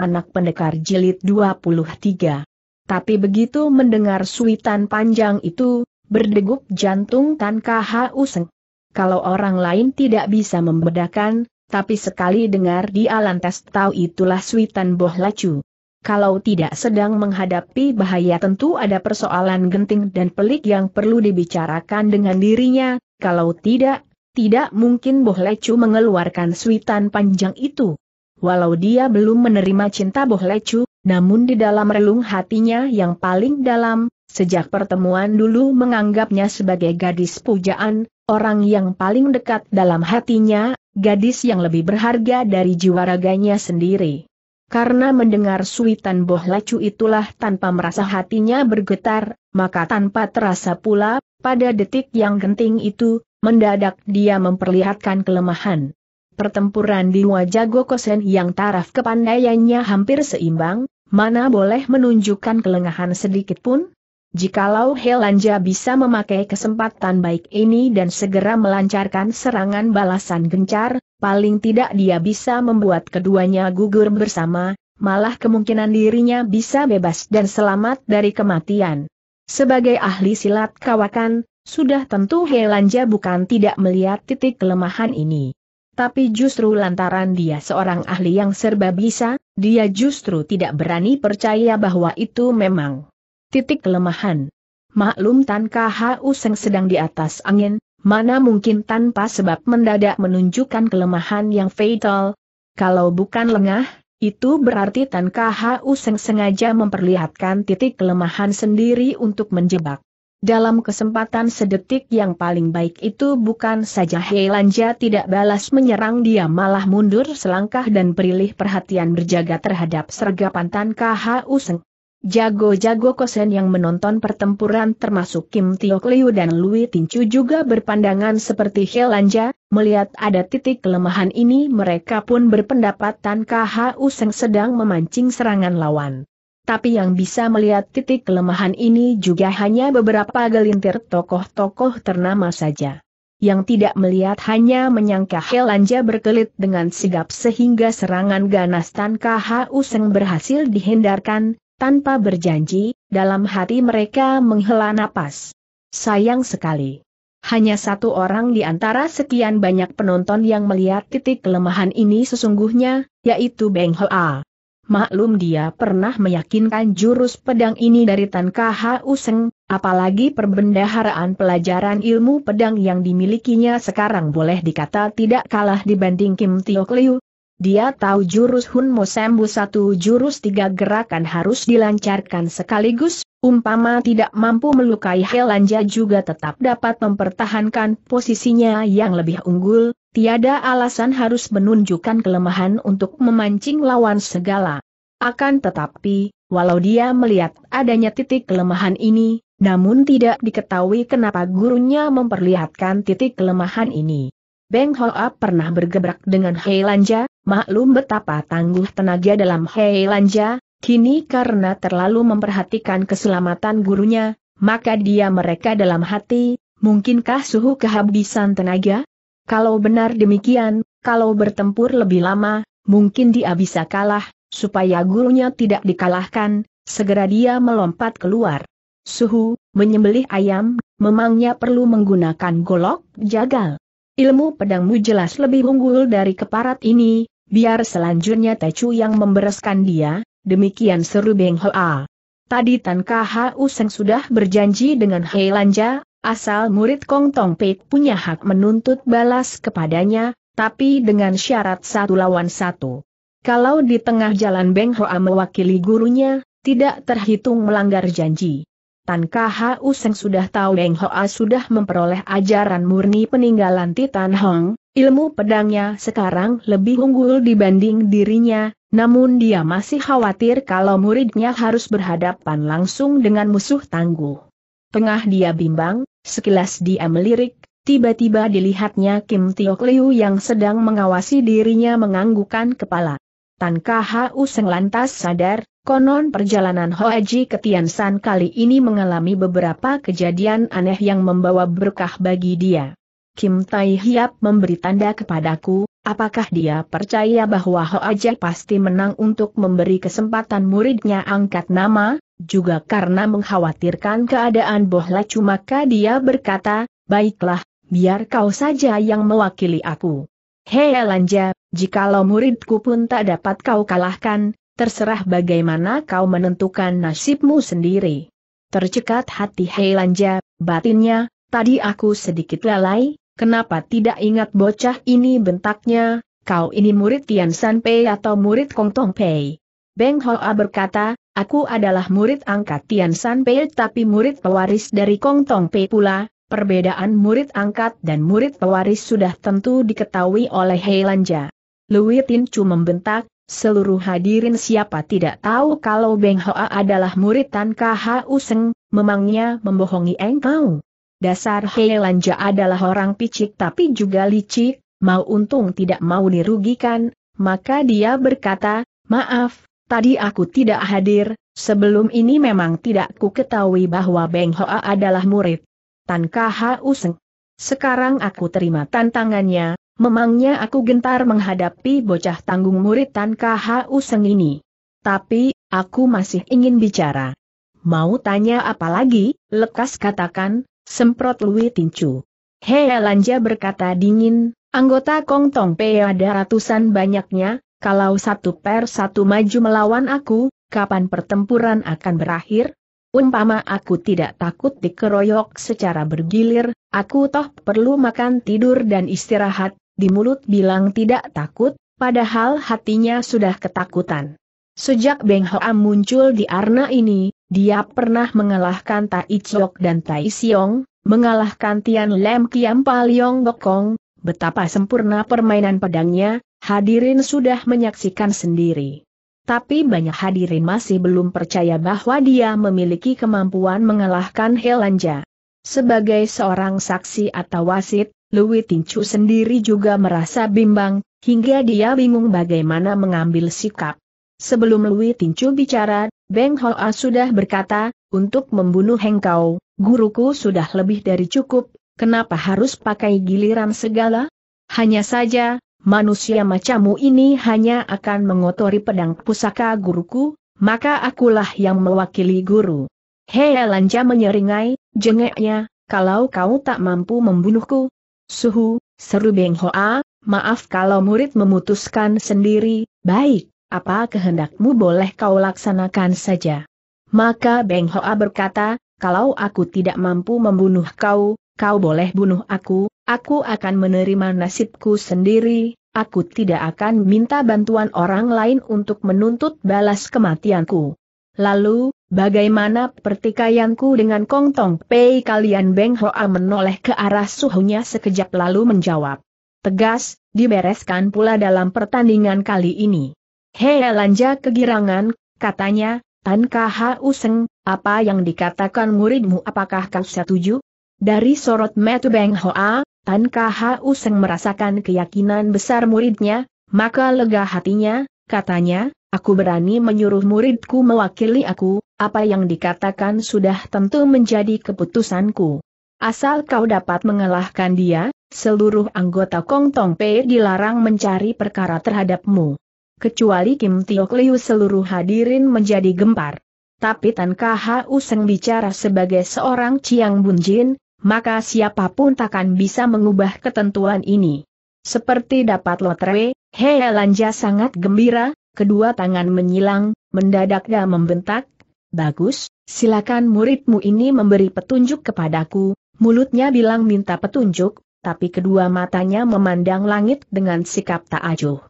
anak pendekar jilid 23. Tapi begitu mendengar suitan panjang itu, berdegup jantung Tan KHU Seng. Kalau orang lain tidak bisa membedakan, tapi sekali dengar di Alantas tahu itulah suitan Boh Lacu. Kalau tidak sedang menghadapi bahaya tentu ada persoalan genting dan pelik yang perlu dibicarakan dengan dirinya, kalau tidak, tidak mungkin Boh Lecu mengeluarkan suitan panjang itu. Walau dia belum menerima cinta Boh Lecu, namun di dalam relung hatinya yang paling dalam, sejak pertemuan dulu menganggapnya sebagai gadis pujaan, orang yang paling dekat dalam hatinya, gadis yang lebih berharga dari jiwa raganya sendiri. Karena mendengar suitan Boh Lecu itulah tanpa merasa hatinya bergetar, maka tanpa terasa pula, pada detik yang genting itu, mendadak dia memperlihatkan kelemahan pertempuran di wajah Gokosen yang taraf kepandaiannya hampir seimbang, mana boleh menunjukkan kelengahan sedikit pun? Jikalau Helanja bisa memakai kesempatan baik ini dan segera melancarkan serangan balasan gencar, paling tidak dia bisa membuat keduanya gugur bersama, malah kemungkinan dirinya bisa bebas dan selamat dari kematian. Sebagai ahli silat kawakan, sudah tentu Helanja bukan tidak melihat titik kelemahan ini tapi justru lantaran dia seorang ahli yang serba bisa, dia justru tidak berani percaya bahwa itu memang titik kelemahan. Maklum Tan KHU Seng sedang di atas angin, mana mungkin tanpa sebab mendadak menunjukkan kelemahan yang fatal. Kalau bukan lengah, itu berarti Tan KHU Seng sengaja memperlihatkan titik kelemahan sendiri untuk menjebak. Dalam kesempatan sedetik yang paling baik itu bukan saja Heilanja tidak balas menyerang dia malah mundur selangkah dan perilih perhatian berjaga terhadap sergapan Tan KHU Seng. Jago-jago kosen yang menonton pertempuran termasuk Kim Tiok Liu dan Lui Tinchu juga berpandangan seperti Helanja, melihat ada titik kelemahan ini mereka pun berpendapat Tan KHU Seng sedang memancing serangan lawan tapi yang bisa melihat titik kelemahan ini juga hanya beberapa gelintir tokoh-tokoh ternama saja. Yang tidak melihat hanya menyangka Helanja berkelit dengan sigap sehingga serangan ganas Tanka Seng berhasil dihindarkan, tanpa berjanji, dalam hati mereka menghela napas. Sayang sekali. Hanya satu orang di antara sekian banyak penonton yang melihat titik kelemahan ini sesungguhnya, yaitu Beng Hoa. Maklum dia pernah meyakinkan jurus pedang ini dari Tan KHU Useng, apalagi perbendaharaan pelajaran ilmu pedang yang dimilikinya sekarang boleh dikata tidak kalah dibanding Kim Tio Liu, dia tahu jurus Hun Mo Sembu satu jurus tiga gerakan harus dilancarkan sekaligus, umpama tidak mampu melukai Helanja juga tetap dapat mempertahankan posisinya yang lebih unggul, tiada alasan harus menunjukkan kelemahan untuk memancing lawan segala. Akan tetapi, walau dia melihat adanya titik kelemahan ini, namun tidak diketahui kenapa gurunya memperlihatkan titik kelemahan ini. Beng Hoa pernah bergebrak dengan Heilanja, maklum betapa tangguh tenaga dalam Hei Lanja, kini karena terlalu memperhatikan keselamatan gurunya, maka dia mereka dalam hati, mungkinkah suhu kehabisan tenaga? Kalau benar demikian, kalau bertempur lebih lama, mungkin dia bisa kalah, supaya gurunya tidak dikalahkan, segera dia melompat keluar. Suhu, menyembelih ayam, memangnya perlu menggunakan golok, jagal. Ilmu pedangmu jelas lebih unggul dari keparat ini, Biar selanjutnya Tecu yang membereskan dia, demikian seru Beng Hoa. Tadi Tan Kau Seng sudah berjanji dengan Hei Lanja, asal murid Kong Tong Pek punya hak menuntut balas kepadanya, tapi dengan syarat satu lawan satu. Kalau di tengah jalan Beng Hoa mewakili gurunya, tidak terhitung melanggar janji. Tan Kau Seng sudah tahu Beng Hoa sudah memperoleh ajaran murni peninggalan Titan Hong, Ilmu pedangnya sekarang lebih unggul dibanding dirinya, namun dia masih khawatir kalau muridnya harus berhadapan langsung dengan musuh tangguh. Tengah dia bimbang, sekilas dia melirik, tiba-tiba dilihatnya Kim Tiok Liu yang sedang mengawasi dirinya menganggukan kepala. Tan Hau Seng lantas sadar, konon perjalanan Hoaji ke Tiansan kali ini mengalami beberapa kejadian aneh yang membawa berkah bagi dia. Kim Tai Hiap memberi tanda kepadaku, apakah dia percaya bahwa Ho Aja pasti menang untuk memberi kesempatan muridnya angkat nama, juga karena mengkhawatirkan keadaan Lacu maka dia berkata, baiklah, biar kau saja yang mewakili aku. Hei Lanja, jikalau muridku pun tak dapat kau kalahkan, terserah bagaimana kau menentukan nasibmu sendiri. Tercekat hati Hei Lanja, batinnya, tadi aku sedikit lalai, Kenapa tidak ingat bocah ini bentaknya, kau ini murid Tian San Pei atau murid Kong Tong Pei? Beng Hoa berkata, aku adalah murid angkat Tian San Pei tapi murid pewaris dari Kong Tong Pei pula, perbedaan murid angkat dan murid pewaris sudah tentu diketahui oleh Lanja. Lui Tin Chu membentak, Seluruh hadirin siapa tidak tahu kalau Beng Hoa adalah murid Tan Kha Useng, memangnya membohongi engkau. Dasar Heilanja adalah orang picik tapi juga licik, mau untung tidak mau dirugikan, maka dia berkata, maaf, tadi aku tidak hadir, sebelum ini memang tidak ku ketahui bahwa Beng Hoa adalah murid. Tan Kha Useng. Sekarang aku terima tantangannya, memangnya aku gentar menghadapi bocah tanggung murid Tan Kha Useng ini. Tapi, aku masih ingin bicara. Mau tanya apa lagi, lekas katakan, semprot Lui Tincu. Hei Lanja berkata dingin, anggota Kong Tong Pei ada ratusan banyaknya, kalau satu per satu maju melawan aku, kapan pertempuran akan berakhir? Umpama aku tidak takut dikeroyok secara bergilir, aku toh perlu makan tidur dan istirahat, di mulut bilang tidak takut, padahal hatinya sudah ketakutan. Sejak Beng Hoa muncul di Arna ini, dia pernah mengalahkan Tai Chok dan Tai Siong, mengalahkan Tian Lem Kiam Paliong Bokong, betapa sempurna permainan pedangnya, hadirin sudah menyaksikan sendiri. Tapi banyak hadirin masih belum percaya bahwa dia memiliki kemampuan mengalahkan Helanja. Sebagai seorang saksi atau wasit, Louis Tinchu sendiri juga merasa bimbang, hingga dia bingung bagaimana mengambil sikap. Sebelum Louis Tinchu bicara, Beng Hoa sudah berkata, untuk membunuh Hengkau, guruku sudah lebih dari cukup, kenapa harus pakai giliran segala? Hanya saja, manusia macamu ini hanya akan mengotori pedang pusaka guruku, maka akulah yang mewakili guru. Hei Lanja menyeringai, jengeknya, kalau kau tak mampu membunuhku. Suhu, seru Beng Hoa, maaf kalau murid memutuskan sendiri, baik apa kehendakmu boleh kau laksanakan saja. Maka Beng Hoa berkata, kalau aku tidak mampu membunuh kau, kau boleh bunuh aku, aku akan menerima nasibku sendiri, aku tidak akan minta bantuan orang lain untuk menuntut balas kematianku. Lalu, bagaimana pertikaianku dengan Kong Tong Pei kalian Beng Hoa menoleh ke arah suhunya sekejap lalu menjawab. Tegas, dibereskan pula dalam pertandingan kali ini. Hei lanjut kegirangan, katanya, Tan Kha Useng, apa yang dikatakan muridmu apakah kau setuju? Dari sorot metu Beng Hoa, Tan Kha Useng merasakan keyakinan besar muridnya, maka lega hatinya, katanya, aku berani menyuruh muridku mewakili aku, apa yang dikatakan sudah tentu menjadi keputusanku. Asal kau dapat mengalahkan dia, seluruh anggota Kong Tong Pei dilarang mencari perkara terhadapmu kecuali Kim Tiok Liu seluruh hadirin menjadi gempar. Tapi Tan Khu Seng bicara sebagai seorang Chiang Bunjin, maka siapapun takkan bisa mengubah ketentuan ini. Seperti dapat lotre, Hei Lanja sangat gembira, kedua tangan menyilang, mendadak dan membentak, Bagus, silakan muridmu ini memberi petunjuk kepadaku, mulutnya bilang minta petunjuk, tapi kedua matanya memandang langit dengan sikap tak acuh.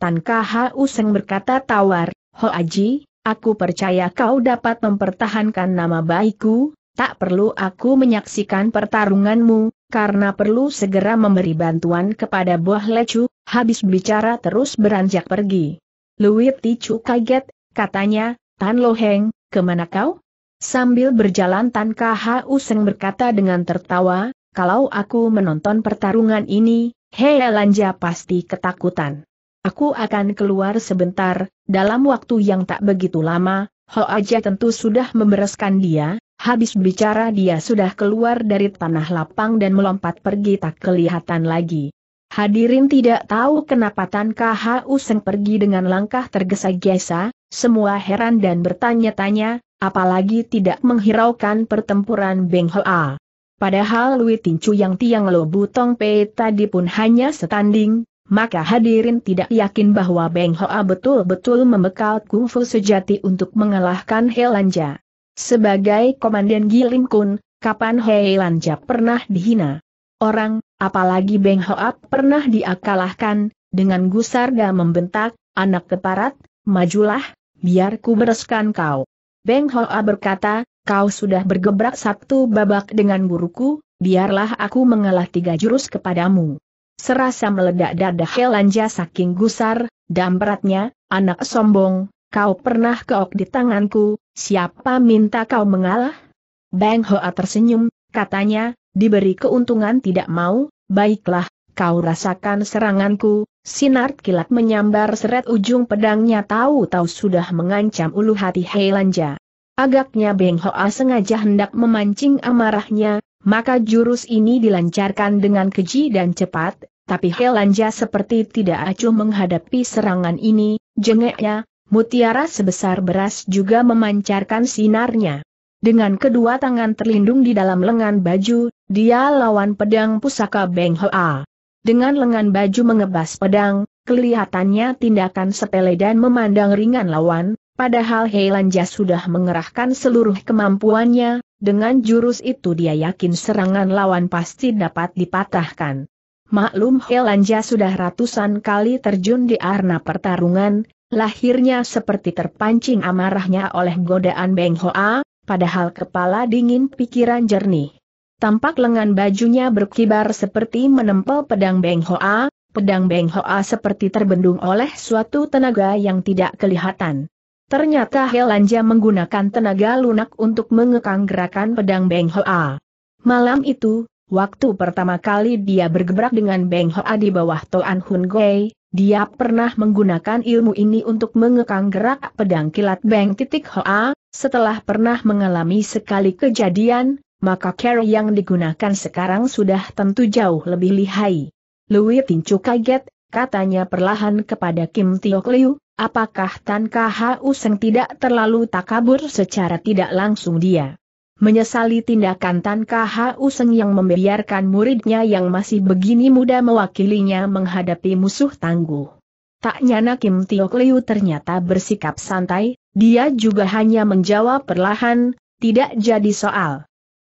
Tan Kha Useng berkata tawar, Ho Aji, aku percaya kau dapat mempertahankan nama baikku, tak perlu aku menyaksikan pertarunganmu, karena perlu segera memberi bantuan kepada buah Lecu, habis bicara terus beranjak pergi. Luit Ticu kaget, katanya, Tan Loheng, kemana kau? Sambil berjalan Tan Kha Useng berkata dengan tertawa, kalau aku menonton pertarungan ini, Hei Lanja pasti ketakutan. Aku akan keluar sebentar, dalam waktu yang tak begitu lama, Ho Aja tentu sudah membereskan dia, habis bicara dia sudah keluar dari tanah lapang dan melompat pergi tak kelihatan lagi. Hadirin tidak tahu kenapa Tan KHU Seng pergi dengan langkah tergesa-gesa, semua heran dan bertanya-tanya, apalagi tidak menghiraukan pertempuran Beng Hoa. Padahal Lui Tinchu yang Tiang Lo Butong Pei tadi pun hanya setanding, maka hadirin tidak yakin bahwa Beng Hoa betul-betul membekal kungfu sejati untuk mengalahkan Helanja. Sebagai komandan Gilim Kun, kapan Helanja pernah dihina? Orang, apalagi Beng Hoa pernah diakalahkan, dengan gusar gusarda membentak, anak keparat, majulah, biar ku bereskan kau. Beng Hoa berkata, kau sudah bergebrak satu babak dengan guruku, biarlah aku mengalah tiga jurus kepadamu. Serasa meledak dada Helanja saking gusar, dan beratnya, anak sombong, kau pernah keok di tanganku, siapa minta kau mengalah? Bang Hoa tersenyum, katanya, diberi keuntungan tidak mau, baiklah, kau rasakan seranganku, sinar kilat menyambar seret ujung pedangnya tahu-tahu sudah mengancam ulu hati Helanja. Agaknya Beng Hoa sengaja hendak memancing amarahnya, maka jurus ini dilancarkan dengan keji dan cepat, tapi Helanja seperti tidak acuh menghadapi serangan ini, jengeknya, mutiara sebesar beras juga memancarkan sinarnya. Dengan kedua tangan terlindung di dalam lengan baju, dia lawan pedang pusaka Beng Hoa. Dengan lengan baju mengebas pedang, kelihatannya tindakan sepele dan memandang ringan lawan, padahal Helanja sudah mengerahkan seluruh kemampuannya, dengan jurus itu dia yakin serangan lawan pasti dapat dipatahkan. Maklum Helanja sudah ratusan kali terjun di arena pertarungan, lahirnya seperti terpancing amarahnya oleh godaan Beng Hoa, padahal kepala dingin pikiran jernih. Tampak lengan bajunya berkibar seperti menempel pedang Beng Hoa, pedang Beng Hoa seperti terbendung oleh suatu tenaga yang tidak kelihatan. Ternyata Helanja menggunakan tenaga lunak untuk mengekang gerakan pedang Beng Hoa. Malam itu, Waktu pertama kali dia bergebrak dengan Beng Hoa di bawah Toan Hun Gui, dia pernah menggunakan ilmu ini untuk mengekang gerak pedang kilat Beng titik Hoa, setelah pernah mengalami sekali kejadian, maka cara yang digunakan sekarang sudah tentu jauh lebih lihai. Lui Tincu kaget, katanya perlahan kepada Kim Tio Liu, apakah Tan Kau Seng tidak terlalu takabur secara tidak langsung dia menyesali tindakan Tan KHU Seng yang membiarkan muridnya yang masih begini muda mewakilinya menghadapi musuh tangguh. Tak nyana Kim Tiok Liu ternyata bersikap santai, dia juga hanya menjawab perlahan, tidak jadi soal.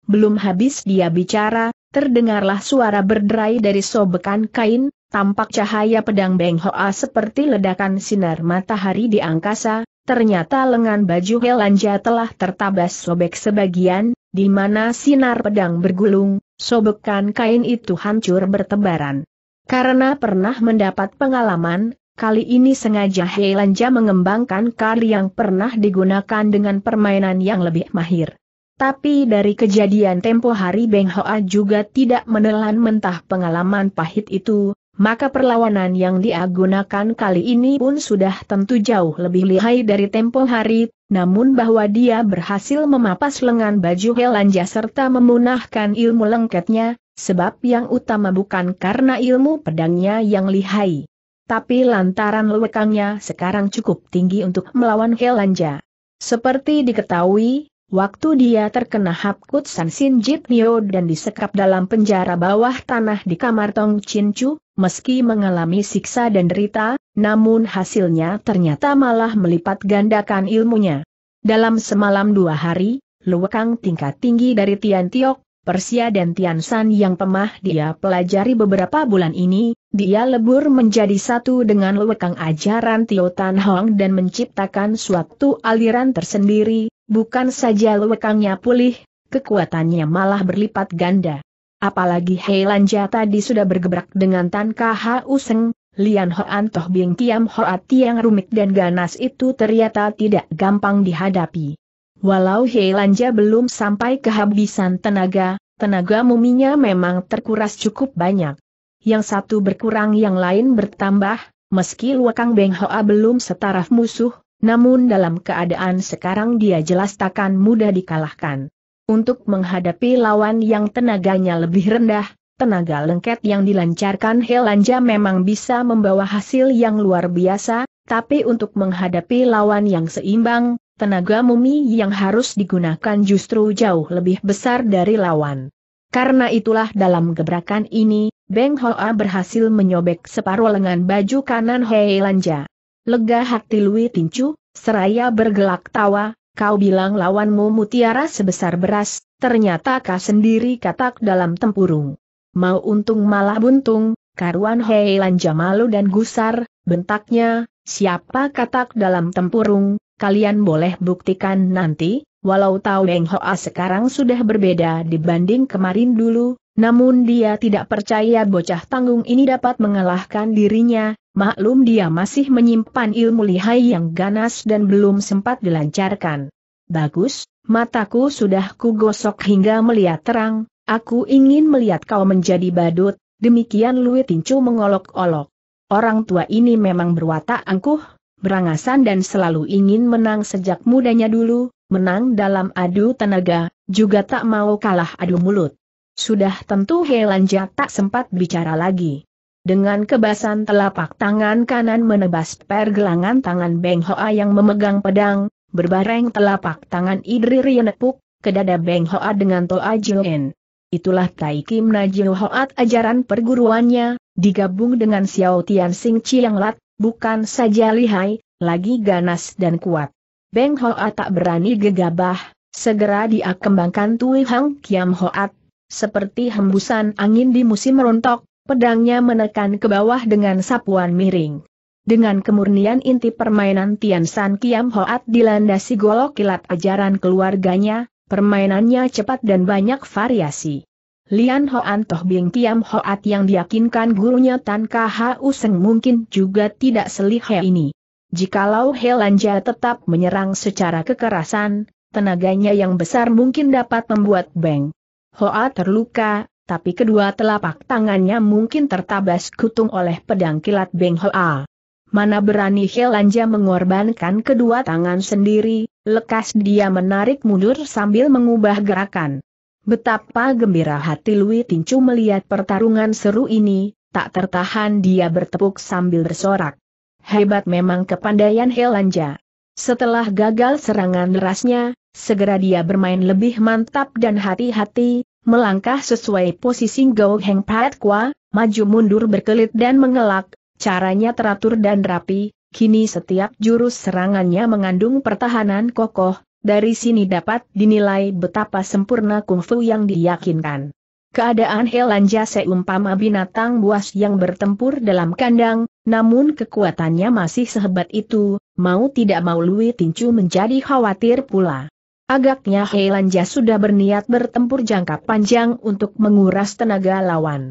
Belum habis dia bicara, terdengarlah suara berderai dari sobekan kain, tampak cahaya pedang Beng Hoa seperti ledakan sinar matahari di angkasa, ternyata lengan baju Helanja telah tertabas sobek sebagian, di mana sinar pedang bergulung, sobekan kain itu hancur bertebaran. Karena pernah mendapat pengalaman, kali ini sengaja Helanja mengembangkan kali yang pernah digunakan dengan permainan yang lebih mahir. Tapi dari kejadian tempo hari Beng Hoa juga tidak menelan mentah pengalaman pahit itu, maka perlawanan yang dia gunakan kali ini pun sudah tentu jauh lebih lihai dari tempo hari, namun bahwa dia berhasil memapas lengan baju Helanja serta memunahkan ilmu lengketnya, sebab yang utama bukan karena ilmu pedangnya yang lihai. Tapi lantaran lewekangnya sekarang cukup tinggi untuk melawan Helanja. Seperti diketahui, Waktu dia terkena Hapkut San Sin Jit dan disekap dalam penjara bawah tanah di kamar Tong Chin Chu, meski mengalami siksa dan derita, namun hasilnya ternyata malah melipat gandakan ilmunya. Dalam semalam dua hari, Luwekang tingkat tinggi dari Tian Tiok, Persia dan Tian San yang pemah dia pelajari beberapa bulan ini, dia lebur menjadi satu dengan Luwekang ajaran Tio Tan Hong dan menciptakan suatu aliran tersendiri, bukan saja Luwekangnya pulih, kekuatannya malah berlipat ganda. Apalagi Hei Lanja tadi sudah bergebrak dengan Tan Kha Seng, Lian Hoan Toh Bing Kiam Hoat yang rumit dan ganas itu ternyata tidak gampang dihadapi. Walau Hei Lanja belum sampai kehabisan tenaga, tenaga muminya memang terkuras cukup banyak. Yang satu berkurang yang lain bertambah, meski Luakang Beng Hoa belum setaraf musuh, namun dalam keadaan sekarang dia jelas takkan mudah dikalahkan untuk menghadapi lawan yang tenaganya lebih rendah, tenaga lengket yang dilancarkan Helanja memang bisa membawa hasil yang luar biasa, tapi untuk menghadapi lawan yang seimbang, tenaga mumi yang harus digunakan justru jauh lebih besar dari lawan. Karena itulah dalam gebrakan ini, Beng Hoa berhasil menyobek separuh lengan baju kanan Hei Lanja. Lega hati Lui Tincu, seraya bergelak tawa, Kau bilang lawanmu mutiara sebesar beras, ternyata kau sendiri katak dalam tempurung. Mau untung malah buntung, karuan Hei Lanjamalu dan Gusar, bentaknya, siapa katak dalam tempurung, kalian boleh buktikan nanti, walau tahu Beng Hoa sekarang sudah berbeda dibanding kemarin dulu, namun dia tidak percaya bocah tanggung ini dapat mengalahkan dirinya, maklum dia masih menyimpan ilmu lihai yang ganas dan belum sempat dilancarkan. Bagus, mataku sudah kugosok hingga melihat terang, aku ingin melihat kau menjadi badut, demikian Lui Tincu mengolok-olok. Orang tua ini memang berwatak angkuh, berangasan dan selalu ingin menang sejak mudanya dulu, menang dalam adu tenaga, juga tak mau kalah adu mulut. Sudah tentu Helanja tak sempat bicara lagi. Dengan kebasan telapak tangan kanan menebas pergelangan tangan Beng Hoa yang memegang pedang, berbareng telapak tangan Idri Rienepuk, ke dada Beng Hoa dengan Toa Jilin. Itulah Tai Kim Najil Hoat ajaran perguruannya, digabung dengan Xiao Tian Sing Chiang Lat, bukan saja lihai, lagi ganas dan kuat. Beng Hoa tak berani gegabah, segera dia kembangkan Tui Hang Kiam Hoat, seperti hembusan angin di musim rontok, pedangnya menekan ke bawah dengan sapuan miring. Dengan kemurnian inti permainan Tian San Kiam Hoat dilandasi golok kilat ajaran keluarganya, permainannya cepat dan banyak variasi. Lian Hoan Toh Bing Kiam Hoat yang diyakinkan gurunya Tan Kha Useng mungkin juga tidak selihai ini. Jikalau he Lanja tetap menyerang secara kekerasan, tenaganya yang besar mungkin dapat membuat Beng Hoa terluka, tapi kedua telapak tangannya mungkin tertabas kutung oleh pedang kilat Beng Hoa. Mana berani Helanja mengorbankan kedua tangan sendiri, lekas dia menarik mundur sambil mengubah gerakan. Betapa gembira hati Lui Tincu melihat pertarungan seru ini, tak tertahan dia bertepuk sambil bersorak. Hebat memang kepandaian Helanja. Setelah gagal serangan derasnya, segera dia bermain lebih mantap dan hati-hati, melangkah sesuai posisi Go Heng Pat Kwa, maju mundur berkelit dan mengelak, caranya teratur dan rapi, kini setiap jurus serangannya mengandung pertahanan kokoh, dari sini dapat dinilai betapa sempurna kungfu yang diyakinkan. Keadaan Helanja seumpama binatang buas yang bertempur dalam kandang, namun kekuatannya masih sehebat itu, mau tidak mau Lui Tincu menjadi khawatir pula. Agaknya Heilanja sudah berniat bertempur jangka panjang untuk menguras tenaga lawan.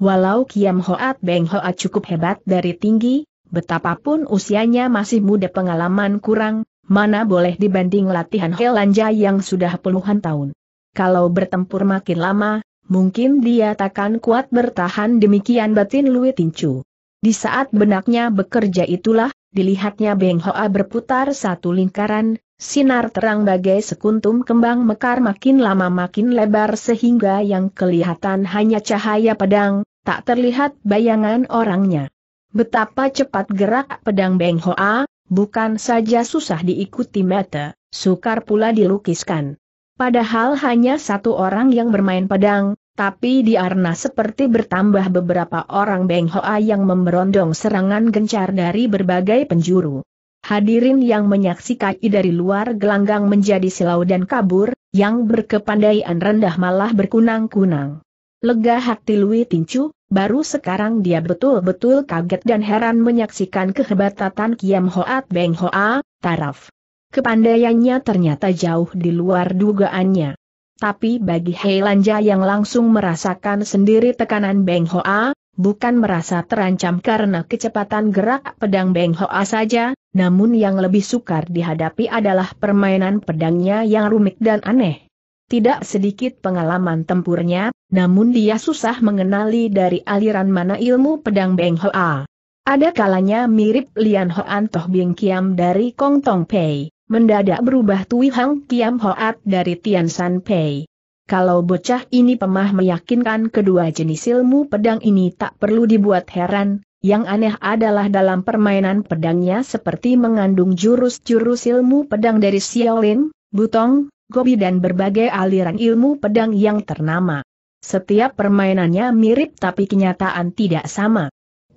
Walau Kiam Hoat Beng Hoat cukup hebat dari tinggi, betapapun usianya masih muda pengalaman kurang, mana boleh dibanding latihan Heilanja yang sudah puluhan tahun. Kalau bertempur makin lama, mungkin dia takkan kuat bertahan demikian batin Lui Tincu. Di saat benaknya bekerja itulah, dilihatnya Beng Hoa berputar satu lingkaran, sinar terang bagai sekuntum kembang mekar makin lama makin lebar sehingga yang kelihatan hanya cahaya pedang, tak terlihat bayangan orangnya. Betapa cepat gerak pedang Beng Hoa, bukan saja susah diikuti mata, sukar pula dilukiskan. Padahal hanya satu orang yang bermain pedang, tapi di Arna seperti bertambah beberapa orang Beng Hoa yang memberondong serangan gencar dari berbagai penjuru. Hadirin yang menyaksikan dari luar gelanggang menjadi silau dan kabur, yang berkepandaian rendah malah berkunang-kunang. Lega hati Lui Tincu, baru sekarang dia betul-betul kaget dan heran menyaksikan kehebatan Kiam Hoat Beng Hoa, taraf. Kepandaiannya ternyata jauh di luar dugaannya. Tapi bagi Hei Lanja yang langsung merasakan sendiri tekanan Beng Hoa, bukan merasa terancam karena kecepatan gerak pedang Beng Hoa saja, namun yang lebih sukar dihadapi adalah permainan pedangnya yang rumit dan aneh. Tidak sedikit pengalaman tempurnya, namun dia susah mengenali dari aliran mana ilmu pedang Beng Hoa. Ada kalanya mirip Lian Hoan Toh Bing Kiam dari Kong Tong Pei. Mendadak berubah Tui Hang Kiam Hoat dari Tian San Pei. Kalau bocah ini pemah meyakinkan kedua jenis ilmu pedang ini tak perlu dibuat heran, yang aneh adalah dalam permainan pedangnya seperti mengandung jurus-jurus ilmu pedang dari Xiaolin, Butong, Gobi dan berbagai aliran ilmu pedang yang ternama. Setiap permainannya mirip tapi kenyataan tidak sama.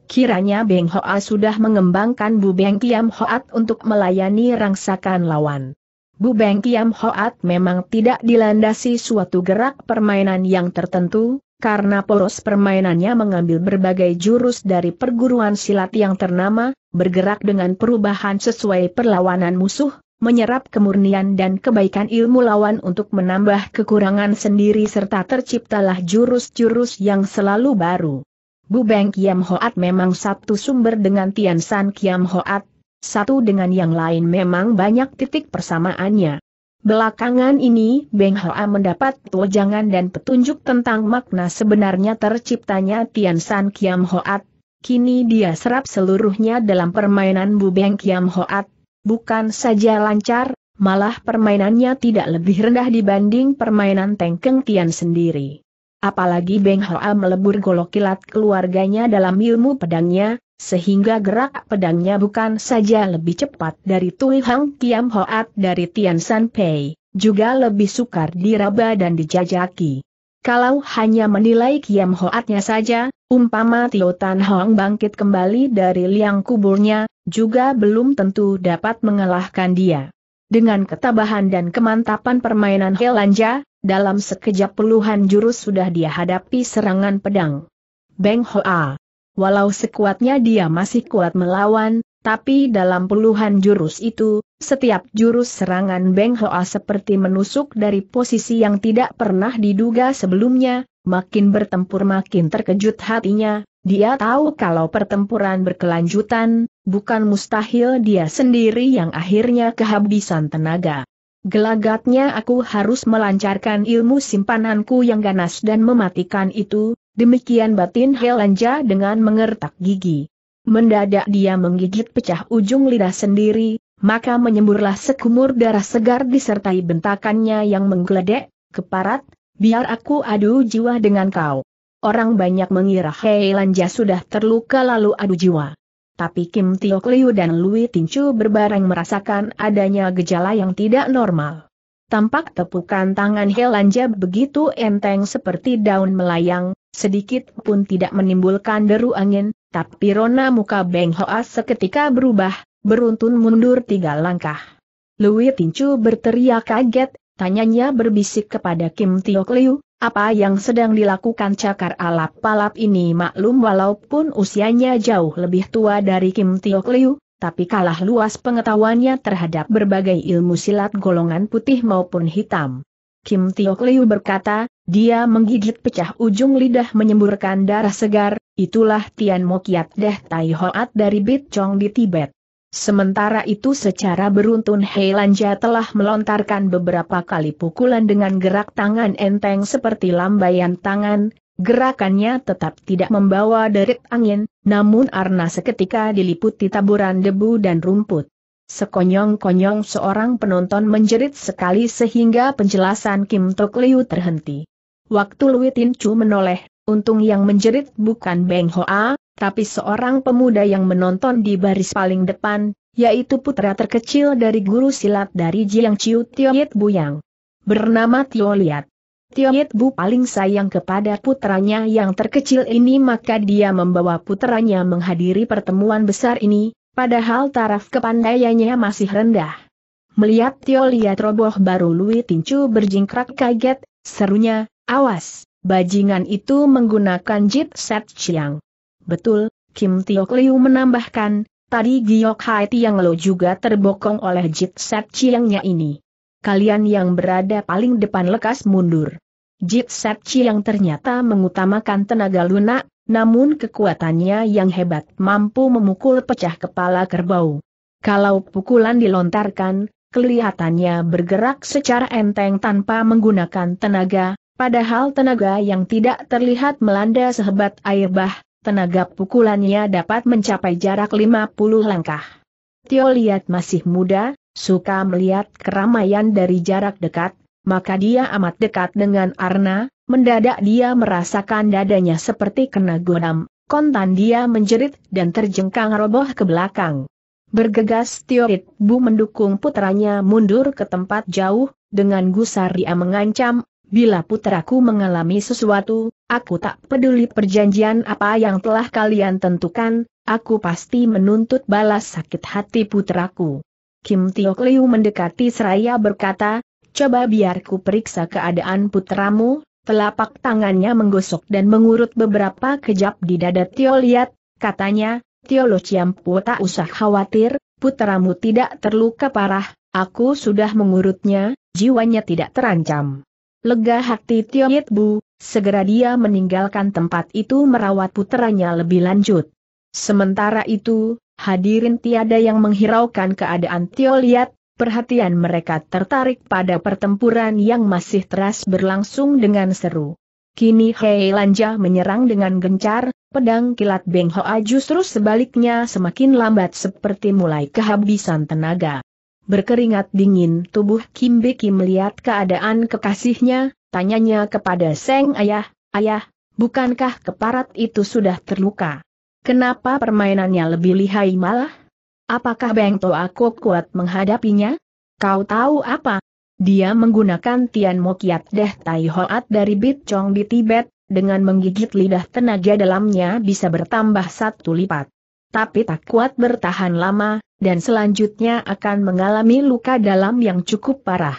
Kiranya Beng Hoa sudah mengembangkan Bu Beng Kiam Hoat untuk melayani rangsakan lawan. Bu Beng Kiam Hoat memang tidak dilandasi suatu gerak permainan yang tertentu, karena poros permainannya mengambil berbagai jurus dari perguruan silat yang ternama, bergerak dengan perubahan sesuai perlawanan musuh, menyerap kemurnian dan kebaikan ilmu lawan untuk menambah kekurangan sendiri serta terciptalah jurus-jurus yang selalu baru. Bu Beng Kiam Hoat memang satu sumber dengan Tian San Kiam Hoat, satu dengan yang lain memang banyak titik persamaannya. Belakangan ini, Beng Hoa mendapat wejangan dan petunjuk tentang makna sebenarnya terciptanya Tian San Kiam Hoat. Kini dia serap seluruhnya dalam permainan Bu Beng Kiam Hoat, bukan saja lancar, malah permainannya tidak lebih rendah dibanding permainan Tengkeng Tian sendiri. Apalagi Beng Hoa melebur golok kilat keluarganya dalam ilmu pedangnya, sehingga gerak pedangnya bukan saja lebih cepat dari Tui Hang Kiam Hoat dari Tian San Pei, juga lebih sukar diraba dan dijajaki. Kalau hanya menilai Kiam Hoatnya saja, umpama Tio Tan Hong bangkit kembali dari liang kuburnya, juga belum tentu dapat mengalahkan dia. Dengan ketabahan dan kemantapan permainan Helanja, dalam sekejap puluhan jurus sudah dia hadapi serangan pedang. Beng Hoa. Walau sekuatnya dia masih kuat melawan, tapi dalam puluhan jurus itu, setiap jurus serangan Beng Hoa seperti menusuk dari posisi yang tidak pernah diduga sebelumnya, makin bertempur makin terkejut hatinya, dia tahu kalau pertempuran berkelanjutan, bukan mustahil dia sendiri yang akhirnya kehabisan tenaga. Gelagatnya aku harus melancarkan ilmu simpananku yang ganas dan mematikan itu, demikian batin Helanja dengan mengertak gigi. Mendadak dia menggigit pecah ujung lidah sendiri, maka menyemburlah sekumur darah segar disertai bentakannya yang menggeledek, keparat, biar aku adu jiwa dengan kau. Orang banyak mengira Helanja sudah terluka lalu adu jiwa tapi Kim Tio Kliu dan Lui Tinchu berbareng merasakan adanya gejala yang tidak normal. Tampak tepukan tangan Helanja begitu enteng seperti daun melayang, sedikit pun tidak menimbulkan deru angin, tapi rona muka Beng Hoa seketika berubah, beruntun mundur tiga langkah. Lui Tinchu berteriak kaget, tanyanya berbisik kepada Kim Tio Kliu, apa yang sedang dilakukan cakar alap palap ini maklum walaupun usianya jauh lebih tua dari Kim Tiok Liu, tapi kalah luas pengetahuannya terhadap berbagai ilmu silat golongan putih maupun hitam. Kim Tiok Liu berkata, dia menggigit pecah ujung lidah menyemburkan darah segar, itulah Tian Mo Deh Tai Hoat dari Bit Chong di Tibet. Sementara itu secara beruntun Heilanja telah melontarkan beberapa kali pukulan dengan gerak tangan enteng seperti lambaian tangan, gerakannya tetap tidak membawa derit angin, namun Arna seketika diliputi taburan debu dan rumput. Sekonyong-konyong seorang penonton menjerit sekali sehingga penjelasan Kim Tok Liu terhenti. Waktu Lui Tin Chu menoleh, Untung yang menjerit bukan Beng Hoa, tapi seorang pemuda yang menonton di baris paling depan, yaitu putra terkecil dari guru silat dari Jiang Chiu Tioyet Buyang. Bernama Tio Liat. Tioyet Bu paling sayang kepada putranya yang terkecil ini maka dia membawa putranya menghadiri pertemuan besar ini, padahal taraf kepandaiannya masih rendah. Melihat Tio Liat roboh baru Lui Tincu berjingkrak kaget, serunya, awas! Bajingan itu menggunakan jit set chiang. Betul, Kim Tiok Liu menambahkan, tadi Giok Hai Tiang Lo juga terbokong oleh jit set chiangnya ini. Kalian yang berada paling depan lekas mundur. Jit set chiang ternyata mengutamakan tenaga lunak, namun kekuatannya yang hebat mampu memukul pecah kepala kerbau. Kalau pukulan dilontarkan, kelihatannya bergerak secara enteng tanpa menggunakan tenaga, Padahal tenaga yang tidak terlihat melanda sehebat air bah, tenaga pukulannya dapat mencapai jarak 50 langkah. Tio lihat masih muda, suka melihat keramaian dari jarak dekat, maka dia amat dekat dengan Arna, mendadak dia merasakan dadanya seperti kena gonam, kontan dia menjerit dan terjengkang roboh ke belakang. Bergegas Tio Bu mendukung putranya mundur ke tempat jauh, dengan gusar dia mengancam, Bila puteraku mengalami sesuatu, aku tak peduli perjanjian apa yang telah kalian tentukan, aku pasti menuntut balas sakit hati puteraku. Kim Tiok Liu mendekati seraya berkata, coba biarku periksa keadaan putramu, telapak tangannya menggosok dan mengurut beberapa kejap di dada Tio Liat, katanya, Tio Lo Ciampu tak usah khawatir, putramu tidak terluka parah, aku sudah mengurutnya, jiwanya tidak terancam. Lega hati Tio Yit Bu, segera dia meninggalkan tempat itu merawat putranya lebih lanjut. Sementara itu, hadirin tiada yang menghiraukan keadaan Tio Liat, perhatian mereka tertarik pada pertempuran yang masih teras berlangsung dengan seru. Kini Hei Lanja menyerang dengan gencar, pedang kilat Beng Hoa justru sebaliknya semakin lambat seperti mulai kehabisan tenaga. Berkeringat dingin tubuh Kim Beki melihat keadaan kekasihnya, tanyanya kepada Seng Ayah, Ayah, bukankah keparat itu sudah terluka? Kenapa permainannya lebih lihai malah? Apakah Beng aku kuat menghadapinya? Kau tahu apa? Dia menggunakan Tian Mokiat Deh Tai Hoat dari Bit Chong di Tibet, dengan menggigit lidah tenaga dalamnya bisa bertambah satu lipat. Tapi tak kuat bertahan lama, dan selanjutnya akan mengalami luka dalam yang cukup parah.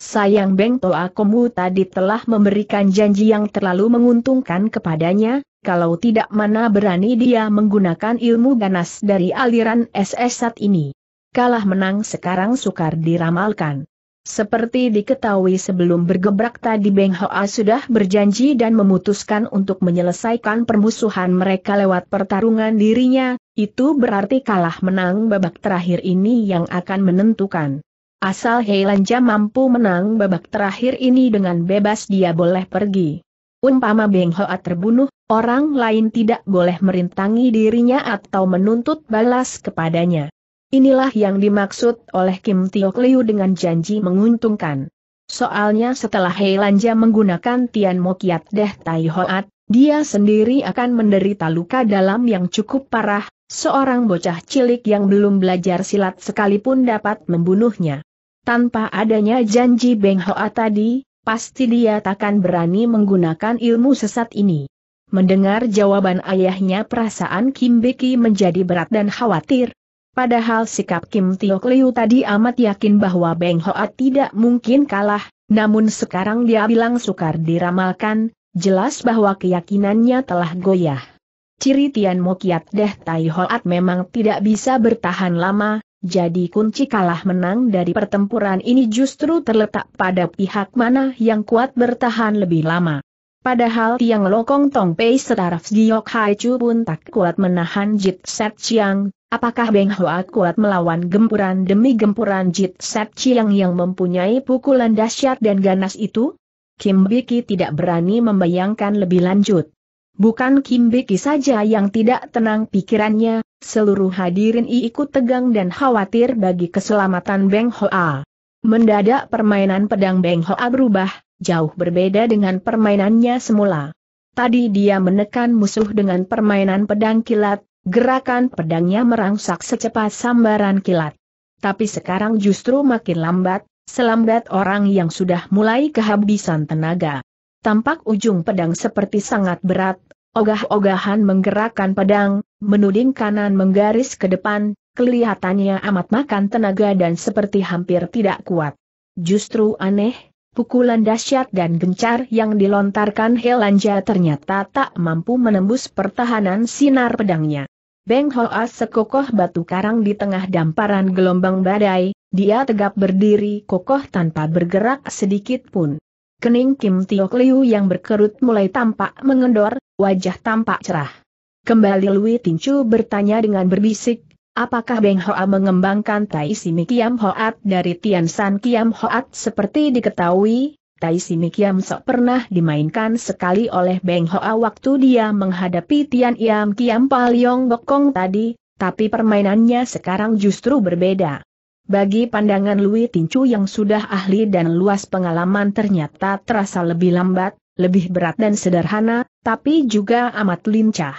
Sayang Beng Toa Komu tadi telah memberikan janji yang terlalu menguntungkan kepadanya, kalau tidak mana berani dia menggunakan ilmu ganas dari aliran SS saat ini. Kalah menang sekarang sukar diramalkan. Seperti diketahui sebelum bergebrak tadi Beng Hoa sudah berjanji dan memutuskan untuk menyelesaikan permusuhan mereka lewat pertarungan dirinya, itu berarti kalah menang babak terakhir ini yang akan menentukan. Asal Heilanja mampu menang babak terakhir ini dengan bebas dia boleh pergi. Umpama Beng Hoa terbunuh, orang lain tidak boleh merintangi dirinya atau menuntut balas kepadanya. Inilah yang dimaksud oleh Kim Tiok Liu dengan janji menguntungkan. Soalnya setelah Heilanja menggunakan Tian Kiat Deh Tai Hoat, dia sendiri akan menderita luka dalam yang cukup parah, Seorang bocah cilik yang belum belajar silat sekalipun dapat membunuhnya. Tanpa adanya janji Beng Hoa tadi, pasti dia takkan berani menggunakan ilmu sesat ini. Mendengar jawaban ayahnya perasaan Kim Beki menjadi berat dan khawatir. Padahal sikap Kim Tio Liu tadi amat yakin bahwa Beng Hoa tidak mungkin kalah, namun sekarang dia bilang sukar diramalkan, jelas bahwa keyakinannya telah goyah. Ciri Tian Mokiat Deh Tai Hoat memang tidak bisa bertahan lama, jadi kunci kalah menang dari pertempuran ini justru terletak pada pihak mana yang kuat bertahan lebih lama. Padahal Tiang Lokong Tong Pei setaraf Giok Hai Chu pun tak kuat menahan Jit Set Chiang, apakah Beng Hoa kuat melawan gempuran demi gempuran Jit Set Chiang yang mempunyai pukulan dahsyat dan ganas itu? Kim Biki tidak berani membayangkan lebih lanjut. Bukan Kim Beki saja yang tidak tenang pikirannya, seluruh hadirin ikut tegang dan khawatir bagi keselamatan Beng Hoa. Mendadak permainan pedang Beng Hoa berubah, jauh berbeda dengan permainannya semula. Tadi dia menekan musuh dengan permainan pedang kilat, gerakan pedangnya merangsak secepat sambaran kilat. Tapi sekarang justru makin lambat, selambat orang yang sudah mulai kehabisan tenaga. Tampak ujung pedang seperti sangat berat, ogah-ogahan menggerakkan pedang, menuding kanan menggaris ke depan, kelihatannya amat makan tenaga dan seperti hampir tidak kuat. Justru aneh, pukulan dahsyat dan gencar yang dilontarkan Helanja ternyata tak mampu menembus pertahanan sinar pedangnya. Beng Hoa sekokoh batu karang di tengah damparan gelombang badai, dia tegap berdiri kokoh tanpa bergerak sedikit pun. Kening Kim Tio Liu yang berkerut mulai tampak mengendor, wajah tampak cerah. Kembali Lui Tincu bertanya dengan berbisik, apakah Beng Hoa mengembangkan Tai Simi Kiam Hoat dari Tian San Kiam Hoat seperti diketahui, Tai Simi Kiam Sok pernah dimainkan sekali oleh Beng Hoa waktu dia menghadapi Tian Iam Kiam Pal Yong Bokong tadi, tapi permainannya sekarang justru berbeda. Bagi pandangan Lui Tincu yang sudah ahli dan luas pengalaman ternyata terasa lebih lambat, lebih berat dan sederhana, tapi juga amat lincah.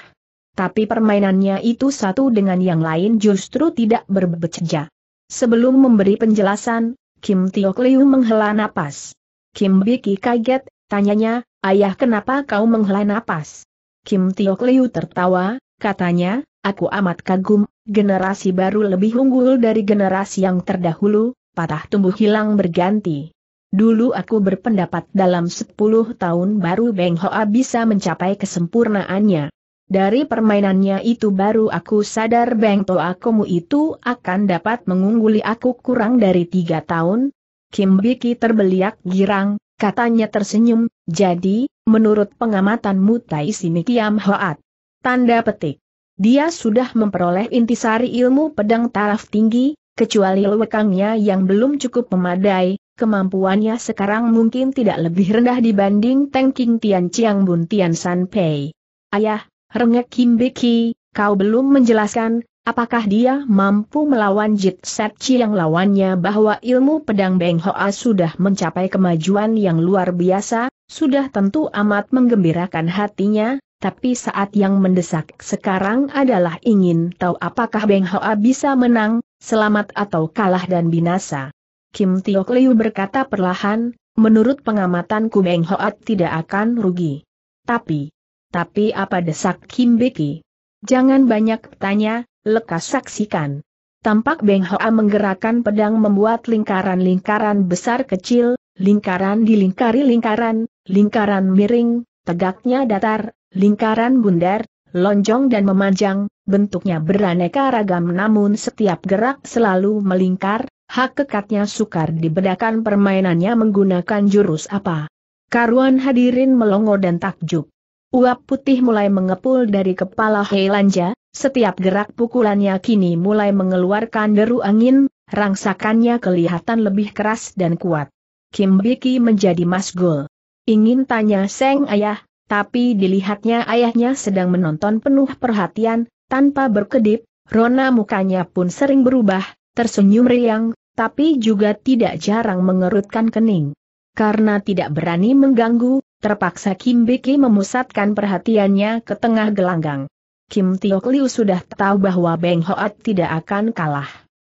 Tapi permainannya itu satu dengan yang lain justru tidak berbeceja. Sebelum memberi penjelasan, Kim Tiok Liu menghela napas. Kim Biki kaget, tanyanya, ayah kenapa kau menghela napas? Kim Tiok Liu tertawa, katanya, aku amat kagum, generasi baru lebih unggul dari generasi yang terdahulu, patah tumbuh hilang berganti. Dulu aku berpendapat dalam 10 tahun baru Beng Hoa bisa mencapai kesempurnaannya. Dari permainannya itu baru aku sadar Beng Toa Komu itu akan dapat mengungguli aku kurang dari tiga tahun. Kim Biki terbeliak girang, katanya tersenyum, jadi, menurut pengamatanmu Tai Simi Kiam Hoat. Tanda petik. Dia sudah memperoleh intisari ilmu pedang taraf tinggi, kecuali lekangnya yang belum cukup memadai, kemampuannya sekarang mungkin tidak lebih rendah dibanding Teng King Tian Chiang Bun Tian San Pei. Ayah, Rengek Kim Biki, kau belum menjelaskan, apakah dia mampu melawan Jit Set Chi yang lawannya bahwa ilmu pedang Beng Hoa sudah mencapai kemajuan yang luar biasa, sudah tentu amat menggembirakan hatinya, tapi saat yang mendesak sekarang adalah ingin tahu apakah Beng Hoa bisa menang, selamat atau kalah dan binasa. Kim Tiok Liu berkata perlahan, menurut pengamatanku Beng Hoa tidak akan rugi. Tapi, tapi apa desak Kim Beki? Jangan banyak tanya, lekas saksikan. Tampak Beng Hoa menggerakkan pedang membuat lingkaran-lingkaran besar kecil, lingkaran dilingkari lingkaran, lingkaran miring, tegaknya datar, Lingkaran bundar, lonjong dan memanjang, bentuknya beraneka ragam namun setiap gerak selalu melingkar, hak kekatnya sukar dibedakan permainannya menggunakan jurus apa. Karuan hadirin melongo dan takjub. Uap putih mulai mengepul dari kepala Heilanja, setiap gerak pukulannya kini mulai mengeluarkan deru angin, rangsakannya kelihatan lebih keras dan kuat. Kim Biki menjadi masgul. Ingin tanya Seng Ayah, tapi dilihatnya ayahnya sedang menonton penuh perhatian, tanpa berkedip, Rona mukanya pun sering berubah, tersenyum riang, tapi juga tidak jarang mengerutkan kening. Karena tidak berani mengganggu, terpaksa Kim Biki memusatkan perhatiannya ke tengah gelanggang. Kim Tiok Liu sudah tahu bahwa Beng Hoat tidak akan kalah.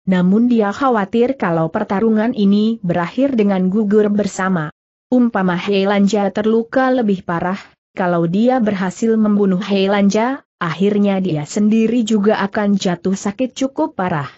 Namun dia khawatir kalau pertarungan ini berakhir dengan gugur bersama. Umpama Heilanja terluka lebih parah, kalau dia berhasil membunuh Heilanja, akhirnya dia sendiri juga akan jatuh sakit cukup parah.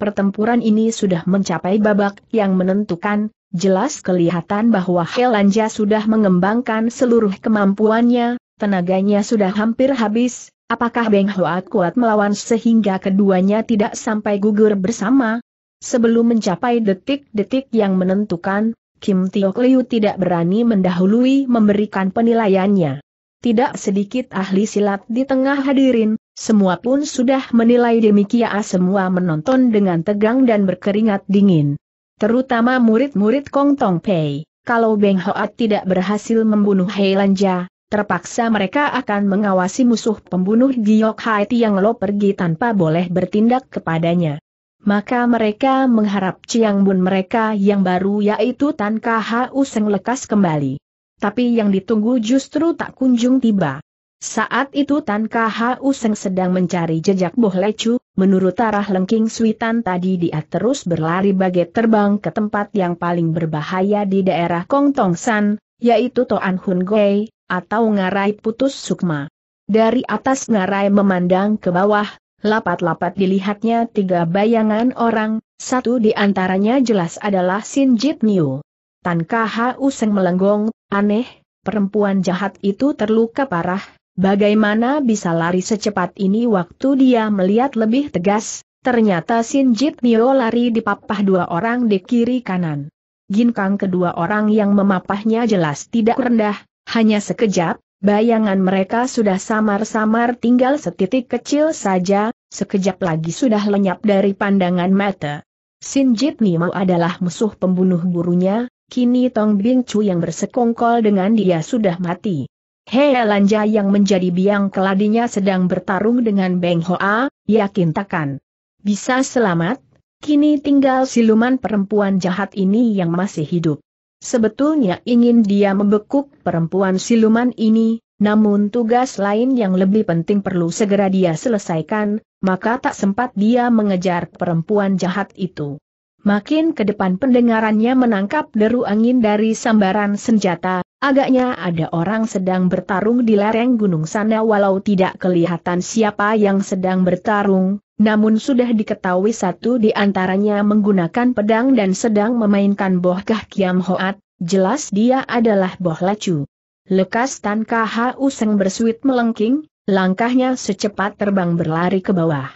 Pertempuran ini sudah mencapai babak yang menentukan, jelas kelihatan bahwa Helanja sudah mengembangkan seluruh kemampuannya, tenaganya sudah hampir habis, apakah Beng Hoat kuat melawan sehingga keduanya tidak sampai gugur bersama? Sebelum mencapai detik-detik yang menentukan, Kim Tiok Liu tidak berani mendahului memberikan penilaiannya. Tidak sedikit ahli silat di tengah hadirin, semua pun sudah menilai demikian semua menonton dengan tegang dan berkeringat dingin. Terutama murid-murid Kong Tong Pei, kalau Beng Hoat tidak berhasil membunuh Hei Lanja, terpaksa mereka akan mengawasi musuh pembunuh Giok Haiti yang lo pergi tanpa boleh bertindak kepadanya maka mereka mengharap Chiang Bun mereka yang baru yaitu Tan Kau Seng lekas kembali. Tapi yang ditunggu justru tak kunjung tiba. Saat itu Tan Kau Seng sedang mencari jejak Boh Lecu, menurut arah Lengking Suitan tadi dia terus berlari bagai terbang ke tempat yang paling berbahaya di daerah Kong Tong San, yaitu Toan Hun Goi, atau Ngarai Putus Sukma. Dari atas Ngarai memandang ke bawah, Lapat-lapat dilihatnya tiga bayangan orang, satu di antaranya jelas adalah Sin Jit Niu. Tan Kha Useng melenggong, aneh, perempuan jahat itu terluka parah, bagaimana bisa lari secepat ini waktu dia melihat lebih tegas, ternyata Sin Jit Niu lari di papah dua orang di kiri kanan. Ginkang kedua orang yang memapahnya jelas tidak rendah, hanya sekejap, Bayangan mereka sudah samar-samar tinggal setitik kecil saja, sekejap lagi sudah lenyap dari pandangan mata. Sinjit Nimo adalah musuh pembunuh gurunya, kini Tong Bing Chu yang bersekongkol dengan dia sudah mati. Hei Lanja yang menjadi biang keladinya sedang bertarung dengan Beng Hoa, yakin takkan bisa selamat, kini tinggal siluman perempuan jahat ini yang masih hidup. Sebetulnya ingin dia membekuk perempuan siluman ini, namun tugas lain yang lebih penting perlu segera dia selesaikan, maka tak sempat dia mengejar perempuan jahat itu. Makin ke depan pendengarannya menangkap deru angin dari sambaran senjata, Agaknya ada orang sedang bertarung di lereng gunung sana walau tidak kelihatan siapa yang sedang bertarung, namun sudah diketahui satu di antaranya menggunakan pedang dan sedang memainkan boh kah kiam hoat, jelas dia adalah boh lacu. Lekas Tan Kha Useng bersuit melengking, langkahnya secepat terbang berlari ke bawah.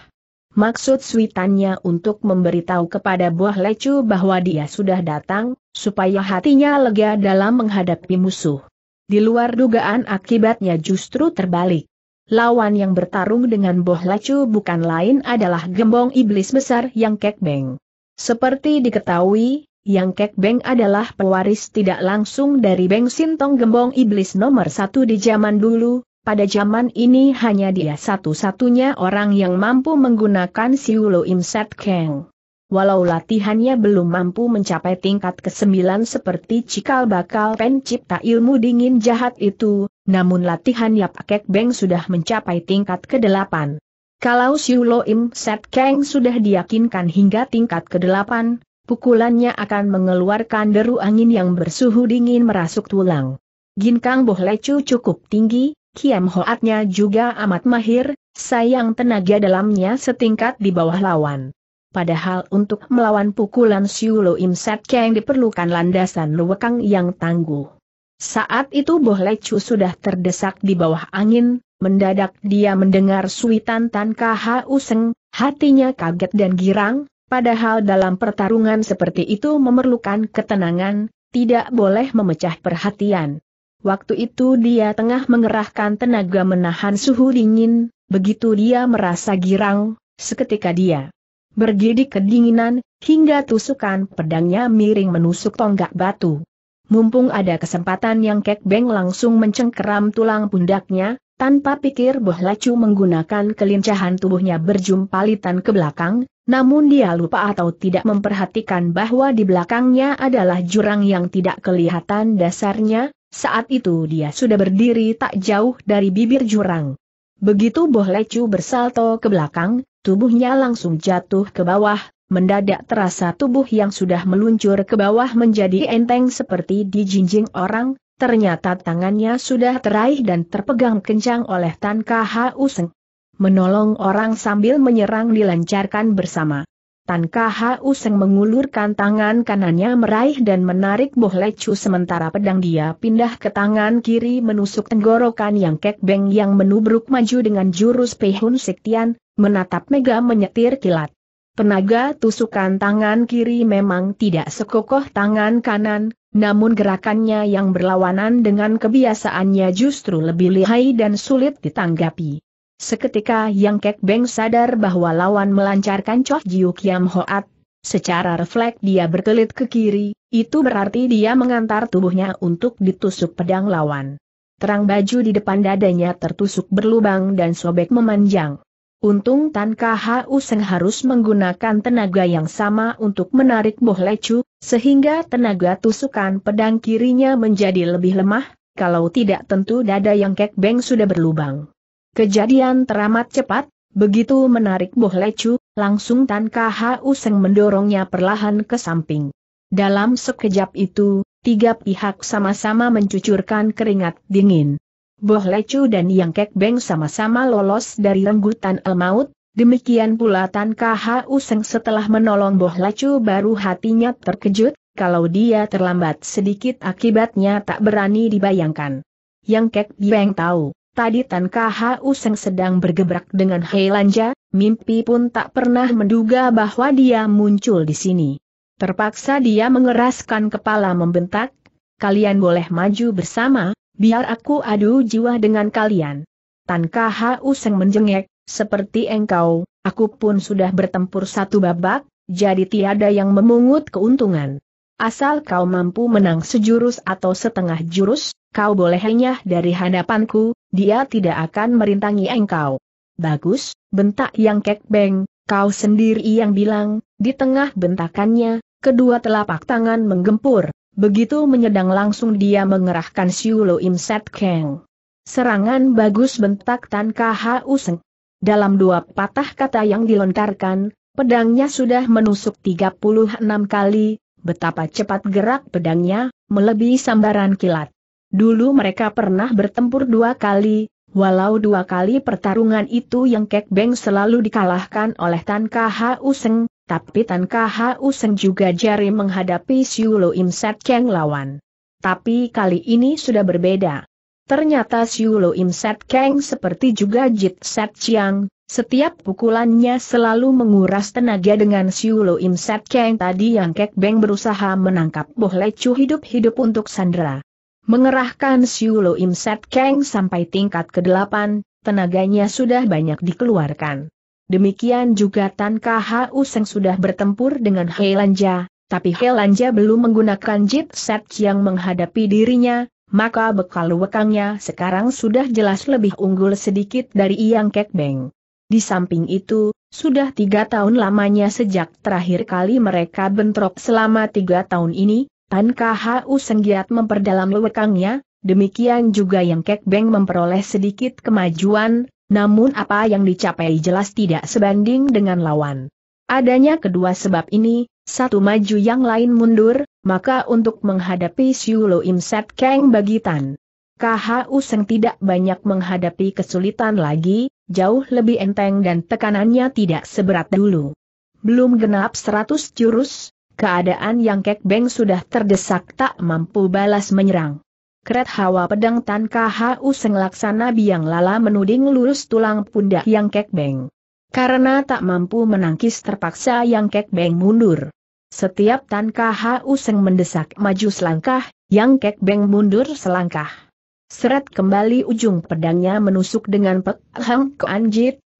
Maksud suitannya untuk memberitahu kepada Boh Lecu bahwa dia sudah datang, supaya hatinya lega dalam menghadapi musuh. Di luar dugaan akibatnya justru terbalik. Lawan yang bertarung dengan Boh Lacu bukan lain adalah gembong iblis besar yang Kek Beng. Seperti diketahui, yang Kek Beng adalah pewaris tidak langsung dari Beng Sintong gembong iblis nomor satu di zaman dulu, pada zaman ini hanya dia satu-satunya orang yang mampu menggunakan Siulo Imset Keng. Walau latihannya belum mampu mencapai tingkat ke-9 seperti cikal bakal pencipta ilmu dingin jahat itu, namun latihan Yap Beng sudah mencapai tingkat ke-8. Kalau Lo Im Set Kang sudah diyakinkan hingga tingkat ke-8, pukulannya akan mengeluarkan deru angin yang bersuhu dingin merasuk tulang. Ginkang Boh Lecu cukup tinggi, Kiam Hoatnya juga amat mahir, sayang tenaga dalamnya setingkat di bawah lawan. Padahal untuk melawan pukulan Siulo Imset Set Kang diperlukan landasan luwekang yang tangguh. Saat itu Boh Lecu sudah terdesak di bawah angin, mendadak dia mendengar suitan Tan Kha Useng, hatinya kaget dan girang, padahal dalam pertarungan seperti itu memerlukan ketenangan, tidak boleh memecah perhatian. Waktu itu dia tengah mengerahkan tenaga menahan suhu dingin, begitu dia merasa girang, seketika dia bergidik kedinginan, hingga tusukan pedangnya miring menusuk tonggak batu. Mumpung ada kesempatan yang Kek Beng langsung mencengkeram tulang pundaknya, tanpa pikir Boh Lacu menggunakan kelincahan tubuhnya berjumpalitan ke belakang, namun dia lupa atau tidak memperhatikan bahwa di belakangnya adalah jurang yang tidak kelihatan dasarnya, saat itu dia sudah berdiri tak jauh dari bibir jurang. Begitu Boh Lecu bersalto ke belakang, tubuhnya langsung jatuh ke bawah, mendadak terasa tubuh yang sudah meluncur ke bawah menjadi enteng seperti dijinjing orang, ternyata tangannya sudah teraih dan terpegang kencang oleh Tan Kha Useng. Menolong orang sambil menyerang dilancarkan bersama. Tan Kau Seng mengulurkan tangan kanannya meraih dan menarik boh lecu sementara pedang dia pindah ke tangan kiri menusuk tenggorokan yang kek beng yang menubruk maju dengan jurus pehun sektian, menatap mega menyetir kilat. Penaga tusukan tangan kiri memang tidak sekokoh tangan kanan, namun gerakannya yang berlawanan dengan kebiasaannya justru lebih lihai dan sulit ditanggapi. Seketika Yang Kek Beng sadar bahwa lawan melancarkan Choh Jiu Kiam Hoat, secara refleks dia berkelit ke kiri, itu berarti dia mengantar tubuhnya untuk ditusuk pedang lawan. Terang baju di depan dadanya tertusuk berlubang dan sobek memanjang. Untung Tan Kha Useng harus menggunakan tenaga yang sama untuk menarik Boh Lecu, sehingga tenaga tusukan pedang kirinya menjadi lebih lemah, kalau tidak tentu dada yang Kek Beng sudah berlubang. Kejadian teramat cepat, begitu menarik Boh Lecu, langsung Tan KHU Seng mendorongnya perlahan ke samping. Dalam sekejap itu, tiga pihak sama-sama mencucurkan keringat dingin. Boh Lecu dan Yang Kek Beng sama-sama lolos dari renggutan El Maut, demikian pula Tan KHU Seng setelah menolong Boh Lecu baru hatinya terkejut, kalau dia terlambat sedikit akibatnya tak berani dibayangkan. Yang Kek Beng tahu Tadi Tan Khu Seng sedang bergebrak dengan Hei Lanja, mimpi pun tak pernah menduga bahwa dia muncul di sini. Terpaksa dia mengeraskan kepala membentak, kalian boleh maju bersama, biar aku adu jiwa dengan kalian. Tan Khu Seng menjengek, seperti engkau, aku pun sudah bertempur satu babak, jadi tiada yang memungut keuntungan. Asal kau mampu menang sejurus atau setengah jurus, kau boleh hanya dari hadapanku, dia tidak akan merintangi engkau. Bagus, bentak yang kek beng, kau sendiri yang bilang, di tengah bentakannya, kedua telapak tangan menggempur, begitu menyedang langsung dia mengerahkan Siulo Imset Keng. Serangan bagus bentak Tan kaha useng. Dalam dua patah kata yang dilontarkan, pedangnya sudah menusuk 36 kali, betapa cepat gerak pedangnya, melebihi sambaran kilat. Dulu mereka pernah bertempur dua kali, walau dua kali pertarungan itu yang Kek Beng selalu dikalahkan oleh Tan Kha Useng, tapi Tan Kha Useng juga jari menghadapi Siu Lo Im Set Cheng lawan. Tapi kali ini sudah berbeda. Ternyata Siu Lo Im Set Keng seperti juga Jit Set Chiang, setiap pukulannya selalu menguras tenaga dengan Siu Lo Im Set Keng tadi yang Kek Beng berusaha menangkap Boh Lecu hidup-hidup untuk Sandra. Mengerahkan Siulo Imset Kang sampai tingkat ke-8, tenaganya sudah banyak dikeluarkan. Demikian juga Tan KHU Seng sudah bertempur dengan Helanja, tapi Helanja belum menggunakan Jit Set yang menghadapi dirinya, maka bekal wekangnya sekarang sudah jelas lebih unggul sedikit dari yang kek Beng. Di samping itu, sudah tiga tahun lamanya sejak terakhir kali mereka bentrok selama tiga tahun ini, Tan KHU Senggiat memperdalam lewekangnya, demikian juga yang Kek Beng memperoleh sedikit kemajuan, namun apa yang dicapai jelas tidak sebanding dengan lawan. Adanya kedua sebab ini, satu maju yang lain mundur, maka untuk menghadapi Siulo Imset Kang bagi Tan. KHU Seng tidak banyak menghadapi kesulitan lagi, jauh lebih enteng dan tekanannya tidak seberat dulu. Belum genap seratus jurus, Keadaan yang Kek Beng sudah terdesak tak mampu balas menyerang. Kret hawa pedang Tan KHU Laksana Biang Lala menuding lurus tulang pundak yang Kek Beng. Karena tak mampu menangkis terpaksa yang Kek Beng mundur. Setiap Tan KHU Seng mendesak maju selangkah, yang Kek Beng mundur selangkah. Seret kembali ujung pedangnya menusuk dengan Pek Hang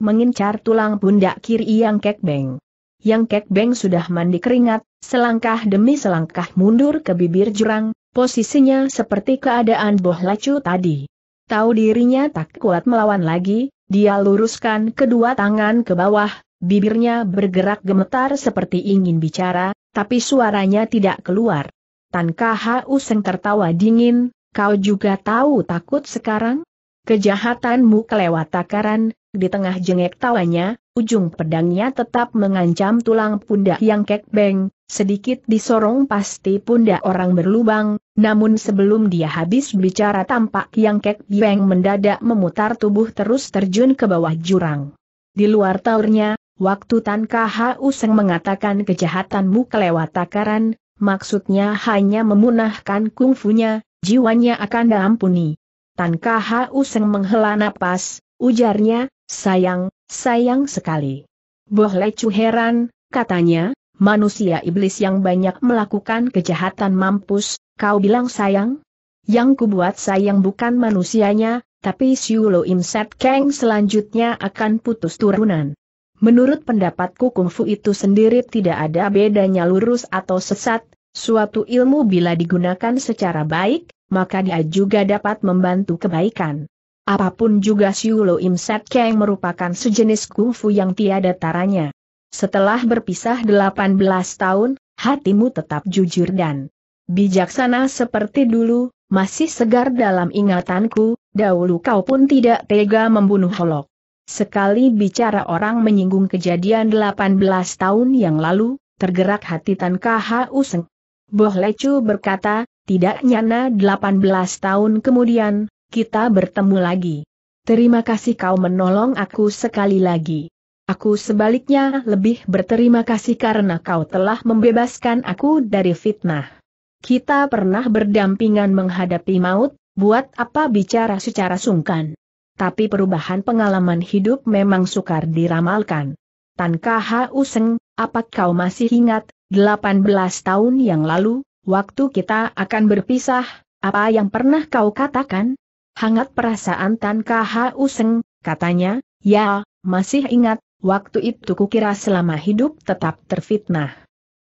mengincar tulang pundak kiri yang Kek Beng yang Kek Beng sudah mandi keringat, selangkah demi selangkah mundur ke bibir jurang, posisinya seperti keadaan Boh Lacu tadi. Tahu dirinya tak kuat melawan lagi, dia luruskan kedua tangan ke bawah, bibirnya bergerak gemetar seperti ingin bicara, tapi suaranya tidak keluar. Tan Kaha Useng tertawa dingin, kau juga tahu takut sekarang? Kejahatanmu kelewat takaran, di tengah jengek tawanya, Ujung pedangnya tetap mengancam tulang pundak yang Beng. sedikit disorong pasti pundak orang berlubang, namun sebelum dia habis bicara tampak yang Beng mendadak memutar tubuh terus terjun ke bawah jurang. Di luar taurnya, waktu Tan KHU Seng mengatakan kejahatanmu kelewat takaran, maksudnya hanya memunahkan kungfunya, jiwanya akan diampuni. Tan KHU Seng menghela napas, ujarnya, sayang, Sayang sekali. Boh Lecu heran, katanya, manusia iblis yang banyak melakukan kejahatan mampus, kau bilang sayang? Yang kubuat sayang bukan manusianya, tapi Siulo Imset keng selanjutnya akan putus turunan. Menurut pendapatku kungfu itu sendiri tidak ada bedanya lurus atau sesat, suatu ilmu bila digunakan secara baik, maka dia juga dapat membantu kebaikan. Apapun juga Siulo Im Set Keng merupakan sejenis kungfu yang tiada taranya. Setelah berpisah 18 tahun, hatimu tetap jujur dan bijaksana seperti dulu, masih segar dalam ingatanku, dahulu kau pun tidak tega membunuh Holok. Sekali bicara orang menyinggung kejadian 18 tahun yang lalu, tergerak hati Tan Kha Useng. Boh Lecu berkata, tidak nyana 18 tahun kemudian, kita bertemu lagi. Terima kasih kau menolong aku sekali lagi. Aku sebaliknya lebih berterima kasih karena kau telah membebaskan aku dari fitnah. Kita pernah berdampingan menghadapi maut, buat apa bicara secara sungkan. Tapi perubahan pengalaman hidup memang sukar diramalkan. Tan Kha Useng, apa kau masih ingat, 18 tahun yang lalu, waktu kita akan berpisah, apa yang pernah kau katakan? Hangat perasaan Tan Kau Seng, katanya, ya, masih ingat, waktu itu kukira selama hidup tetap terfitnah.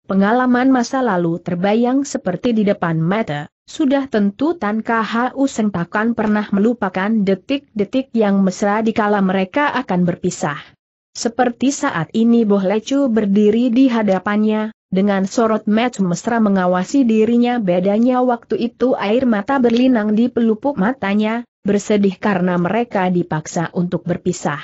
Pengalaman masa lalu terbayang seperti di depan mata, sudah tentu Tan Kau Seng takkan pernah melupakan detik-detik yang mesra di kala mereka akan berpisah. Seperti saat ini Boh Lecu berdiri di hadapannya, dengan sorot match mesra mengawasi dirinya bedanya waktu itu air mata berlinang di pelupuk matanya, bersedih karena mereka dipaksa untuk berpisah.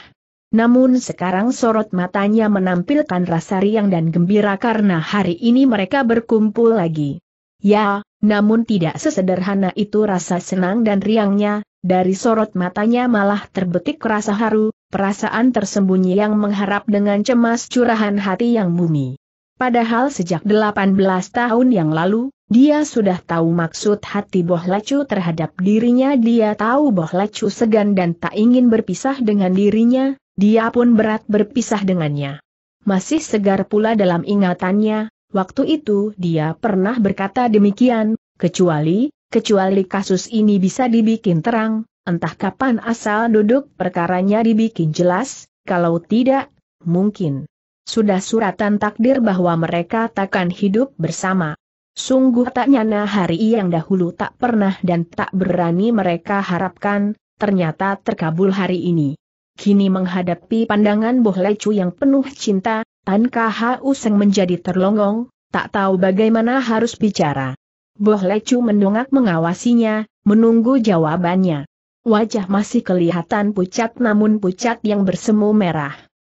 Namun sekarang sorot matanya menampilkan rasa riang dan gembira karena hari ini mereka berkumpul lagi. Ya, namun tidak sesederhana itu rasa senang dan riangnya, dari sorot matanya malah terbetik rasa haru, perasaan tersembunyi yang mengharap dengan cemas curahan hati yang bumi. Padahal sejak 18 tahun yang lalu, dia sudah tahu maksud hati Boh Lecu terhadap dirinya dia tahu Boh Lecu segan dan tak ingin berpisah dengan dirinya, dia pun berat berpisah dengannya. Masih segar pula dalam ingatannya, waktu itu dia pernah berkata demikian, kecuali, kecuali kasus ini bisa dibikin terang, entah kapan asal duduk perkaranya dibikin jelas, kalau tidak, mungkin. Sudah suratan takdir bahwa mereka takkan hidup bersama. Sungguh tak nyana hari yang dahulu tak pernah dan tak berani mereka harapkan, ternyata terkabul hari ini. Kini menghadapi pandangan Boh yang penuh cinta, Tan Kahau Seng menjadi terlongong, tak tahu bagaimana harus bicara. Boh mendongak mengawasinya, menunggu jawabannya. Wajah masih kelihatan pucat namun pucat yang bersemu merah.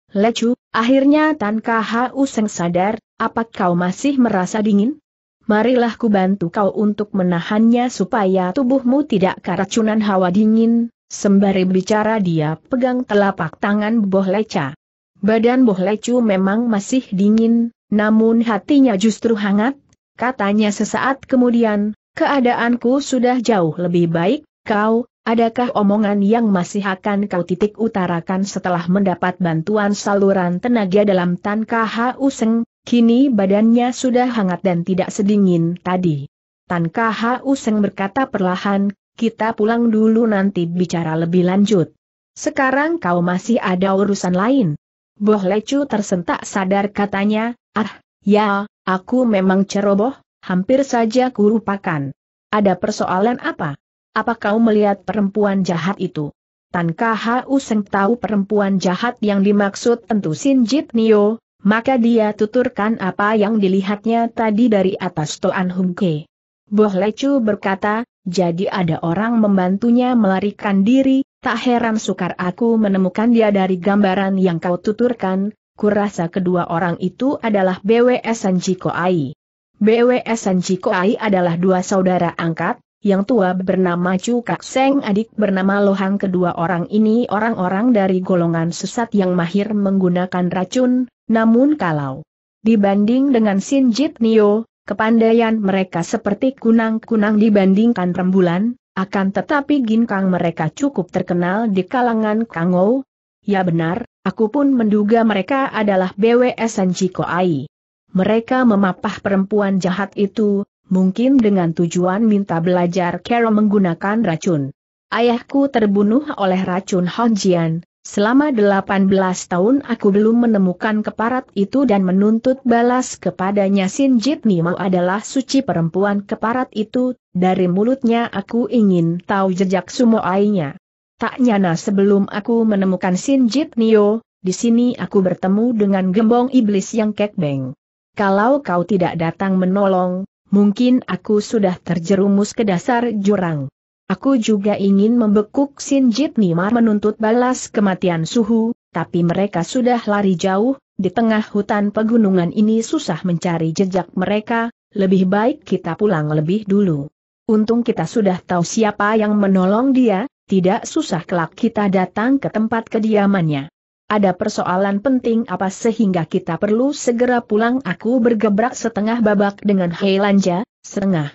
Lecu, akhirnya Tan Kahau Seng sadar, apa kau masih merasa dingin? Marilah ku bantu kau untuk menahannya supaya tubuhmu tidak keracunan hawa dingin, sembari bicara dia pegang telapak tangan Boh Leca. Badan Boh Lecu memang masih dingin, namun hatinya justru hangat, katanya sesaat kemudian, keadaanku sudah jauh lebih baik, kau, Adakah omongan yang masih akan kau titik utarakan setelah mendapat bantuan saluran tenaga dalam Tan KHU Seng? Kini badannya sudah hangat dan tidak sedingin tadi. Tan KHU Seng berkata perlahan, kita pulang dulu nanti bicara lebih lanjut. Sekarang kau masih ada urusan lain. Boh Lecu tersentak sadar katanya, ah, ya, aku memang ceroboh, hampir saja kurupakan. Ada persoalan apa? apa kau melihat perempuan jahat itu? Tan Hau Seng tahu perempuan jahat yang dimaksud tentu Sin Jit Nio, maka dia tuturkan apa yang dilihatnya tadi dari atas Toan Hung Ke. Boh Lecu berkata, jadi ada orang membantunya melarikan diri, tak heran sukar aku menemukan dia dari gambaran yang kau tuturkan, kurasa kedua orang itu adalah BWS Sanjiko Ai. BWS Sanjiko Ai adalah dua saudara angkat, yang tua bernama Chu Kak Seng adik bernama Lohang kedua orang ini orang-orang dari golongan sesat yang mahir menggunakan racun, namun kalau dibanding dengan Sinjit Nio, kepandaian mereka seperti kunang-kunang dibandingkan rembulan, akan tetapi ginkang mereka cukup terkenal di kalangan Kangou. Ya benar, aku pun menduga mereka adalah BWS Sanjiko Ai. Mereka memapah perempuan jahat itu, mungkin dengan tujuan minta belajar Carol menggunakan racun. Ayahku terbunuh oleh racun Honjian, selama 18 tahun aku belum menemukan keparat itu dan menuntut balas kepadanya Sinjit Nimo adalah suci perempuan keparat itu, dari mulutnya aku ingin tahu jejak sumoainya. Tak nyana sebelum aku menemukan Sinjit Nio, di sini aku bertemu dengan gembong iblis yang kekbeng. Kalau kau tidak datang menolong, mungkin aku sudah terjerumus ke dasar jurang. Aku juga ingin membekuk Jit Nima menuntut balas kematian suhu, tapi mereka sudah lari jauh, di tengah hutan pegunungan ini susah mencari jejak mereka, lebih baik kita pulang lebih dulu. Untung kita sudah tahu siapa yang menolong dia, tidak susah kelak kita datang ke tempat kediamannya. Ada persoalan penting apa sehingga kita perlu segera pulang aku bergebrak setengah babak dengan Hei Lanja, setengah.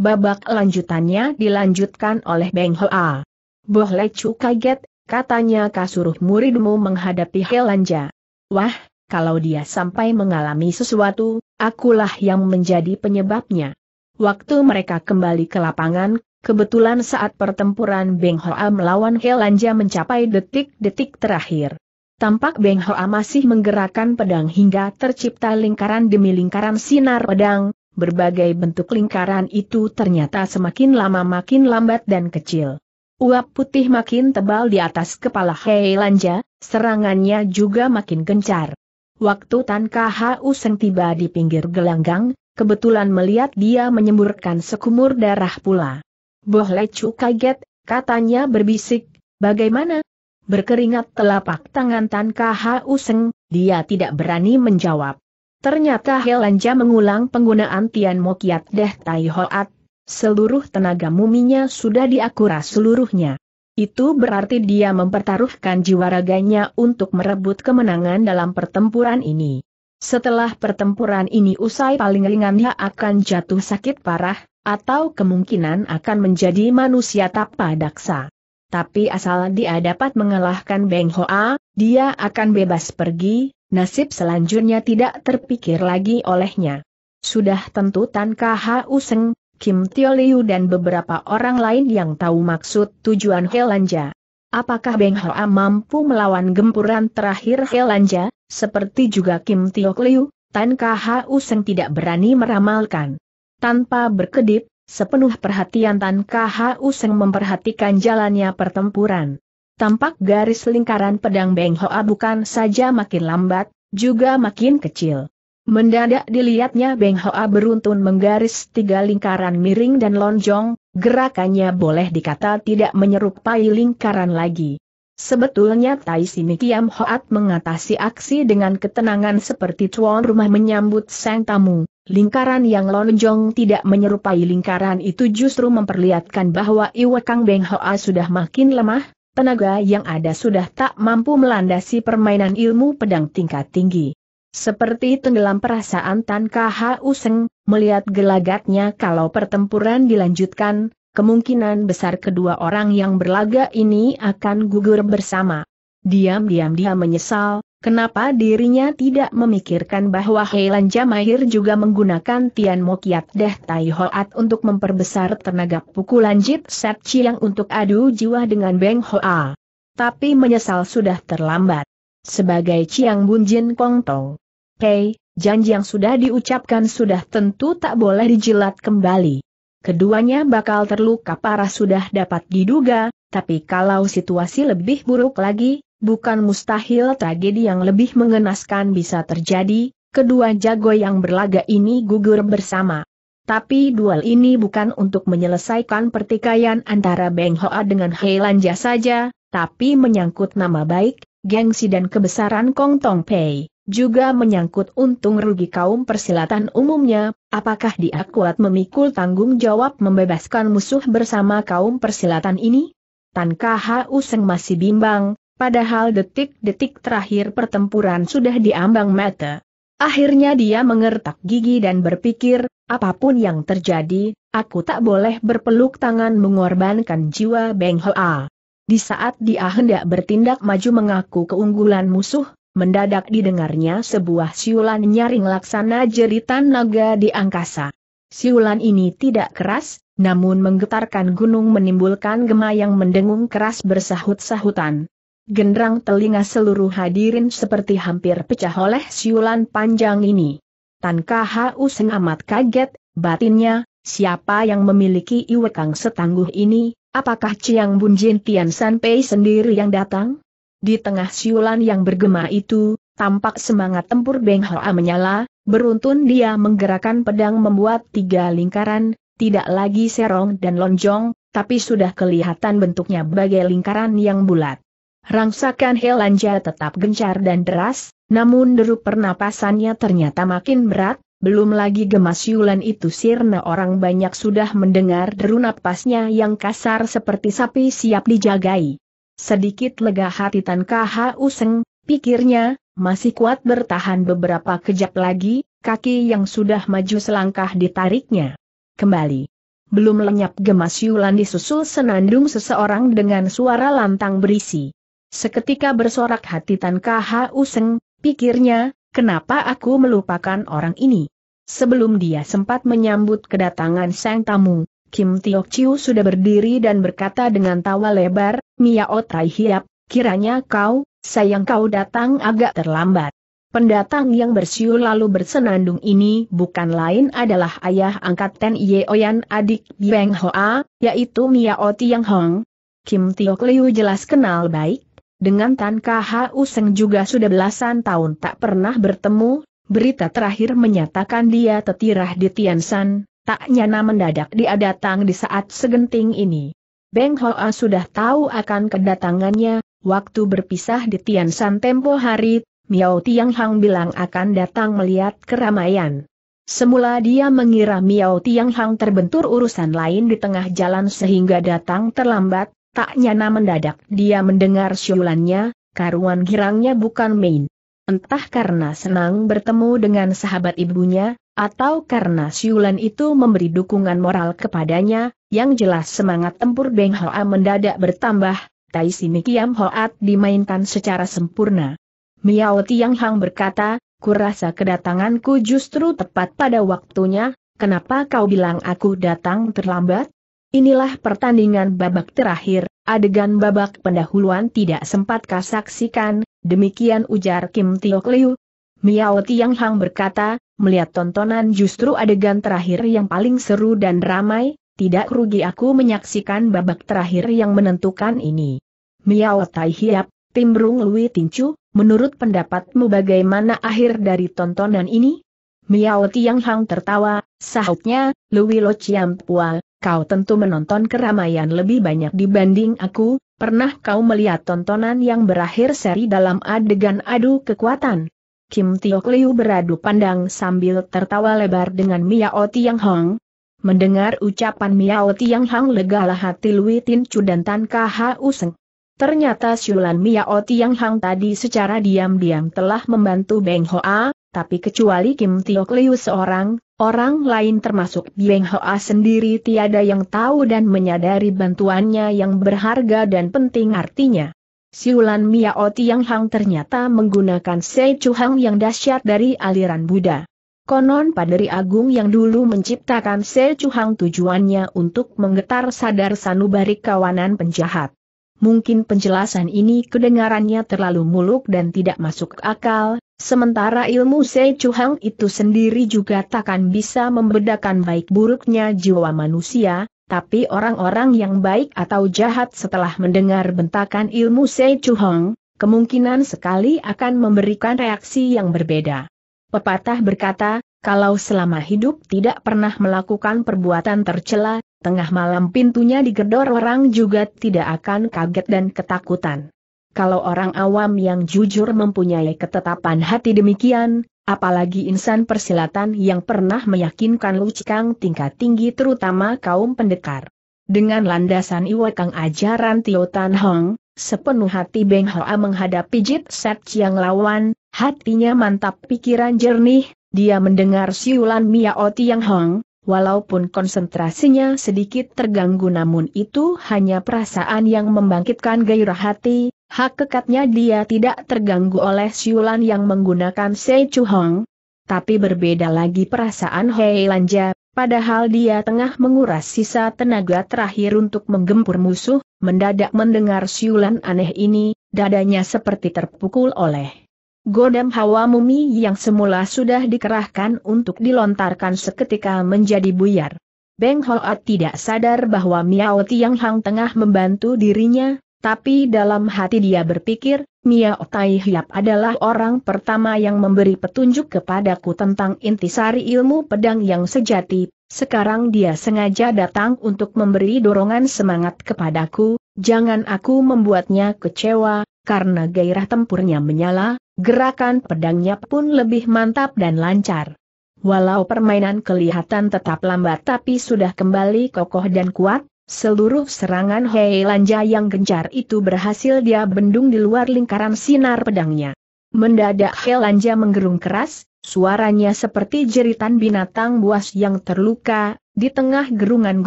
Babak lanjutannya dilanjutkan oleh Beng Hoa. Boh Lecu kaget, katanya kasuruh muridmu menghadapi Hei Lanja. Wah, kalau dia sampai mengalami sesuatu, akulah yang menjadi penyebabnya. Waktu mereka kembali ke lapangan, kebetulan saat pertempuran Beng Hoa melawan Helanja mencapai detik-detik terakhir. Tampak Beng Hoa masih menggerakkan pedang hingga tercipta lingkaran demi lingkaran sinar pedang, berbagai bentuk lingkaran itu ternyata semakin lama makin lambat dan kecil. Uap putih makin tebal di atas kepala Hei Lanja, serangannya juga makin gencar. Waktu Tan Khau Seng tiba di pinggir gelanggang, kebetulan melihat dia menyemburkan sekumur darah pula. Boh Lecu kaget, katanya berbisik, bagaimana, Berkeringat telapak tangan Tan Kau Seng, dia tidak berani menjawab. Ternyata Helanja mengulang penggunaan Tian Mokiat Deh Tai Hoat, seluruh tenaga muminya sudah diakura seluruhnya. Itu berarti dia mempertaruhkan jiwa raganya untuk merebut kemenangan dalam pertempuran ini. Setelah pertempuran ini usai paling ringan dia akan jatuh sakit parah, atau kemungkinan akan menjadi manusia tapa daksa tapi asal dia dapat mengalahkan Beng Hoa, dia akan bebas pergi, nasib selanjutnya tidak terpikir lagi olehnya. Sudah tentu Tan Kha Useng, Kim Tio Liu dan beberapa orang lain yang tahu maksud tujuan Helanja. Apakah Beng Hoa mampu melawan gempuran terakhir Helanja, seperti juga Kim Tio Liu, Tan Kha Useng tidak berani meramalkan. Tanpa berkedip, Sepenuh perhatian Tan KHU Seng memperhatikan jalannya pertempuran. Tampak garis lingkaran pedang Beng Hoa bukan saja makin lambat, juga makin kecil. Mendadak dilihatnya Beng Hoa beruntun menggaris tiga lingkaran miring dan lonjong, gerakannya boleh dikata tidak menyerupai lingkaran lagi. Sebetulnya Tai Simi Kiam Hoat mengatasi aksi dengan ketenangan seperti tuan rumah menyambut sang tamu, Lingkaran yang lonjong tidak menyerupai lingkaran itu justru memperlihatkan bahwa Iwa Kang Beng Hoa sudah makin lemah, tenaga yang ada sudah tak mampu melandasi permainan ilmu pedang tingkat tinggi. Seperti tenggelam perasaan Tan Kha Useng, melihat gelagatnya kalau pertempuran dilanjutkan, kemungkinan besar kedua orang yang berlaga ini akan gugur bersama. Diam-diam dia menyesal, Kenapa dirinya tidak memikirkan bahwa Heilan Jamahir juga menggunakan Tian Mokiat Deh Tai Hoat untuk memperbesar tenaga pukulan Jit Set Chiang untuk adu jiwa dengan Beng Hoa. Tapi menyesal sudah terlambat. Sebagai Chiang Bun Jin Kong Tong. Hei, janji yang sudah diucapkan sudah tentu tak boleh dijilat kembali. Keduanya bakal terluka parah sudah dapat diduga, tapi kalau situasi lebih buruk lagi, bukan mustahil tragedi yang lebih mengenaskan bisa terjadi, kedua jago yang berlaga ini gugur bersama. Tapi duel ini bukan untuk menyelesaikan pertikaian antara Beng Hoa dengan Hei Lanja saja, tapi menyangkut nama baik, gengsi dan kebesaran Kong Tong Pei juga menyangkut untung rugi kaum persilatan umumnya, apakah dia kuat memikul tanggung jawab membebaskan musuh bersama kaum persilatan ini? Tan Kaha Useng masih bimbang, padahal detik-detik terakhir pertempuran sudah diambang mata. Akhirnya dia mengertak gigi dan berpikir, apapun yang terjadi, aku tak boleh berpeluk tangan mengorbankan jiwa Beng Hoa. Di saat dia hendak bertindak maju mengaku keunggulan musuh, mendadak didengarnya sebuah siulan nyaring laksana jeritan naga di angkasa. Siulan ini tidak keras, namun menggetarkan gunung menimbulkan gema yang mendengung keras bersahut-sahutan. Gendrang telinga seluruh hadirin seperti hampir pecah oleh siulan panjang ini. Tan Kau amat kaget, batinnya, siapa yang memiliki iwekang setangguh ini, apakah Ciang Jin Tian Sanpei sendiri yang datang? Di tengah siulan yang bergema itu, tampak semangat tempur Beng Hoa menyala, Beruntun dia menggerakkan pedang membuat tiga lingkaran, tidak lagi serong dan lonjong, tapi sudah kelihatan bentuknya bagai lingkaran yang bulat. Rangsakan Helanja tetap gencar dan deras, namun deru pernapasannya ternyata makin berat, belum lagi gemas Yulan itu sirna orang banyak sudah mendengar deru napasnya yang kasar seperti sapi siap dijagai. Sedikit lega hati Tan Kha Useng, pikirnya, masih kuat bertahan beberapa kejap lagi, kaki yang sudah maju selangkah ditariknya. Kembali. Belum lenyap gemas Yulan disusul senandung seseorang dengan suara lantang berisi. Seketika bersorak hati Tan Kha Useng, pikirnya, kenapa aku melupakan orang ini? Sebelum dia sempat menyambut kedatangan sang tamu, Kim Tiok Chiu sudah berdiri dan berkata dengan tawa lebar, Miao Tai Hiap, Kiranya kau, sayang kau datang agak terlambat. Pendatang yang bersiul lalu bersenandung ini bukan lain adalah ayah angkat Ten Yeoyan adik beng Hoa, yaitu mia O Tiang Hong. Kim Tiok Liu jelas kenal baik, dengan Tan kha Seng juga sudah belasan tahun tak pernah bertemu, berita terakhir menyatakan dia tetirah di Tiansan, tak nyana mendadak dia datang di saat segenting ini. Beng Hoa sudah tahu akan kedatangannya, Waktu berpisah di Tian Tiansan tempo hari, Miao Tiang Hang bilang akan datang melihat keramaian. Semula dia mengira Miao Tiang Hang terbentur urusan lain di tengah jalan sehingga datang terlambat, tak nyana mendadak dia mendengar siulannya, karuan girangnya bukan main. Entah karena senang bertemu dengan sahabat ibunya, atau karena Siulan itu memberi dukungan moral kepadanya, yang jelas semangat tempur Beng Hoa mendadak bertambah, Tai Simi Kiam Hoat dimainkan secara sempurna. Miao Tiang Hang berkata, kurasa kedatanganku justru tepat pada waktunya, kenapa kau bilang aku datang terlambat? Inilah pertandingan babak terakhir, adegan babak pendahuluan tidak sempat saksikan, demikian ujar Kim Tio Liu. Miao Tiang Hang berkata, melihat tontonan justru adegan terakhir yang paling seru dan ramai, tidak rugi aku menyaksikan babak terakhir yang menentukan ini. Miao Tai Hiap, Timbrung Lui Tincu, menurut pendapatmu bagaimana akhir dari tontonan ini? Miao Tiang Hang tertawa, sahutnya, Lui Lo Chiam Pua, kau tentu menonton keramaian lebih banyak dibanding aku, pernah kau melihat tontonan yang berakhir seri dalam adegan adu kekuatan? Kim Tio Liu beradu pandang sambil tertawa lebar dengan Miao Tiang Hong, Mendengar ucapan Miao Tiang Hang legalah hati Lui Tin Chu dan Tan Kha Useng. Ternyata siulan Miao Tiang Hang tadi secara diam-diam telah membantu Beng Hoa, tapi kecuali Kim Tiok Liu seorang, orang lain termasuk Beng Hoa sendiri tiada yang tahu dan menyadari bantuannya yang berharga dan penting artinya. Siulan Miao Tiang Hang ternyata menggunakan Sei Chu Hang yang dahsyat dari aliran Buddha. Konon Paderi Agung yang dulu menciptakan Secuhang tujuannya untuk menggetar sadar sanubari kawanan penjahat. Mungkin penjelasan ini kedengarannya terlalu muluk dan tidak masuk akal, sementara ilmu Sei Chuhang itu sendiri juga takkan bisa membedakan baik buruknya jiwa manusia, tapi orang-orang yang baik atau jahat setelah mendengar bentakan ilmu Sei Chuhang, kemungkinan sekali akan memberikan reaksi yang berbeda. Pepatah berkata, kalau selama hidup tidak pernah melakukan perbuatan tercela, tengah malam pintunya digedor orang juga tidak akan kaget dan ketakutan. Kalau orang awam yang jujur mempunyai ketetapan hati demikian, apalagi insan persilatan yang pernah meyakinkan lucikang tingkat tinggi terutama kaum pendekar. Dengan landasan iwakang ajaran Tio Tan Hong, sepenuh hati Beng Hoa menghadapi Jit Set yang lawan, Hatinya mantap pikiran jernih, dia mendengar siulan Miao Yang Hong, walaupun konsentrasinya sedikit terganggu namun itu hanya perasaan yang membangkitkan gairah hati, hak kekatnya dia tidak terganggu oleh siulan yang menggunakan Sei Chu Hong. Tapi berbeda lagi perasaan Hei Lanja, padahal dia tengah menguras sisa tenaga terakhir untuk menggempur musuh, mendadak mendengar siulan aneh ini, dadanya seperti terpukul oleh Godam hawa mumi yang semula sudah dikerahkan untuk dilontarkan seketika menjadi buyar. Beng Hoat tidak sadar bahwa Miao Tiang Hang tengah membantu dirinya, tapi dalam hati dia berpikir, Miao Tai Hiap adalah orang pertama yang memberi petunjuk kepadaku tentang intisari ilmu pedang yang sejati, sekarang dia sengaja datang untuk memberi dorongan semangat kepadaku, jangan aku membuatnya kecewa, karena gairah tempurnya menyala, Gerakan pedangnya pun lebih mantap dan lancar. Walau permainan kelihatan tetap lambat tapi sudah kembali kokoh dan kuat, seluruh serangan Hei Lanja yang gencar itu berhasil dia bendung di luar lingkaran sinar pedangnya. Mendadak Hei Lanja menggerung keras, suaranya seperti jeritan binatang buas yang terluka, di tengah gerungan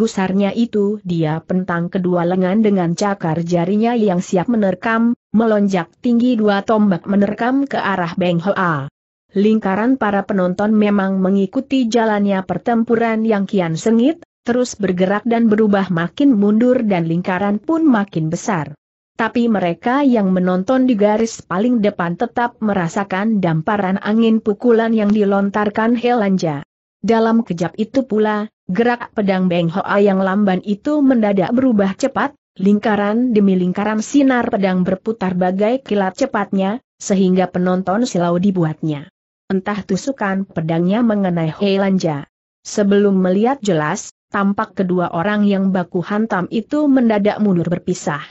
gusarnya itu dia pentang kedua lengan dengan cakar jarinya yang siap menerkam, Melonjak tinggi dua tombak menerkam ke arah Beng Hoa. Lingkaran para penonton memang mengikuti jalannya pertempuran yang kian sengit, terus bergerak dan berubah makin mundur dan lingkaran pun makin besar. Tapi mereka yang menonton di garis paling depan tetap merasakan damparan angin pukulan yang dilontarkan Helanja. Dalam kejap itu pula, gerak pedang Beng Hoa yang lamban itu mendadak berubah cepat, Lingkaran demi lingkaran sinar pedang berputar bagai kilat cepatnya, sehingga penonton silau dibuatnya. Entah tusukan pedangnya mengenai Heilanja. Sebelum melihat jelas, tampak kedua orang yang baku hantam itu mendadak mundur berpisah.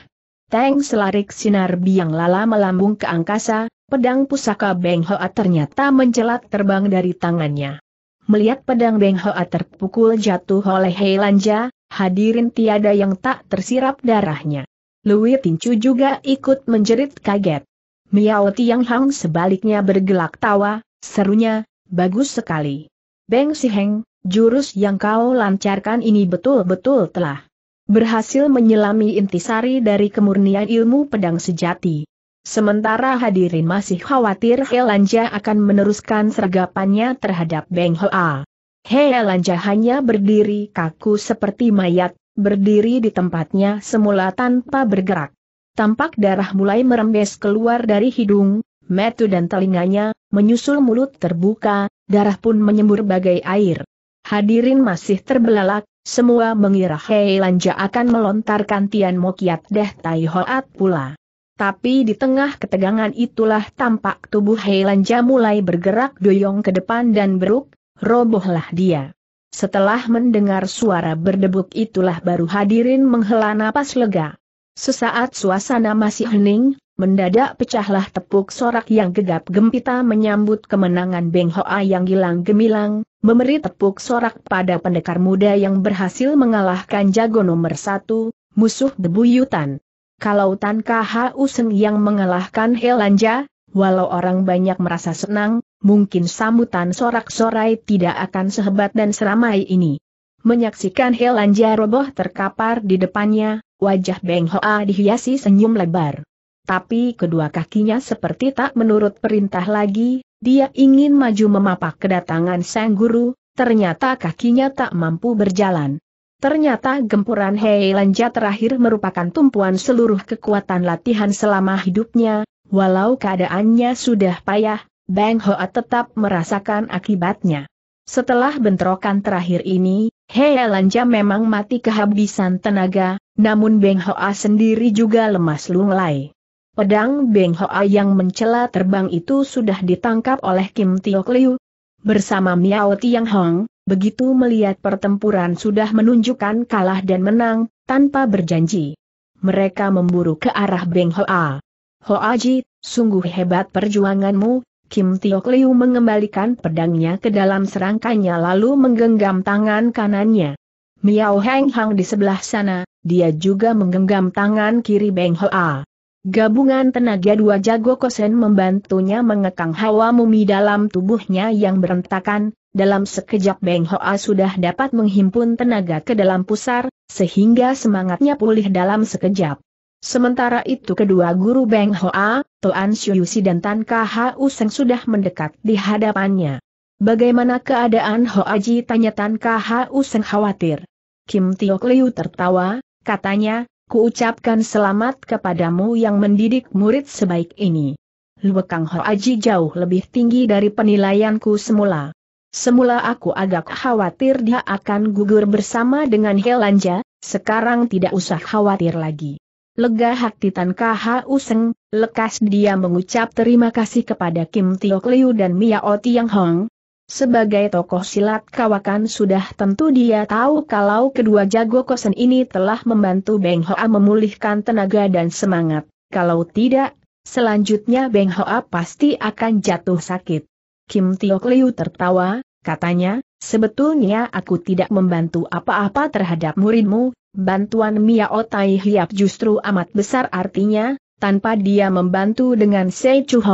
Teng selarik sinar biang lala melambung ke angkasa, pedang pusaka Beng Hoa ternyata mencelat terbang dari tangannya. Melihat pedang Beng Hoa terpukul jatuh oleh Heilanja, hadirin tiada yang tak tersirap darahnya. Lui Tincu juga ikut menjerit kaget. Miao Tiang Hang sebaliknya bergelak tawa, serunya, bagus sekali. Beng Siheng, jurus yang kau lancarkan ini betul-betul telah berhasil menyelami intisari dari kemurnian ilmu pedang sejati. Sementara hadirin masih khawatir Helanja akan meneruskan sergapannya terhadap Beng Hoa. Helanja hanya berdiri kaku seperti mayat, berdiri di tempatnya semula tanpa bergerak. Tampak darah mulai merembes keluar dari hidung, metu dan telinganya, menyusul mulut terbuka, darah pun menyembur bagai air. Hadirin masih terbelalak, semua mengira Hei Lanja akan melontarkan Tian Mokiat Deh Tai Hoat pula. Tapi di tengah ketegangan itulah tampak tubuh Hei Lanja mulai bergerak doyong ke depan dan beruk, robohlah dia. Setelah mendengar suara berdebuk itulah baru hadirin menghela napas lega. Sesaat suasana masih hening, mendadak pecahlah tepuk sorak yang gegap gempita menyambut kemenangan Beng Hoa yang hilang gemilang, memberi tepuk sorak pada pendekar muda yang berhasil mengalahkan jago nomor satu, musuh bebuyutan. Kalau Tan KHU Seng yang mengalahkan Helanja, walau orang banyak merasa senang, mungkin sambutan sorak-sorai tidak akan sehebat dan seramai ini. Menyaksikan Helanja roboh terkapar di depannya, wajah Beng Hoa dihiasi senyum lebar. Tapi kedua kakinya seperti tak menurut perintah lagi, dia ingin maju memapak kedatangan sang guru, ternyata kakinya tak mampu berjalan. Ternyata gempuran Heilanja terakhir merupakan tumpuan seluruh kekuatan latihan selama hidupnya, walau keadaannya sudah payah, Bang Hoa tetap merasakan akibatnya. Setelah bentrokan terakhir ini, Hei Lanja memang mati kehabisan tenaga, namun Beng Hoa sendiri juga lemas lunglai. Pedang Beng Hoa yang mencela terbang itu sudah ditangkap oleh Kim Tiok Liu. Bersama Miao Tiang Hong, begitu melihat pertempuran sudah menunjukkan kalah dan menang, tanpa berjanji. Mereka memburu ke arah Beng Hoa. Hoa Ji, sungguh hebat perjuanganmu, Kim Tiok Liu mengembalikan pedangnya ke dalam serangkanya lalu menggenggam tangan kanannya. Miao Heng Hang di sebelah sana, dia juga menggenggam tangan kiri Beng Hoa. Gabungan tenaga dua jago kosen membantunya mengekang hawa mumi dalam tubuhnya yang berentakan, dalam sekejap Beng Hoa sudah dapat menghimpun tenaga ke dalam pusar, sehingga semangatnya pulih dalam sekejap. Sementara itu kedua guru Beng Hoa, Toan Si dan Tan Kha Useng sudah mendekat di hadapannya. Bagaimana keadaan Ho Aji? tanya Tan Kha Useng khawatir. Kim Tio Liu tertawa, katanya, kuucapkan selamat kepadamu yang mendidik murid sebaik ini. Luekang Ho Aji jauh lebih tinggi dari penilaianku semula. Semula aku agak khawatir dia akan gugur bersama dengan Helanja, sekarang tidak usah khawatir lagi. Lega hati Tan Khu Seng, lekas dia mengucap terima kasih kepada Kim Tiok Liu dan Mia O Tiang Hong. Sebagai tokoh silat kawakan sudah tentu dia tahu kalau kedua jago kosen ini telah membantu Beng Hoa memulihkan tenaga dan semangat. Kalau tidak, selanjutnya Beng Hoa pasti akan jatuh sakit. Kim Tiok Liu tertawa, katanya, Sebetulnya aku tidak membantu apa-apa terhadap muridmu, bantuan Mia Tai Hiap justru amat besar artinya, tanpa dia membantu dengan Sei Chu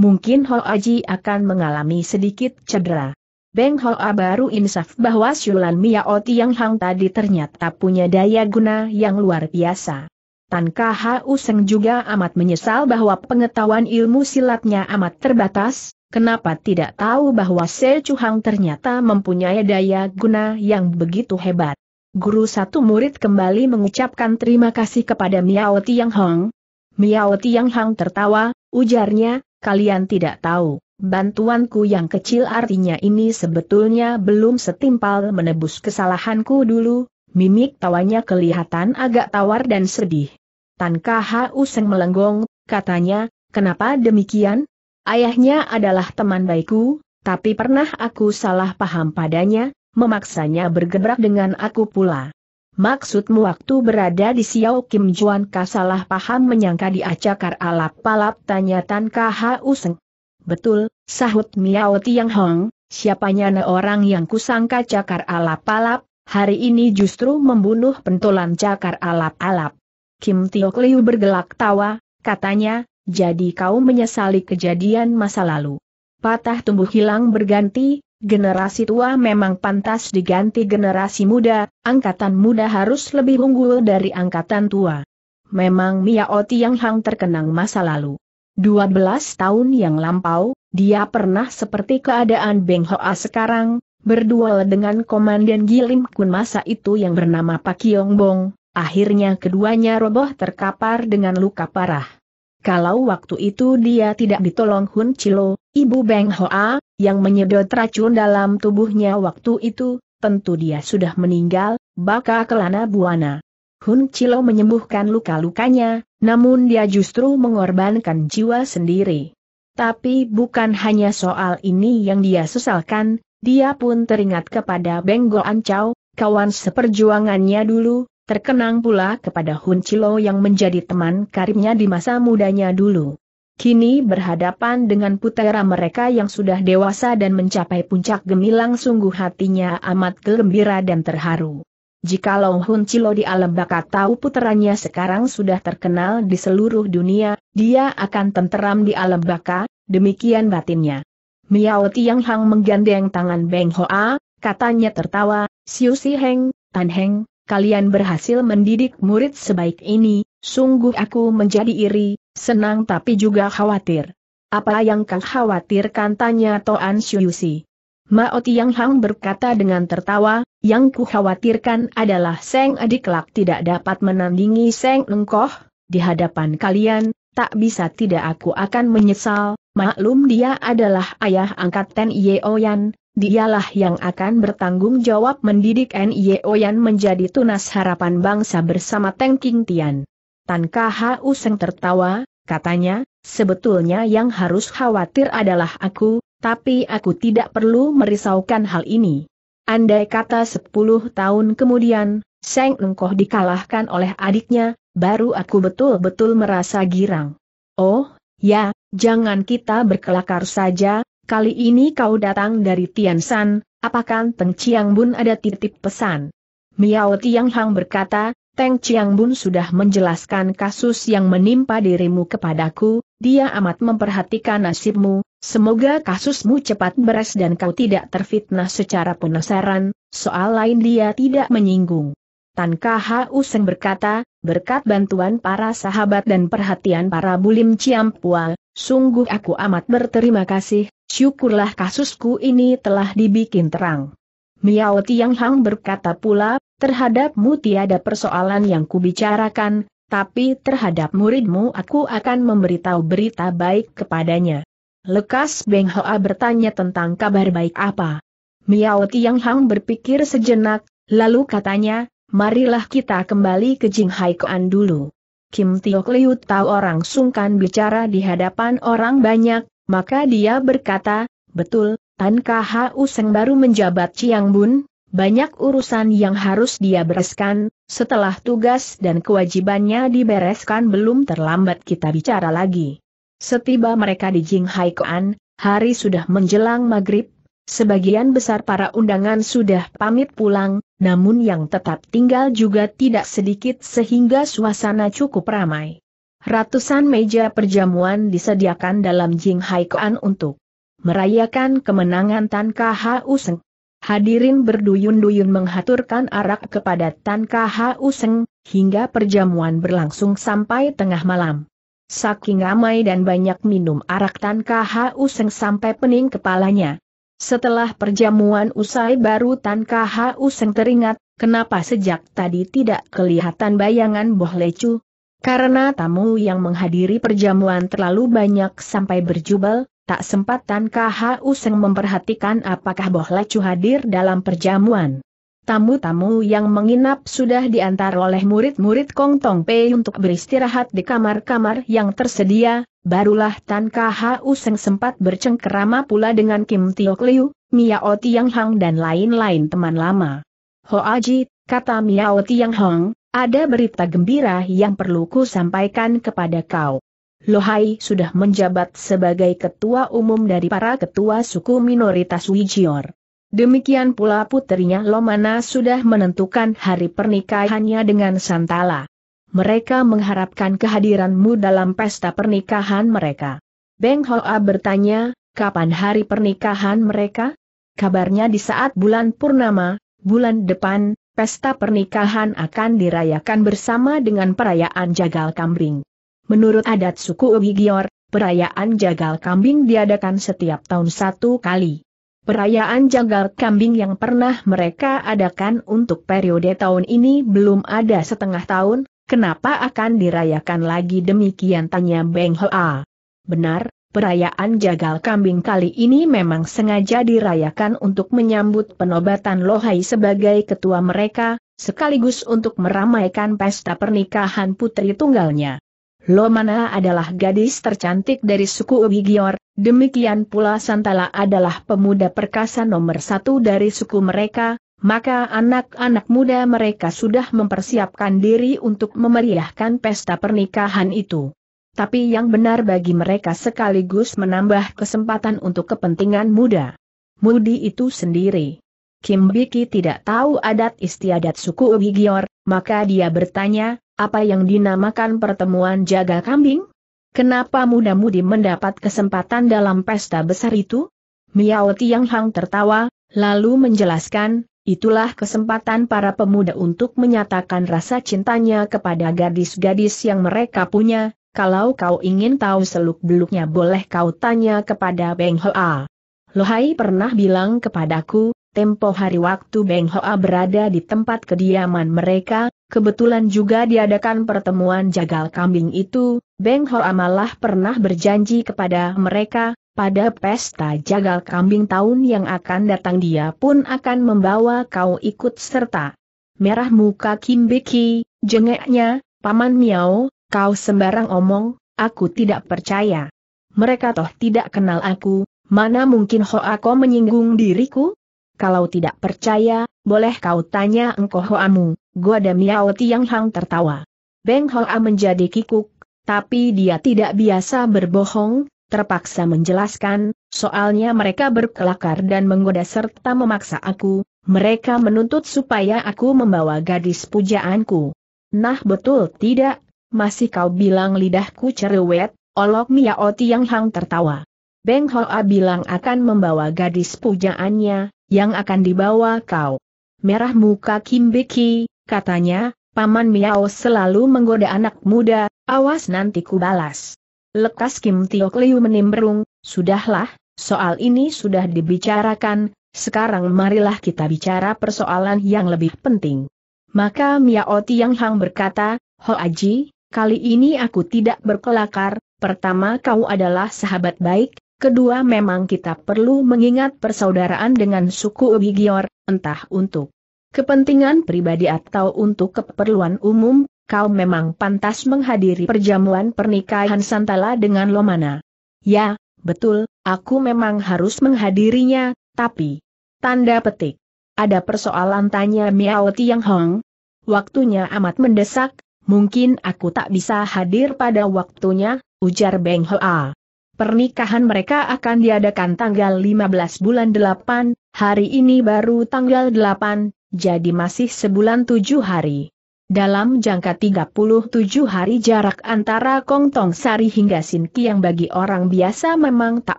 mungkin Ho Aji akan mengalami sedikit cedera. Beng Ho A baru insaf bahwa Siulan Mia Oti yang Hang tadi ternyata punya daya guna yang luar biasa. Tan Kha Useng juga amat menyesal bahwa pengetahuan ilmu silatnya amat terbatas, kenapa tidak tahu bahwa Se Chuhang ternyata mempunyai daya guna yang begitu hebat. Guru satu murid kembali mengucapkan terima kasih kepada Miao Tiang Hong. Miao Tiang Hong tertawa, ujarnya, kalian tidak tahu, bantuanku yang kecil artinya ini sebetulnya belum setimpal menebus kesalahanku dulu, mimik tawanya kelihatan agak tawar dan sedih. Tan Kaha Useng melenggong, katanya, kenapa demikian? Ayahnya adalah teman baikku, tapi pernah aku salah paham padanya, memaksanya bergerak dengan aku pula. Maksudmu waktu berada di Xiao Kim Juan kasalah paham menyangka diacakar alap palap tanya Tan Khu Seng. Betul, sahut Miao Tiang Hong, siapanya ne orang yang kusangka cakar alap palap, hari ini justru membunuh pentolan cakar alap-alap. Kim Tiok Liu bergelak tawa, katanya, jadi kau menyesali kejadian masa lalu. Patah tumbuh hilang berganti, Generasi tua memang pantas diganti generasi muda, angkatan muda harus lebih unggul dari angkatan tua. Memang Miao yang Hang terkenang masa lalu. 12 tahun yang lampau, dia pernah seperti keadaan Beng Hoa sekarang, berduel dengan Komandan Gilim Kun masa itu yang bernama Pak Kiong Bong, akhirnya keduanya roboh terkapar dengan luka parah. Kalau waktu itu dia tidak ditolong Hun Chilo, Ibu Beng Hoa, yang menyedot racun dalam tubuhnya waktu itu, tentu dia sudah meninggal, baka kelana buana. Hun Chilo menyembuhkan luka-lukanya, namun dia justru mengorbankan jiwa sendiri. Tapi bukan hanya soal ini yang dia sesalkan, dia pun teringat kepada Beng Goan Chow, kawan seperjuangannya dulu, Terkenang pula kepada Hun Chilo yang menjadi teman karibnya di masa mudanya dulu. Kini berhadapan dengan putera mereka yang sudah dewasa dan mencapai puncak gemilang sungguh hatinya amat gembira dan terharu. Jikalau Hun Chilo di alam bakat tahu puteranya sekarang sudah terkenal di seluruh dunia, dia akan tenteram di alam baka, demikian batinnya. Miao Tiang Hang menggandeng tangan Beng Hoa, katanya tertawa, Siu Si Heng, Tan Heng, kalian berhasil mendidik murid sebaik ini, sungguh aku menjadi iri, senang tapi juga khawatir. Apa yang kau khawatirkan tanya Toan Syuyusi. Mao Tiang Hang berkata dengan tertawa, yang ku khawatirkan adalah Seng adik Lak tidak dapat menandingi Seng Engkoh, di hadapan kalian, tak bisa tidak aku akan menyesal, maklum dia adalah ayah angkat Ten Yeoyan, dialah yang akan bertanggung jawab mendidik N.Y.O. Yan menjadi tunas harapan bangsa bersama Teng King Tian. Tan K.H.U. Seng tertawa, katanya, sebetulnya yang harus khawatir adalah aku, tapi aku tidak perlu merisaukan hal ini. Andai kata 10 tahun kemudian, Seng Nengkoh dikalahkan oleh adiknya, baru aku betul-betul merasa girang. Oh, ya, jangan kita berkelakar saja, kali ini kau datang dari Tian Tiansan, apakah Teng Chiang Bun ada titip pesan? Miao Tiang Hang berkata, Teng Chiang Bun sudah menjelaskan kasus yang menimpa dirimu kepadaku, dia amat memperhatikan nasibmu, semoga kasusmu cepat beres dan kau tidak terfitnah secara penasaran, soal lain dia tidak menyinggung. Tan Kha Useng berkata, berkat bantuan para sahabat dan perhatian para bulim Chiang Puang, Sungguh aku amat berterima kasih, syukurlah kasusku ini telah dibikin terang. Miao Tiang Hang berkata pula, terhadapmu tiada persoalan yang kubicarakan, tapi terhadap muridmu aku akan memberitahu berita baik kepadanya. Lekas Beng Hoa bertanya tentang kabar baik apa. Miao Tiang Hang berpikir sejenak, lalu katanya, marilah kita kembali ke Jinghai Koan dulu. Kim Tio Kliu tahu orang sungkan bicara di hadapan orang banyak, maka dia berkata, betul, Tan Khu Seng baru menjabat Chiang Bun, banyak urusan yang harus dia bereskan, setelah tugas dan kewajibannya dibereskan belum terlambat kita bicara lagi. Setiba mereka di Jing Hai Kuan, hari sudah menjelang maghrib, Sebagian besar para undangan sudah pamit pulang, namun yang tetap tinggal juga tidak sedikit sehingga suasana cukup ramai. Ratusan meja perjamuan disediakan dalam Jing Haikuan untuk merayakan kemenangan Tan Kha Useng. Hadirin berduyun-duyun menghaturkan arak kepada Tan Kha Useng, hingga perjamuan berlangsung sampai tengah malam. Saking ramai dan banyak minum arak Tan Kha Useng sampai pening kepalanya. Setelah perjamuan usai baru Tan Kau Seng teringat, kenapa sejak tadi tidak kelihatan bayangan Boh Lecu? Karena tamu yang menghadiri perjamuan terlalu banyak sampai berjubel, tak sempat Tan Kau Seng memperhatikan apakah Boh Lecu hadir dalam perjamuan. Tamu-tamu yang menginap sudah diantar oleh murid-murid Kong Tong Pei untuk beristirahat di kamar-kamar yang tersedia, Barulah Tan Kha yang sempat bercengkerama pula dengan Kim Tiok Liu, Miao Tiang Hang dan lain-lain teman lama. Ho Ji, kata Miao Tiang Hang, ada berita gembira yang perlu ku sampaikan kepada kau. Lohai sudah menjabat sebagai ketua umum dari para ketua suku minoritas Wijior. Demikian pula putrinya Lomana sudah menentukan hari pernikahannya dengan Santala mereka mengharapkan kehadiranmu dalam pesta pernikahan mereka. Beng Hoa bertanya, kapan hari pernikahan mereka? Kabarnya di saat bulan purnama, bulan depan, pesta pernikahan akan dirayakan bersama dengan perayaan Jagal Kambing. Menurut adat suku Ugigior, perayaan Jagal Kambing diadakan setiap tahun satu kali. Perayaan Jagal Kambing yang pernah mereka adakan untuk periode tahun ini belum ada setengah tahun, Kenapa akan dirayakan lagi demikian tanya Beng Hoa? Benar, perayaan jagal kambing kali ini memang sengaja dirayakan untuk menyambut penobatan Lohai sebagai ketua mereka, sekaligus untuk meramaikan pesta pernikahan putri tunggalnya. Lomana adalah gadis tercantik dari suku Ubigior, demikian pula Santala adalah pemuda perkasa nomor satu dari suku mereka, maka anak-anak muda mereka sudah mempersiapkan diri untuk memeriahkan pesta pernikahan itu. Tapi yang benar bagi mereka sekaligus menambah kesempatan untuk kepentingan muda. Mudi itu sendiri. Kim Biki tidak tahu adat istiadat suku Ugigior, maka dia bertanya, apa yang dinamakan pertemuan jaga kambing? Kenapa muda-mudi mendapat kesempatan dalam pesta besar itu? Miao Tiang Hang tertawa, lalu menjelaskan, Itulah kesempatan para pemuda untuk menyatakan rasa cintanya kepada gadis-gadis yang mereka punya, kalau kau ingin tahu seluk-beluknya boleh kau tanya kepada Beng Hoa. Lohai pernah bilang kepadaku, tempo hari waktu Beng Hoa berada di tempat kediaman mereka, kebetulan juga diadakan pertemuan jagal kambing itu, Beng Hoa malah pernah berjanji kepada mereka, pada pesta jagal kambing tahun yang akan datang dia pun akan membawa kau ikut serta. Merah muka Kim Beki, jengeknya, Paman Miao, kau sembarang omong, aku tidak percaya. Mereka toh tidak kenal aku, mana mungkin Hoa kau menyinggung diriku? Kalau tidak percaya, boleh kau tanya engkau Hoamu, gua ada Miao Tiang Hang tertawa. Beng Hoa menjadi kikuk, tapi dia tidak biasa berbohong, terpaksa menjelaskan, soalnya mereka berkelakar dan menggoda serta memaksa aku, mereka menuntut supaya aku membawa gadis pujaanku. Nah betul tidak, masih kau bilang lidahku cerewet, olok Miao yang Hang tertawa. Beng Hoa bilang akan membawa gadis pujaannya, yang akan dibawa kau. Merah muka Kim Biki, katanya, Paman Miao selalu menggoda anak muda, awas nanti ku balas. Lekas Kim Tio Kliu menimbrung, sudahlah, soal ini sudah dibicarakan, sekarang marilah kita bicara persoalan yang lebih penting. Maka Miao Tiang Hang berkata, Ho Aji, kali ini aku tidak berkelakar, pertama kau adalah sahabat baik, kedua memang kita perlu mengingat persaudaraan dengan suku Ubigior, entah untuk kepentingan pribadi atau untuk keperluan umum, kau memang pantas menghadiri perjamuan pernikahan Santala dengan Lomana. Ya, betul, aku memang harus menghadirinya, tapi... Tanda petik. Ada persoalan tanya Miao Tiang Hong? Waktunya amat mendesak, mungkin aku tak bisa hadir pada waktunya, ujar Beng Hoa. Pernikahan mereka akan diadakan tanggal 15 bulan 8, hari ini baru tanggal 8, jadi masih sebulan tujuh hari. Dalam jangka 37 hari jarak antara Kong Tong Sari hingga Sinki yang bagi orang biasa memang tak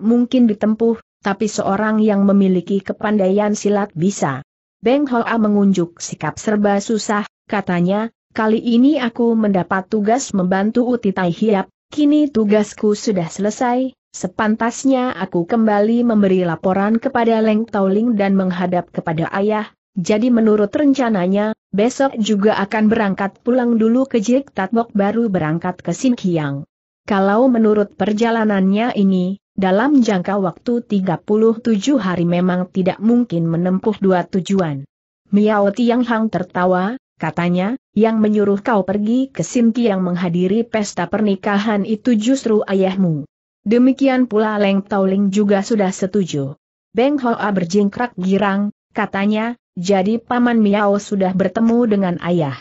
mungkin ditempuh, tapi seorang yang memiliki kepandaian silat bisa. Beng Hoa mengunjuk sikap serba susah, katanya, kali ini aku mendapat tugas membantu Uti Tai Hiap, kini tugasku sudah selesai, sepantasnya aku kembali memberi laporan kepada Leng Tauling dan menghadap kepada ayah, jadi menurut rencananya, besok juga akan berangkat pulang dulu ke Jik Tatbok baru berangkat ke Sinkiang. Kalau menurut perjalanannya ini, dalam jangka waktu 37 hari memang tidak mungkin menempuh dua tujuan. Miao Tiang Hang tertawa, katanya, yang menyuruh kau pergi ke Sinki yang menghadiri pesta pernikahan itu justru ayahmu. Demikian pula Leng Tauling juga sudah setuju. Beng Hoa berjingkrak girang, katanya, jadi Paman Miao sudah bertemu dengan ayah.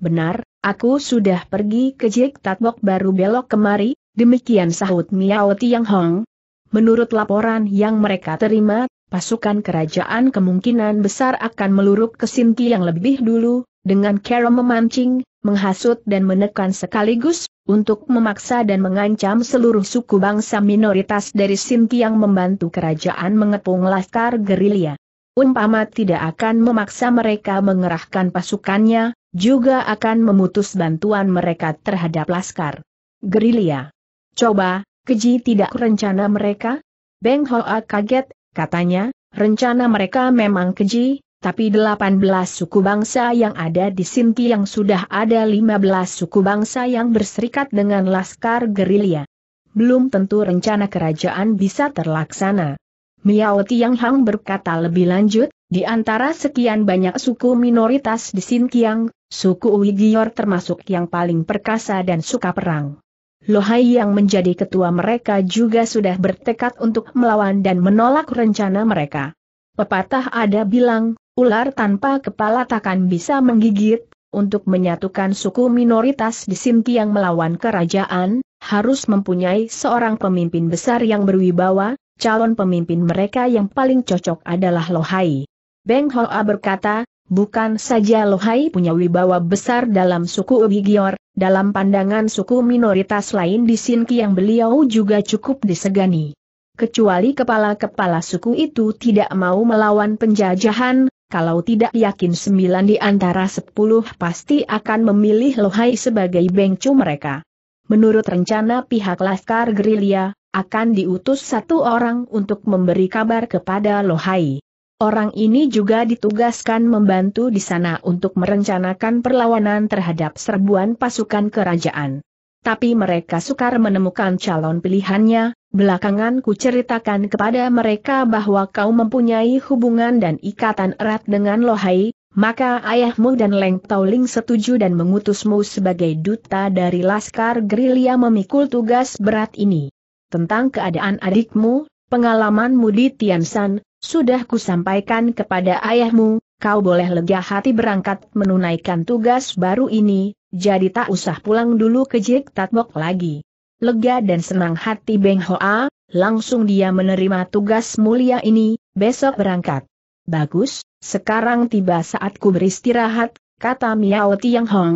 Benar, aku sudah pergi ke Jik Tatbok baru belok kemari, demikian sahut Miao Tiang Hong. Menurut laporan yang mereka terima, pasukan kerajaan kemungkinan besar akan meluruk ke Sinti yang lebih dulu, dengan cara memancing, menghasut dan menekan sekaligus, untuk memaksa dan mengancam seluruh suku bangsa minoritas dari Sinti yang membantu kerajaan mengepung laskar gerilya umpama tidak akan memaksa mereka mengerahkan pasukannya, juga akan memutus bantuan mereka terhadap laskar. Gerilya. Coba, keji tidak rencana mereka? Beng Hoa kaget, katanya, rencana mereka memang keji, tapi 18 suku bangsa yang ada di Sinti yang sudah ada 15 suku bangsa yang berserikat dengan laskar gerilya. Belum tentu rencana kerajaan bisa terlaksana. Miao Hang berkata lebih lanjut, di antara sekian banyak suku minoritas di Xinjiang, suku Uighur termasuk yang paling perkasa dan suka perang. Lohai yang menjadi ketua mereka juga sudah bertekad untuk melawan dan menolak rencana mereka. Pepatah ada bilang, ular tanpa kepala takkan bisa menggigit, untuk menyatukan suku minoritas di Sintiang melawan kerajaan, harus mempunyai seorang pemimpin besar yang berwibawa, calon pemimpin mereka yang paling cocok adalah Lohai. Beng Hoa berkata, bukan saja Lohai punya wibawa besar dalam suku Ubigior, dalam pandangan suku minoritas lain di Sinki yang beliau juga cukup disegani. Kecuali kepala-kepala suku itu tidak mau melawan penjajahan, kalau tidak yakin sembilan di antara sepuluh pasti akan memilih Lohai sebagai bengcu mereka. Menurut rencana pihak Laskar Gerilya, akan diutus satu orang untuk memberi kabar kepada Lohai. Orang ini juga ditugaskan membantu di sana untuk merencanakan perlawanan terhadap serbuan pasukan kerajaan. Tapi mereka sukar menemukan calon pilihannya, belakangan ku ceritakan kepada mereka bahwa kau mempunyai hubungan dan ikatan erat dengan Lohai, maka ayahmu dan Leng Tauling setuju dan mengutusmu sebagai duta dari Laskar Gerilya memikul tugas berat ini tentang keadaan adikmu, pengalamanmu di Tiansan, sudah kusampaikan kepada ayahmu, kau boleh lega hati berangkat menunaikan tugas baru ini, jadi tak usah pulang dulu ke Jik Tatbok lagi. Lega dan senang hati Beng Hoa, langsung dia menerima tugas mulia ini, besok berangkat. Bagus, sekarang tiba saatku beristirahat, kata Miao Tiang Hong.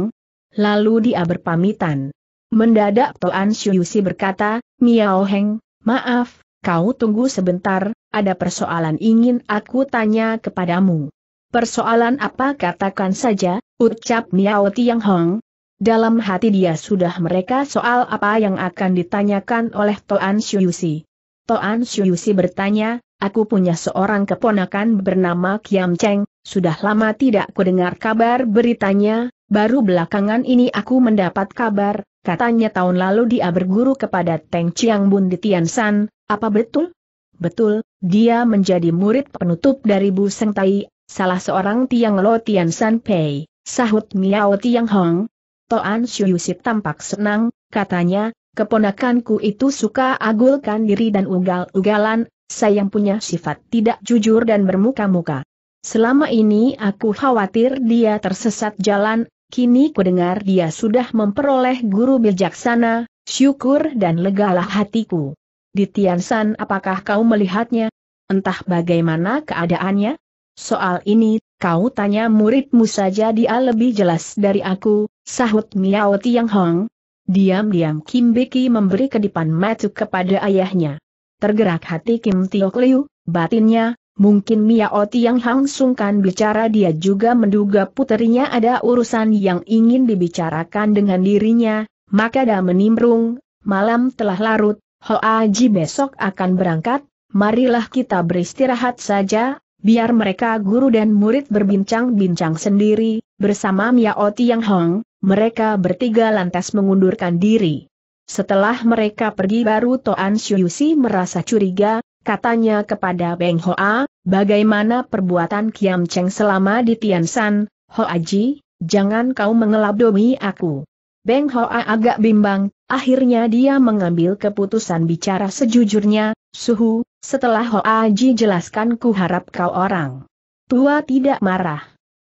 Lalu dia berpamitan. Mendadak Toan Shuyusi berkata, Miao Heng, maaf, kau tunggu sebentar, ada persoalan ingin aku tanya kepadamu. Persoalan apa katakan saja, ucap Miao Tiang Hong. Dalam hati dia sudah mereka soal apa yang akan ditanyakan oleh Toan Shuyusi. Toan Shuyusi bertanya, Aku punya seorang keponakan bernama Kiam Cheng, sudah lama tidak kudengar kabar beritanya, Baru belakangan ini aku mendapat kabar, katanya tahun lalu dia berguru kepada Teng Chiang Bun di Tiansan, apa betul? Betul, dia menjadi murid penutup dari Bu Seng Tai, salah seorang Tiang Lo Tiansan Pei, sahut Miao Tiang Hong. Toan Syuyusip tampak senang, katanya, keponakanku itu suka agulkan diri dan ugal-ugalan, sayang punya sifat tidak jujur dan bermuka-muka. Selama ini aku khawatir dia tersesat jalan, Kini kudengar dia sudah memperoleh guru bijaksana, syukur dan legalah hatiku. Di Tiansan apakah kau melihatnya? Entah bagaimana keadaannya? Soal ini, kau tanya muridmu saja dia lebih jelas dari aku, sahut Miao Tiang Hong. Diam-diam Kim Beki memberi kedipan matuk kepada ayahnya. Tergerak hati Kim Tiok Liu, batinnya, Mungkin Mia Yang yang langsungkan bicara dia juga menduga puterinya ada urusan yang ingin dibicarakan dengan dirinya, maka dah menimbrung, malam telah larut, Hoa Ji besok akan berangkat, marilah kita beristirahat saja, biar mereka guru dan murid berbincang-bincang sendiri, bersama Mia Oti Yang Hong, mereka bertiga lantas mengundurkan diri. Setelah mereka pergi baru Toan Yusi merasa curiga, katanya kepada Beng Hoa, bagaimana perbuatan Kiam Cheng selama di Tian Tiansan, Ho Aji, jangan kau mengelabdomi aku. Beng Hoa agak bimbang, akhirnya dia mengambil keputusan bicara sejujurnya, Suhu, setelah Ho Aji jelaskan ku harap kau orang. Tua tidak marah.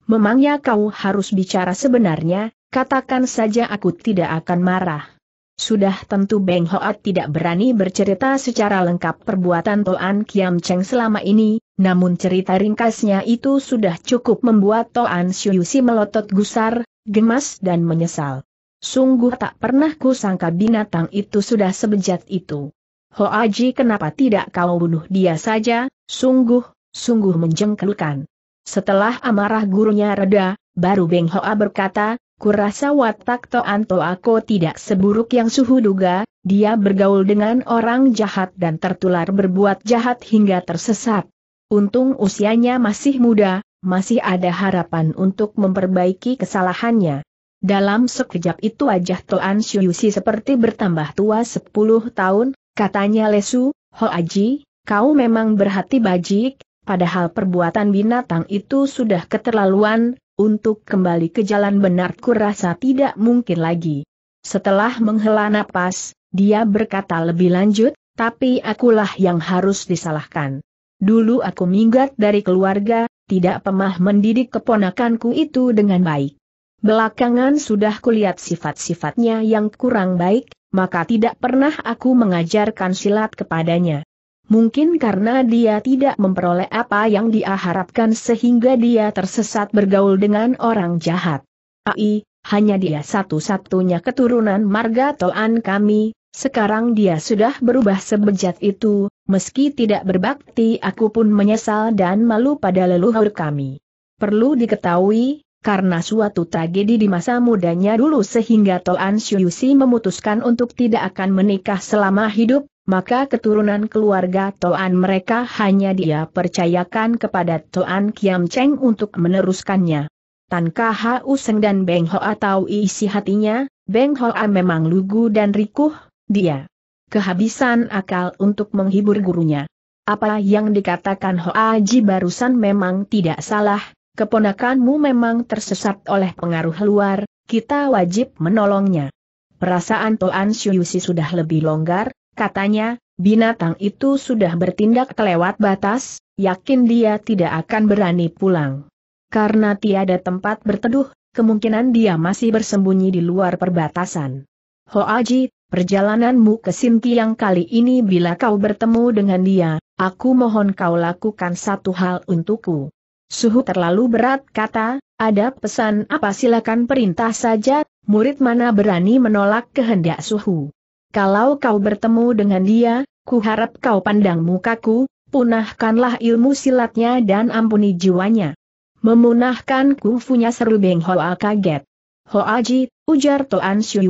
Memangnya kau harus bicara sebenarnya, katakan saja aku tidak akan marah. Sudah tentu Beng Hoat tidak berani bercerita secara lengkap perbuatan Toan Kiam Cheng selama ini, namun cerita ringkasnya itu sudah cukup membuat Toan Siusi melotot gusar, gemas dan menyesal. Sungguh tak pernah kusangka binatang itu sudah sebejat itu. Hoaji kenapa tidak kau bunuh dia saja, sungguh, sungguh menjengkelkan. Setelah amarah gurunya reda, baru Beng Hoa berkata, Kurasa watak Toanto aku tidak seburuk yang suhu duga, dia bergaul dengan orang jahat dan tertular berbuat jahat hingga tersesat. Untung usianya masih muda, masih ada harapan untuk memperbaiki kesalahannya. Dalam sekejap itu wajah Toan Syuyusi seperti bertambah tua 10 tahun, katanya Lesu, Ho Aji, kau memang berhati bajik, padahal perbuatan binatang itu sudah keterlaluan, untuk kembali ke jalan benar kurasa tidak mungkin lagi. Setelah menghela napas, dia berkata lebih lanjut, tapi akulah yang harus disalahkan. Dulu aku minggat dari keluarga, tidak pemah mendidik keponakanku itu dengan baik. Belakangan sudah kulihat sifat-sifatnya yang kurang baik, maka tidak pernah aku mengajarkan silat kepadanya. Mungkin karena dia tidak memperoleh apa yang dia harapkan sehingga dia tersesat bergaul dengan orang jahat. Ai, hanya dia satu-satunya keturunan marga Toan kami, sekarang dia sudah berubah sebejat itu, meski tidak berbakti aku pun menyesal dan malu pada leluhur kami. Perlu diketahui, karena suatu tragedi di masa mudanya dulu sehingga Toan Shuyusi memutuskan untuk tidak akan menikah selama hidup, maka keturunan keluarga Toan mereka hanya dia percayakan kepada Toan Kiam Cheng untuk meneruskannya. Tan Kha Useng dan Beng Hoa tahu isi hatinya, Beng Hoa memang lugu dan rikuh, dia kehabisan akal untuk menghibur gurunya. Apa yang dikatakan Hoa Ji barusan memang tidak salah, keponakanmu memang tersesat oleh pengaruh luar, kita wajib menolongnya. Perasaan Toan Syuyusi sudah lebih longgar, Katanya, binatang itu sudah bertindak kelewat batas, yakin dia tidak akan berani pulang. Karena tiada tempat berteduh, kemungkinan dia masih bersembunyi di luar perbatasan. Ho Aji, perjalananmu ke yang kali ini bila kau bertemu dengan dia, aku mohon kau lakukan satu hal untukku. Suhu terlalu berat kata, ada pesan apa silakan perintah saja, murid mana berani menolak kehendak suhu. Kalau kau bertemu dengan dia, kuharap kau pandang mukaku, punahkanlah ilmu silatnya dan ampuni jiwanya. Memunahkan kungfunya seru Beng Hoa kaget. Hoaji, ujar Toan Si,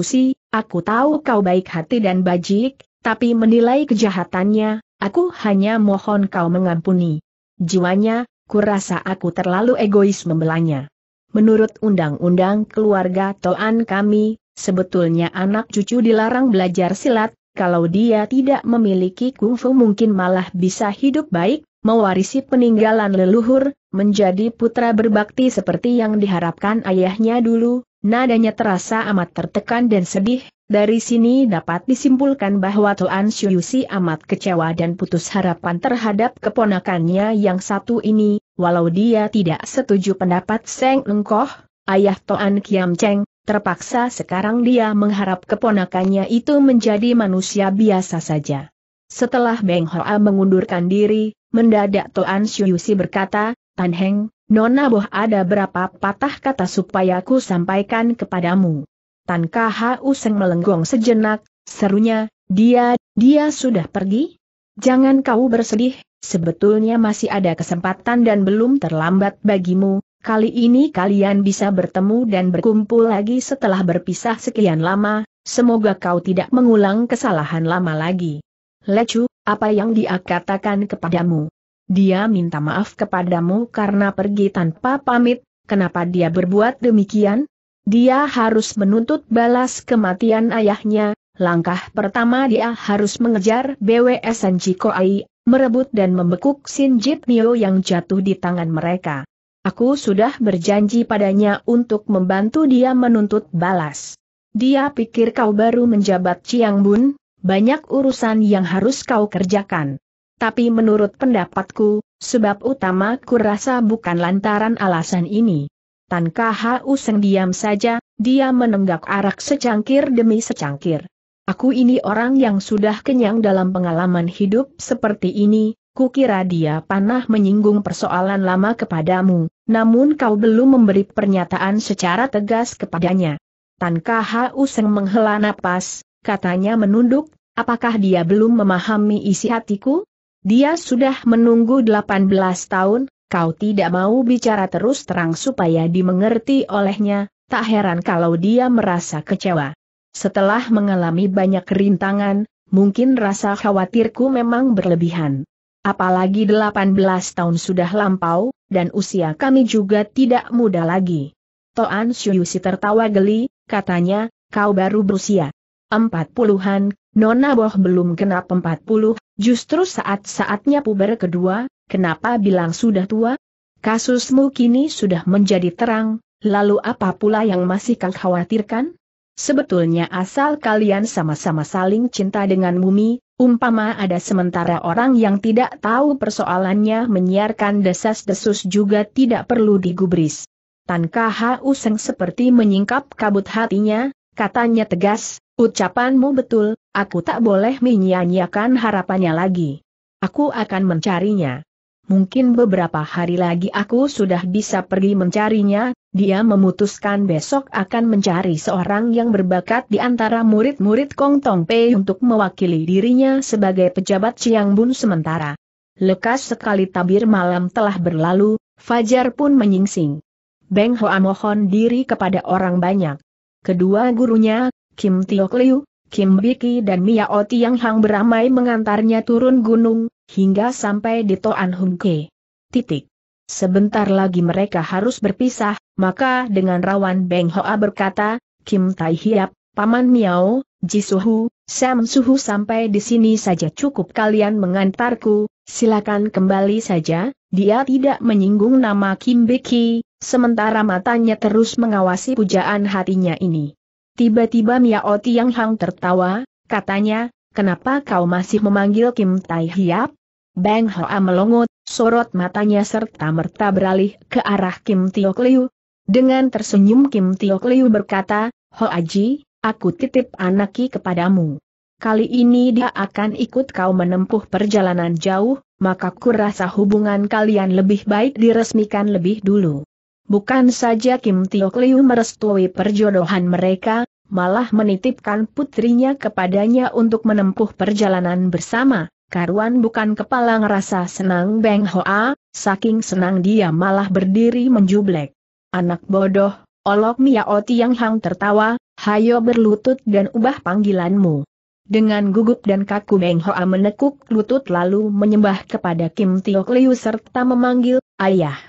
aku tahu kau baik hati dan bajik, tapi menilai kejahatannya, aku hanya mohon kau mengampuni. Jiwanya, kurasa aku terlalu egois membelanya. Menurut undang-undang keluarga Toan kami, Sebetulnya anak cucu dilarang belajar silat, kalau dia tidak memiliki kungfu mungkin malah bisa hidup baik, mewarisi peninggalan leluhur, menjadi putra berbakti seperti yang diharapkan ayahnya dulu, nadanya terasa amat tertekan dan sedih, dari sini dapat disimpulkan bahwa Tuan Syuyusi amat kecewa dan putus harapan terhadap keponakannya yang satu ini, walau dia tidak setuju pendapat Seng Engkoh, ayah Tuan Kiam Cheng, Terpaksa sekarang dia mengharap keponakannya itu menjadi manusia biasa saja. Setelah Beng Hoa mengundurkan diri, mendadak Toan Shuyusi berkata, Tan Heng, Nona Boh ada berapa patah kata supaya ku sampaikan kepadamu. Tan Kau Useng melenggong sejenak, serunya, dia, dia sudah pergi? Jangan kau bersedih, sebetulnya masih ada kesempatan dan belum terlambat bagimu, Kali ini kalian bisa bertemu dan berkumpul lagi setelah berpisah sekian lama, semoga kau tidak mengulang kesalahan lama lagi. Lecu, apa yang dia katakan kepadamu? Dia minta maaf kepadamu karena pergi tanpa pamit, kenapa dia berbuat demikian? Dia harus menuntut balas kematian ayahnya, Langkah pertama dia harus mengejar BWS Sanjiko Ai, merebut dan membekuk Sinjit Nio yang jatuh di tangan mereka. Aku sudah berjanji padanya untuk membantu dia menuntut balas. Dia pikir kau baru menjabat Chiang Bun, banyak urusan yang harus kau kerjakan. Tapi menurut pendapatku, sebab utama ku rasa bukan lantaran alasan ini. Tan Kau Seng diam saja, dia menenggak arak secangkir demi secangkir. Aku ini orang yang sudah kenyang dalam pengalaman hidup seperti ini, Kukira dia panah menyinggung persoalan lama kepadamu, namun kau belum memberi pernyataan secara tegas kepadanya. Tan Kha Useng menghela napas, katanya menunduk, apakah dia belum memahami isi hatiku? Dia sudah menunggu 18 tahun, kau tidak mau bicara terus terang supaya dimengerti olehnya, tak heran kalau dia merasa kecewa. Setelah mengalami banyak rintangan, mungkin rasa khawatirku memang berlebihan apalagi 18 tahun sudah lampau, dan usia kami juga tidak muda lagi. Toan Syuyusi tertawa geli, katanya, kau baru berusia empat puluhan, Nona Boh belum genap empat puluh, justru saat-saatnya puber kedua, kenapa bilang sudah tua? Kasusmu kini sudah menjadi terang, lalu apa pula yang masih kau khawatirkan? Sebetulnya asal kalian sama-sama saling cinta dengan Mumi, Umpama ada sementara orang yang tidak tahu persoalannya menyiarkan desas-desus juga tidak perlu digubris. Tan Kha Useng seperti menyingkap kabut hatinya, katanya tegas, ucapanmu betul, aku tak boleh menyia-nyiakan harapannya lagi. Aku akan mencarinya mungkin beberapa hari lagi aku sudah bisa pergi mencarinya, dia memutuskan besok akan mencari seorang yang berbakat di antara murid-murid Kong Tong Pei untuk mewakili dirinya sebagai pejabat Chiang Bun sementara. Lekas sekali tabir malam telah berlalu, Fajar pun menyingsing. Beng Hoa mohon diri kepada orang banyak. Kedua gurunya, Kim Tiok Liu, Kim Biki dan Mia Oti yang Hang beramai mengantarnya turun gunung, hingga sampai di Toan Hung Ke. Titik. Sebentar lagi mereka harus berpisah, maka dengan rawan Beng Hoa berkata, Kim Tai Hiap, Paman Miao, Ji Jisuhu, Sam Suhu sampai di sini saja cukup kalian mengantarku, silakan kembali saja, dia tidak menyinggung nama Kim Beki, sementara matanya terus mengawasi pujaan hatinya ini. Tiba-tiba Miao Tiang Hang tertawa, katanya, kenapa kau masih memanggil Kim Tai Hiap? Bang Hoa melongot, sorot matanya serta merta beralih ke arah Kim Tio Liu. Dengan tersenyum Kim Tio Liu berkata, Hoa Ji, aku titip anaki kepadamu. Kali ini dia akan ikut kau menempuh perjalanan jauh, maka kurasa hubungan kalian lebih baik diresmikan lebih dulu. Bukan saja Kim Tio Liu merestui perjodohan mereka, malah menitipkan putrinya kepadanya untuk menempuh perjalanan bersama, Karuan bukan kepala ngerasa senang Beng Hoa, saking senang dia malah berdiri menjublek. Anak bodoh, olok Miao Tiang Hang tertawa, hayo berlutut dan ubah panggilanmu. Dengan gugup dan kaku Beng Hoa menekuk lutut lalu menyembah kepada Kim Tio Kliu serta memanggil, ayah.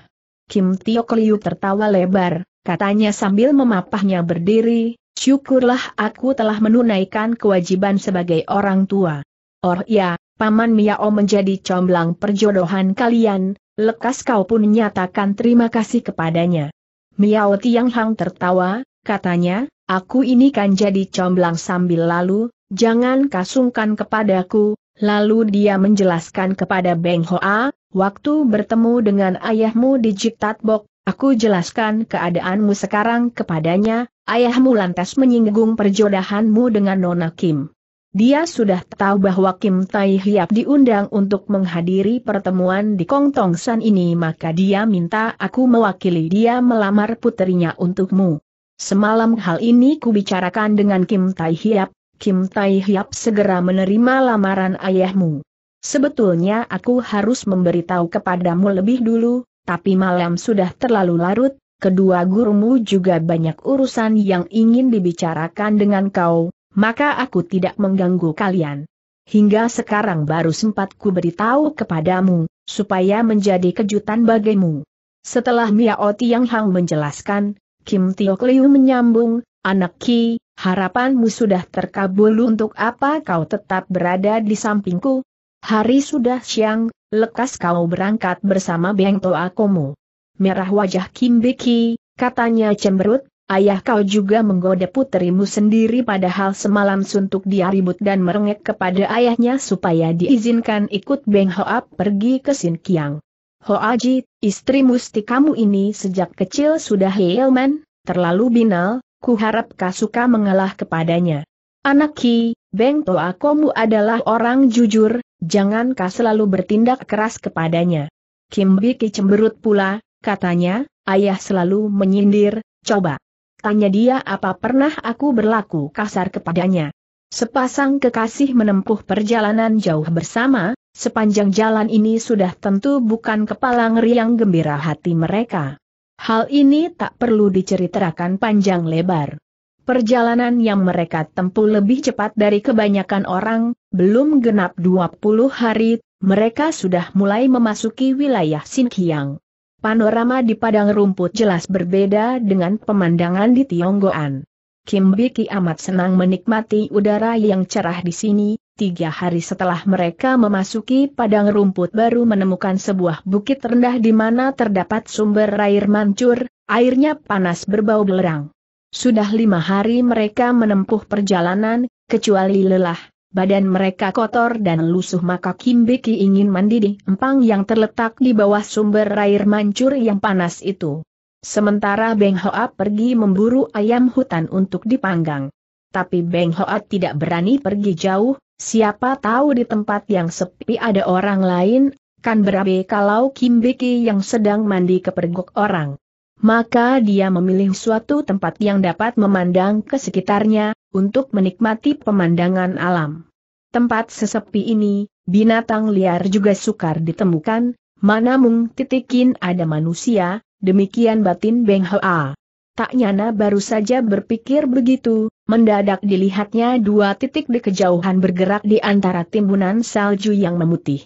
Kim Tio Kliu tertawa lebar, katanya sambil memapahnya berdiri, syukurlah aku telah menunaikan kewajiban sebagai orang tua. Or ya, Paman Miao menjadi comblang perjodohan kalian, lekas kau pun menyatakan terima kasih kepadanya. Miao Tiang Hang tertawa, katanya, aku ini kan jadi comblang sambil lalu, jangan kasungkan kepadaku, lalu dia menjelaskan kepada Beng Hoa, waktu bertemu dengan ayahmu di Jiktatbok, aku jelaskan keadaanmu sekarang kepadanya, ayahmu lantas menyinggung perjodohanmu dengan Nona Kim. Dia sudah tahu bahwa Kim Tai Hiap diundang untuk menghadiri pertemuan di Kong Tong San ini maka dia minta aku mewakili dia melamar putrinya untukmu. Semalam hal ini kubicarakan dengan Kim Tai Hiap, Kim Tai Hiap segera menerima lamaran ayahmu. Sebetulnya aku harus memberitahu kepadamu lebih dulu, tapi malam sudah terlalu larut, kedua gurumu juga banyak urusan yang ingin dibicarakan dengan kau, maka aku tidak mengganggu kalian. Hingga sekarang baru sempat ku beritahu kepadamu, supaya menjadi kejutan bagimu. Setelah Miao Tiang Hang menjelaskan, Kim Tiok Liu menyambung, Anak Ki, harapanmu sudah terkabul untuk apa kau tetap berada di sampingku? Hari sudah siang, lekas kau berangkat bersama Beng Toa Komu. Merah wajah Kim Biki, katanya cemberut, Ayah kau juga menggoda putrimu sendiri padahal semalam suntuk dia ribut dan merengek kepada ayahnya supaya diizinkan ikut Beng Hoa pergi ke Sin Kiang. Hoaji, istri musti kamu ini sejak kecil sudah heilman, terlalu binal, ku harap kau suka mengalah kepadanya. Anak Ki, Beng Toa kamu adalah orang jujur, jangan kau selalu bertindak keras kepadanya. Kim Biki cemberut pula, katanya, ayah selalu menyindir, coba. Tanya dia apa pernah aku berlaku kasar kepadanya. Sepasang kekasih menempuh perjalanan jauh bersama, sepanjang jalan ini sudah tentu bukan kepala ngeri yang gembira hati mereka. Hal ini tak perlu diceritakan panjang lebar. Perjalanan yang mereka tempuh lebih cepat dari kebanyakan orang, belum genap 20 hari, mereka sudah mulai memasuki wilayah Sinkiang. Panorama di padang rumput jelas berbeda dengan pemandangan di Tionggoan. Kim Biki amat senang menikmati udara yang cerah di sini, tiga hari setelah mereka memasuki padang rumput baru menemukan sebuah bukit rendah di mana terdapat sumber air mancur, airnya panas berbau belerang. Sudah lima hari mereka menempuh perjalanan, kecuali lelah, badan mereka kotor dan lusuh maka Kim Beki ingin mandi di empang yang terletak di bawah sumber air mancur yang panas itu. Sementara Beng Hoa pergi memburu ayam hutan untuk dipanggang. Tapi Beng Hoa tidak berani pergi jauh, siapa tahu di tempat yang sepi ada orang lain, kan berabe kalau Kim Beki yang sedang mandi kepergok orang. Maka dia memilih suatu tempat yang dapat memandang ke sekitarnya, untuk menikmati pemandangan alam. Tempat sesepi ini, binatang liar juga sukar ditemukan, mana mung titikin ada manusia, demikian batin Beng Hoa. Tak nyana baru saja berpikir begitu, mendadak dilihatnya dua titik di kejauhan bergerak di antara timbunan salju yang memutih.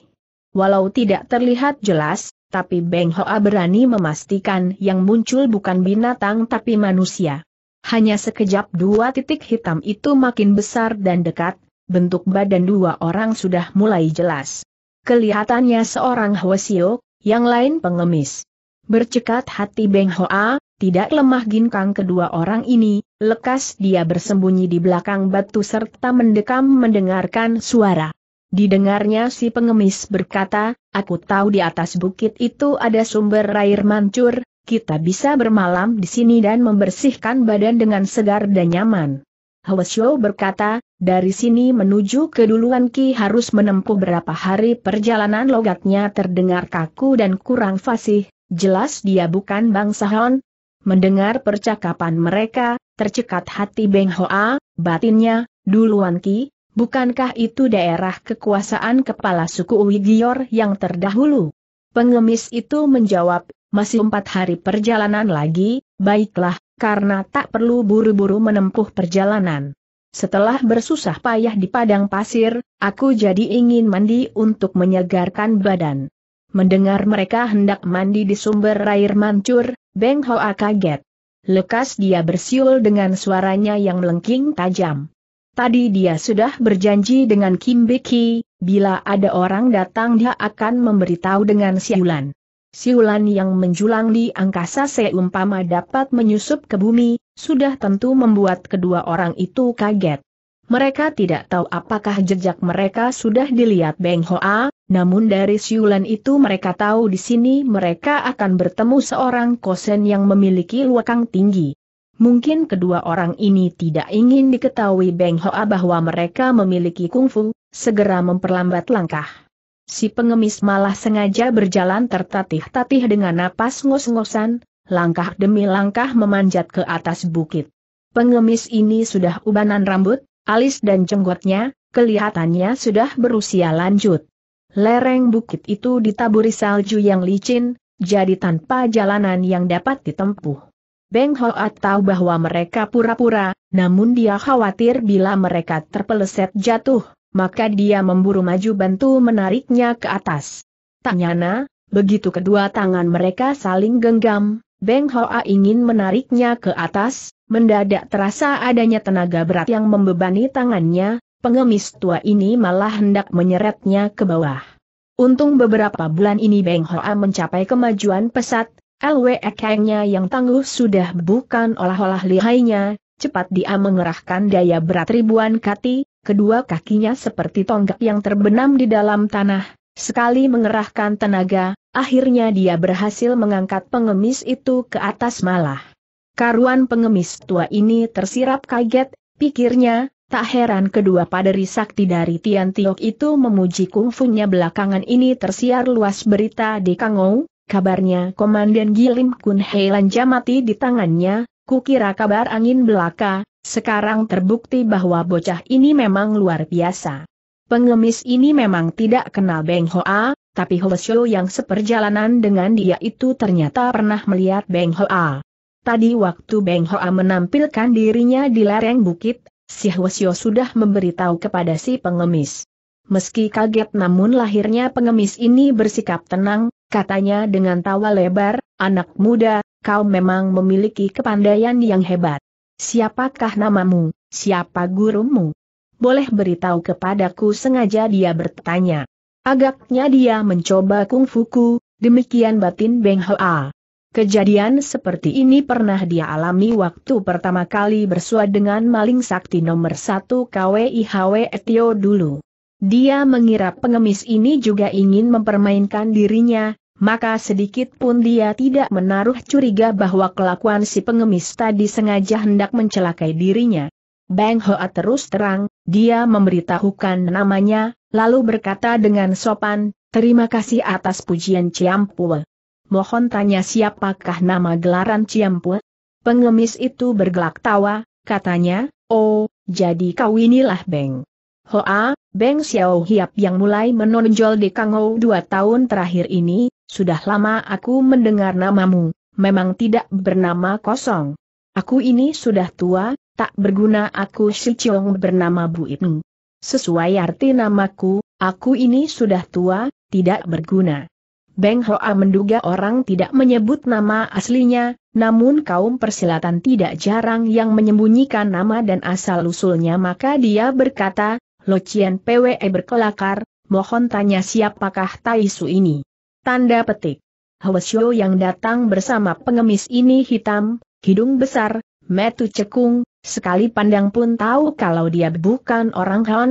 Walau tidak terlihat jelas, tapi Beng Hoa berani memastikan yang muncul bukan binatang tapi manusia. Hanya sekejap dua titik hitam itu makin besar dan dekat, bentuk badan dua orang sudah mulai jelas. Kelihatannya seorang Hwasio, yang lain pengemis. Bercekat hati Beng Hoa, tidak lemah ginkang kedua orang ini, lekas dia bersembunyi di belakang batu serta mendekam mendengarkan suara. Didengarnya si pengemis berkata, aku tahu di atas bukit itu ada sumber air mancur, kita bisa bermalam di sini dan membersihkan badan dengan segar dan nyaman. Hwasyo berkata, dari sini menuju ke duluan Ki harus menempuh berapa hari perjalanan logatnya terdengar kaku dan kurang fasih, jelas dia bukan bangsa Hon. Mendengar percakapan mereka, tercekat hati Beng Hoa, batinnya, duluan Ki, bukankah itu daerah kekuasaan kepala suku Uigior yang terdahulu? Pengemis itu menjawab, masih empat hari perjalanan lagi, baiklah, karena tak perlu buru-buru menempuh perjalanan. Setelah bersusah payah di padang pasir, aku jadi ingin mandi untuk menyegarkan badan. Mendengar mereka hendak mandi di sumber air mancur, Beng Hoa kaget. Lekas dia bersiul dengan suaranya yang melengking tajam. Tadi dia sudah berjanji dengan Kim Beki, bila ada orang datang dia akan memberitahu dengan siulan siulan yang menjulang di angkasa seumpama dapat menyusup ke bumi, sudah tentu membuat kedua orang itu kaget. Mereka tidak tahu apakah jejak mereka sudah dilihat Beng Hoa, namun dari siulan itu mereka tahu di sini mereka akan bertemu seorang kosen yang memiliki luakang tinggi. Mungkin kedua orang ini tidak ingin diketahui Beng Hoa bahwa mereka memiliki kungfu, segera memperlambat langkah. Si pengemis malah sengaja berjalan tertatih-tatih dengan napas ngos-ngosan, langkah demi langkah memanjat ke atas bukit. Pengemis ini sudah ubanan rambut, alis dan jenggotnya, kelihatannya sudah berusia lanjut. Lereng bukit itu ditaburi salju yang licin, jadi tanpa jalanan yang dapat ditempuh. Beng Hoa tahu bahwa mereka pura-pura, namun dia khawatir bila mereka terpeleset jatuh maka dia memburu maju bantu menariknya ke atas. Tanyana, begitu kedua tangan mereka saling genggam, Beng Hoa ingin menariknya ke atas, mendadak terasa adanya tenaga berat yang membebani tangannya, pengemis tua ini malah hendak menyeretnya ke bawah. Untung beberapa bulan ini Beng Hoa mencapai kemajuan pesat, LWE Kangnya yang tangguh sudah bukan olah-olah lihainya, cepat dia mengerahkan daya berat ribuan kati, kedua kakinya seperti tonggak yang terbenam di dalam tanah, sekali mengerahkan tenaga, akhirnya dia berhasil mengangkat pengemis itu ke atas malah. Karuan pengemis tua ini tersirap kaget, pikirnya, tak heran kedua paderi sakti dari Tian Tiok itu memuji kungfunya belakangan ini tersiar luas berita di Kangou, kabarnya Komandan Gilim Kun Heilan Lanja di tangannya, Kukira kabar angin belaka, sekarang terbukti bahwa bocah ini memang luar biasa. Pengemis ini memang tidak kenal Beng Hoa, tapi Holesyo yang seperjalanan dengan dia itu ternyata pernah melihat Beng Hoa. Tadi waktu Beng Hoa menampilkan dirinya di lereng bukit, si Holesyo sudah memberitahu kepada si pengemis. Meski kaget namun lahirnya pengemis ini bersikap tenang, katanya dengan tawa lebar, anak muda, kau memang memiliki kepandaian yang hebat. Siapakah namamu, siapa gurumu? Boleh beritahu kepadaku sengaja dia bertanya. Agaknya dia mencoba kungfuku, demikian batin Beng Hoa. Kejadian seperti ini pernah dia alami waktu pertama kali bersua dengan maling sakti nomor 1 KWIHW Etio dulu. Dia mengira pengemis ini juga ingin mempermainkan dirinya, maka sedikit pun dia tidak menaruh curiga bahwa kelakuan si pengemis tadi sengaja hendak mencelakai dirinya. Bang Hoa terus terang, dia memberitahukan namanya, lalu berkata dengan sopan, terima kasih atas pujian Ciampue. Mohon tanya siapakah nama gelaran Ciampue? Pengemis itu bergelak tawa, katanya, oh, jadi kau inilah Beng. Hoa, Beng Xiao Hiap yang mulai menonjol di Kangou dua tahun terakhir ini, sudah lama aku mendengar namamu, memang tidak bernama kosong. Aku ini sudah tua, tak berguna aku si Chiong bernama Bu Ibn. Sesuai arti namaku, aku ini sudah tua, tidak berguna. Beng Hoa menduga orang tidak menyebut nama aslinya, namun kaum persilatan tidak jarang yang menyembunyikan nama dan asal-usulnya maka dia berkata, Locian PWE berkelakar, mohon tanya siapakah Taisu ini. Tanda petik. Hwasyo yang datang bersama pengemis ini hitam, hidung besar, metu cekung, sekali pandang pun tahu kalau dia bukan orang Han.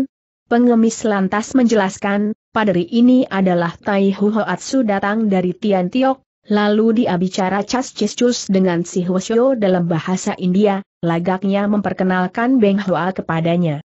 Pengemis lantas menjelaskan, paderi ini adalah Tai Huhoatsu datang dari Tian Tiok, lalu dia bicara cas cus dengan si Hwasyo dalam bahasa India, lagaknya memperkenalkan Beng Hua kepadanya.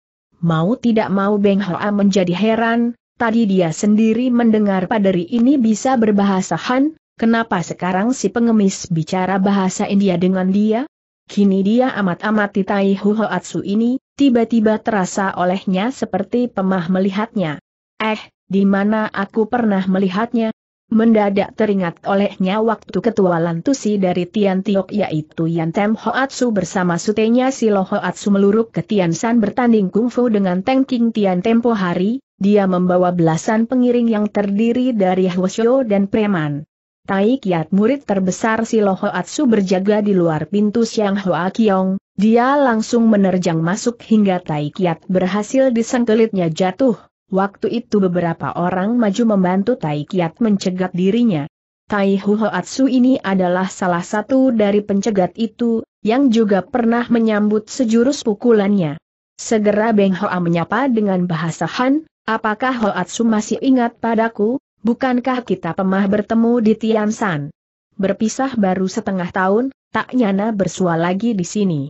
Mau tidak mau Beng Hoa menjadi heran, tadi dia sendiri mendengar paderi ini bisa berbahasa Han, kenapa sekarang si pengemis bicara bahasa India dengan dia? Kini dia amat titai Hu Hoatsu ini, tiba-tiba terasa olehnya seperti pemah melihatnya. Eh, di mana aku pernah melihatnya, Mendadak teringat olehnya waktu ketua Lantusi dari Tian Tiok yaitu Yan Tem Hoatsu bersama sutenya Silo Hoatsu meluruk ke Tian San bertanding kungfu dengan Teng King Tian tempo hari, dia membawa belasan pengiring yang terdiri dari Hwasyo dan Preman. Tai Kiat murid terbesar Silo Hoatsu berjaga di luar pintu Siang Hoa Kiong, dia langsung menerjang masuk hingga Tai Kiat berhasil disengkelitnya jatuh, Waktu itu beberapa orang maju membantu Tai Kiat mencegat dirinya. Tai Huhoatsu ini adalah salah satu dari pencegat itu, yang juga pernah menyambut sejurus pukulannya. Segera Beng Hoa menyapa dengan bahasa Han, apakah Hoatsu masih ingat padaku, bukankah kita pemah bertemu di Tian San? Berpisah baru setengah tahun, tak nyana bersua lagi di sini.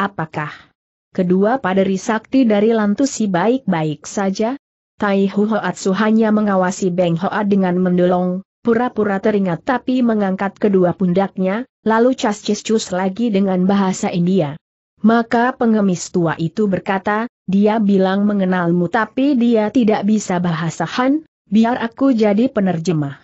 Apakah kedua paderi sakti dari Lantusi baik-baik saja? Tai Hu Hoatsu hanya mengawasi Beng Hoa dengan mendolong, pura-pura teringat tapi mengangkat kedua pundaknya, lalu cascis-cus lagi dengan bahasa India. Maka pengemis tua itu berkata, dia bilang mengenalmu tapi dia tidak bisa bahasa Han, biar aku jadi penerjemah.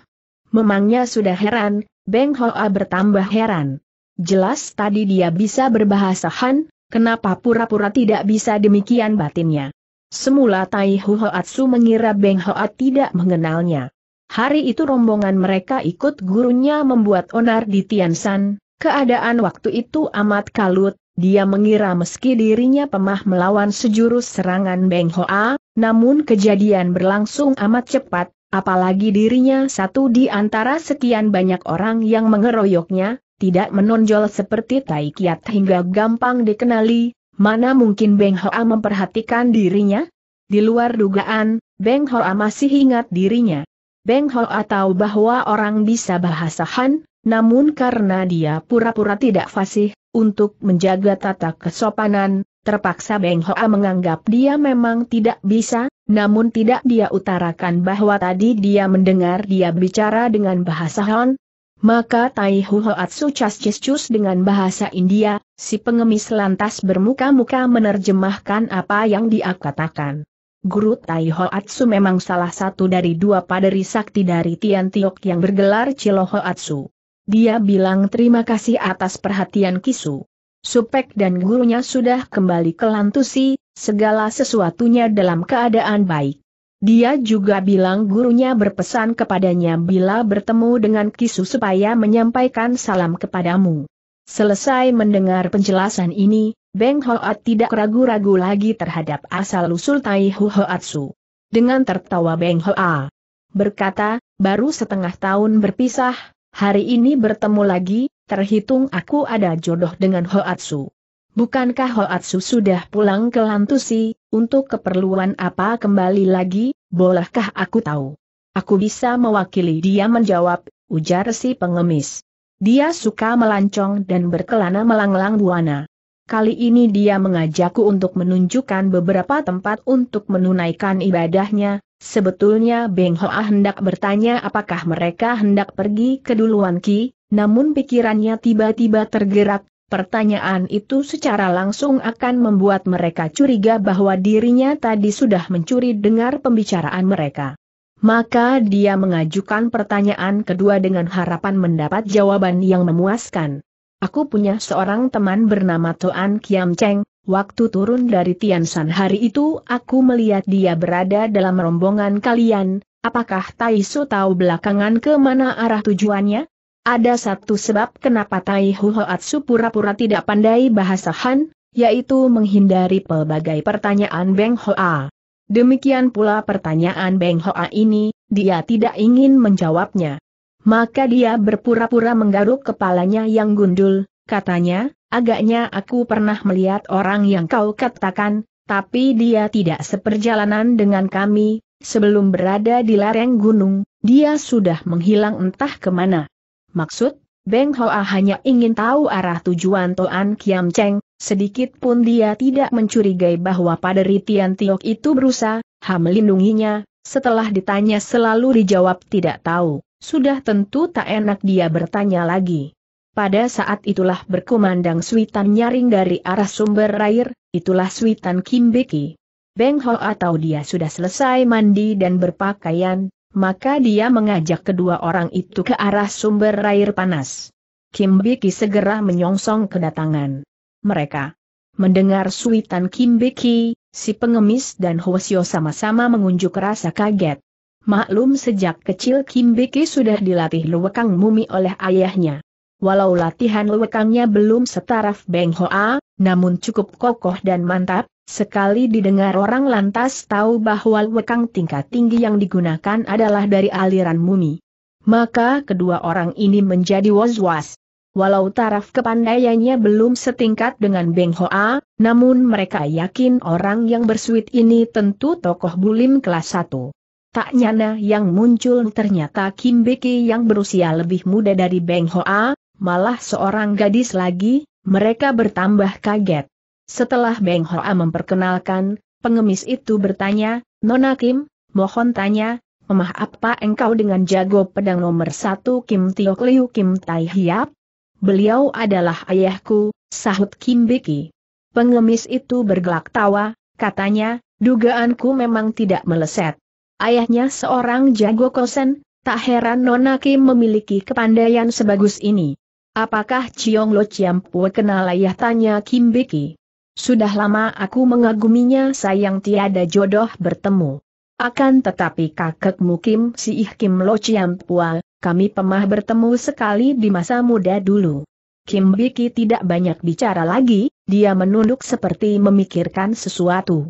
Memangnya sudah heran, Beng Hoa bertambah heran. Jelas tadi dia bisa berbahasa Han, kenapa pura-pura tidak bisa demikian batinnya. Semula Tai Hoatsu mengira Beng Hoat tidak mengenalnya. Hari itu rombongan mereka ikut gurunya membuat onar di Tiansan, keadaan waktu itu amat kalut, dia mengira meski dirinya pemah melawan sejurus serangan Beng Hoa, namun kejadian berlangsung amat cepat, apalagi dirinya satu di antara sekian banyak orang yang mengeroyoknya, tidak menonjol seperti Tai Kiat hingga gampang dikenali, Mana mungkin Beng Hoa memperhatikan dirinya? Di luar dugaan, Beng Hoa masih ingat dirinya. Beng Hoa tahu bahwa orang bisa bahasa Han, namun karena dia pura-pura tidak fasih, untuk menjaga tata kesopanan, terpaksa Beng Hoa menganggap dia memang tidak bisa, namun tidak dia utarakan bahwa tadi dia mendengar dia bicara dengan bahasa Han, maka Tai Huhoatsu Chascus dengan bahasa India, si pengemis lantas bermuka-muka menerjemahkan apa yang dia katakan. Guru Tai Hoatsu memang salah satu dari dua paderi sakti dari Tian Tiok yang bergelar Cilo Atsu. Dia bilang terima kasih atas perhatian Kisu. Supek dan gurunya sudah kembali ke Lantusi, segala sesuatunya dalam keadaan baik. Dia juga bilang gurunya berpesan kepadanya bila bertemu dengan Kisu supaya menyampaikan salam kepadamu. Selesai mendengar penjelasan ini, Beng Hoat tidak ragu-ragu lagi terhadap asal-usul Tai Hu Hoatsu. Dengan tertawa Beng Hoa berkata, baru setengah tahun berpisah, hari ini bertemu lagi, terhitung aku ada jodoh dengan Hoatsu. Bukankah Hoatsu sudah pulang ke Lantusi, untuk keperluan apa kembali lagi, bolehkah aku tahu? Aku bisa mewakili dia menjawab, ujar si pengemis. Dia suka melancong dan berkelana melanglang buana. Kali ini dia mengajakku untuk menunjukkan beberapa tempat untuk menunaikan ibadahnya, sebetulnya Beng Hoa hendak bertanya apakah mereka hendak pergi ke Duluan Ki, namun pikirannya tiba-tiba tergerak, Pertanyaan itu secara langsung akan membuat mereka curiga bahwa dirinya tadi sudah mencuri dengar pembicaraan mereka. Maka dia mengajukan pertanyaan kedua dengan harapan mendapat jawaban yang memuaskan. Aku punya seorang teman bernama Toan Kiam Cheng, waktu turun dari Tiansan hari itu aku melihat dia berada dalam rombongan kalian, apakah Taiso tahu belakangan ke mana arah tujuannya? Ada satu sebab kenapa Tai Huhoatsu pura-pura tidak pandai bahasa Han, yaitu menghindari pelbagai pertanyaan Beng Hoa. Demikian pula pertanyaan Beng Hoa ini, dia tidak ingin menjawabnya. Maka dia berpura-pura menggaruk kepalanya yang gundul, katanya, agaknya aku pernah melihat orang yang kau katakan, tapi dia tidak seperjalanan dengan kami, sebelum berada di lereng gunung, dia sudah menghilang entah kemana. Maksud, Beng Hoa hanya ingin tahu arah tujuan Toan Kiam Cheng, sedikit pun dia tidak mencurigai bahwa pada Ritian Tiok itu berusaha, ha melindunginya, setelah ditanya selalu dijawab tidak tahu, sudah tentu tak enak dia bertanya lagi. Pada saat itulah berkumandang suitan nyaring dari arah sumber air, itulah suitan Kim Beki. Beng Hoa tahu dia sudah selesai mandi dan berpakaian, maka dia mengajak kedua orang itu ke arah sumber air panas. Kim Biki segera menyongsong kedatangan mereka. Mendengar suitan Kim Biki, si pengemis dan Hwasyo sama-sama mengunjuk rasa kaget. Maklum sejak kecil Kim Biki sudah dilatih lewekang mumi oleh ayahnya. Walau latihan lewekangnya belum setaraf Beng Hoa, namun cukup kokoh dan mantap, Sekali didengar orang lantas tahu bahwa wekang tingkat tinggi yang digunakan adalah dari aliran mumi. Maka kedua orang ini menjadi was-was. Walau taraf kepandaiannya belum setingkat dengan Beng Hoa, namun mereka yakin orang yang bersuit ini tentu tokoh bulim kelas 1. Tak nyana yang muncul ternyata Kim Beki yang berusia lebih muda dari Beng Hoa, malah seorang gadis lagi, mereka bertambah kaget. Setelah Beng Hoa memperkenalkan, pengemis itu bertanya, Nona Kim, mohon tanya, memah apa engkau dengan jago pedang nomor satu Kim Tiok Liu Kim Tai Hiap? Beliau adalah ayahku, sahut Kim Biki. Pengemis itu bergelak tawa, katanya, dugaanku memang tidak meleset. Ayahnya seorang jago kosen, tak heran Nona Kim memiliki kepandaian sebagus ini. Apakah Ciong Lo Chiam Pue kenal ayah tanya Kim Biki? Sudah lama aku mengaguminya sayang tiada jodoh bertemu. Akan tetapi kakekmu mukim Si Ih Kim Lo Chiam Pua, kami pemah bertemu sekali di masa muda dulu. Kim Biki tidak banyak bicara lagi, dia menunduk seperti memikirkan sesuatu.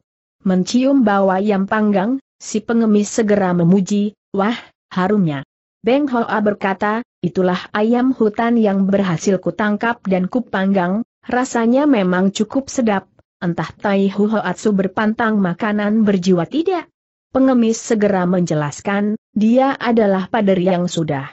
Mencium bau yang panggang, si pengemis segera memuji, wah, harumnya. Beng Hoa berkata, itulah ayam hutan yang berhasil kutangkap dan kupanggang, Rasanya memang cukup sedap, entah Tai Huhoatsu berpantang makanan berjiwa tidak. Pengemis segera menjelaskan, dia adalah pader yang sudah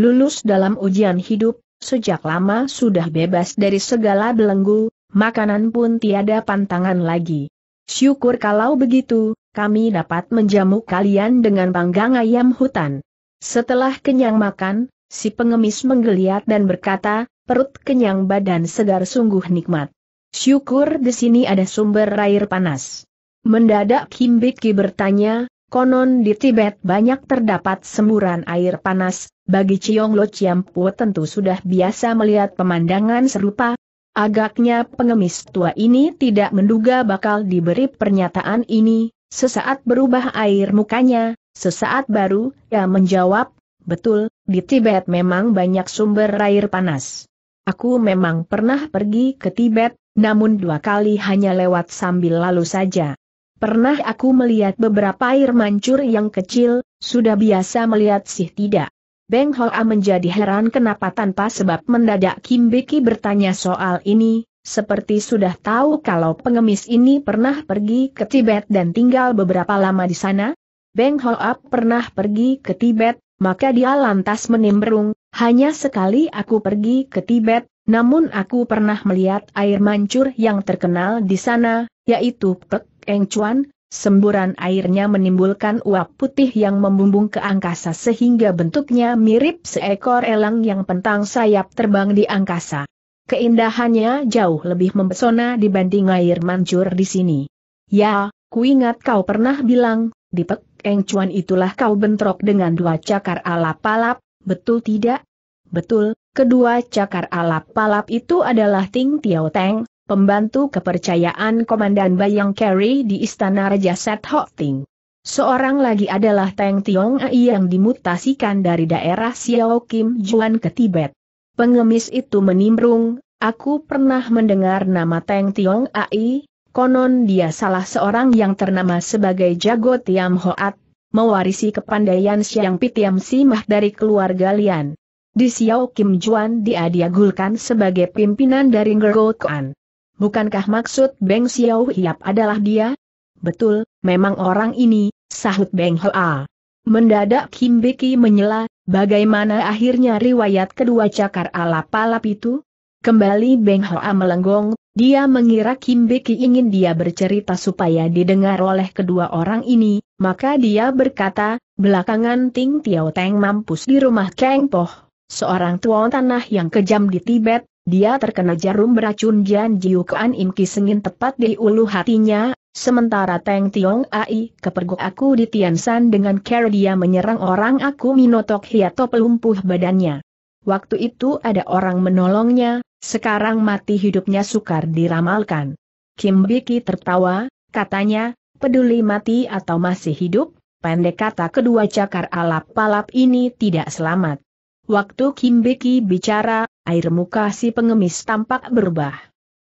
lulus dalam ujian hidup, sejak lama sudah bebas dari segala belenggu, makanan pun tiada pantangan lagi. Syukur kalau begitu, kami dapat menjamu kalian dengan panggang ayam hutan. Setelah kenyang makan, si pengemis menggeliat dan berkata, perut kenyang badan segar sungguh nikmat. Syukur di sini ada sumber air panas. Mendadak Kim Biki bertanya, konon di Tibet banyak terdapat semburan air panas, bagi Chiong Lo Po tentu sudah biasa melihat pemandangan serupa, Agaknya pengemis tua ini tidak menduga bakal diberi pernyataan ini, sesaat berubah air mukanya, sesaat baru, ia menjawab, betul, di Tibet memang banyak sumber air panas. Aku memang pernah pergi ke Tibet, namun dua kali hanya lewat sambil lalu saja. Pernah aku melihat beberapa air mancur yang kecil, sudah biasa melihat sih tidak. Beng Hoa menjadi heran kenapa tanpa sebab mendadak Kim Beki bertanya soal ini, seperti sudah tahu kalau pengemis ini pernah pergi ke Tibet dan tinggal beberapa lama di sana. Beng Hoa pernah pergi ke Tibet, maka dia lantas menimbrung, hanya sekali aku pergi ke Tibet, namun aku pernah melihat air mancur yang terkenal di sana, yaitu Pek Eng Chuan, semburan airnya menimbulkan uap putih yang membumbung ke angkasa sehingga bentuknya mirip seekor elang yang pentang sayap terbang di angkasa. Keindahannya jauh lebih mempesona dibanding air mancur di sini. Ya, kuingat kau pernah bilang, di Pek Eng Chuan itulah kau bentrok dengan dua cakar alap-alap, betul tidak? Betul, kedua cakar alap palap itu adalah Ting Tiao Teng, pembantu kepercayaan Komandan Bayang Kerry di Istana Raja Set Ho Ting. Seorang lagi adalah Teng Tiong Ai yang dimutasikan dari daerah Xiao Kim Juan ke Tibet. Pengemis itu menimbrung, aku pernah mendengar nama Teng Tiong Ai, konon dia salah seorang yang ternama sebagai Jago Tiam Hoat mewarisi kepandaian Siang Pitiam Simah dari keluarga Lian. Di Xiao Kim Juan dia diagulkan sebagai pimpinan dari Kuan. Bukankah maksud Beng Xiao Hiap adalah dia? Betul, memang orang ini, sahut Beng Hoa. Mendadak Kim Beki menyela, bagaimana akhirnya riwayat kedua cakar ala palap itu? Kembali Beng Hoa melenggong, dia mengira Kim Beki ingin dia bercerita supaya didengar oleh kedua orang ini, maka dia berkata, belakangan Ting Tiao Teng mampus di rumah Kang Poh, seorang tua tanah yang kejam di Tibet, dia terkena jarum beracun Jian Kuan Im Ki Sengin tepat di ulu hatinya, sementara Teng Tiong Ai kepergok aku di Tiansan dengan cara dia menyerang orang aku minotok hiato pelumpuh badannya. Waktu itu ada orang menolongnya, sekarang mati hidupnya sukar diramalkan. Kim Biki tertawa, katanya, peduli mati atau masih hidup, pendek kata kedua cakar alap-alap ini tidak selamat. Waktu Kim Biki bicara, air muka si pengemis tampak berubah.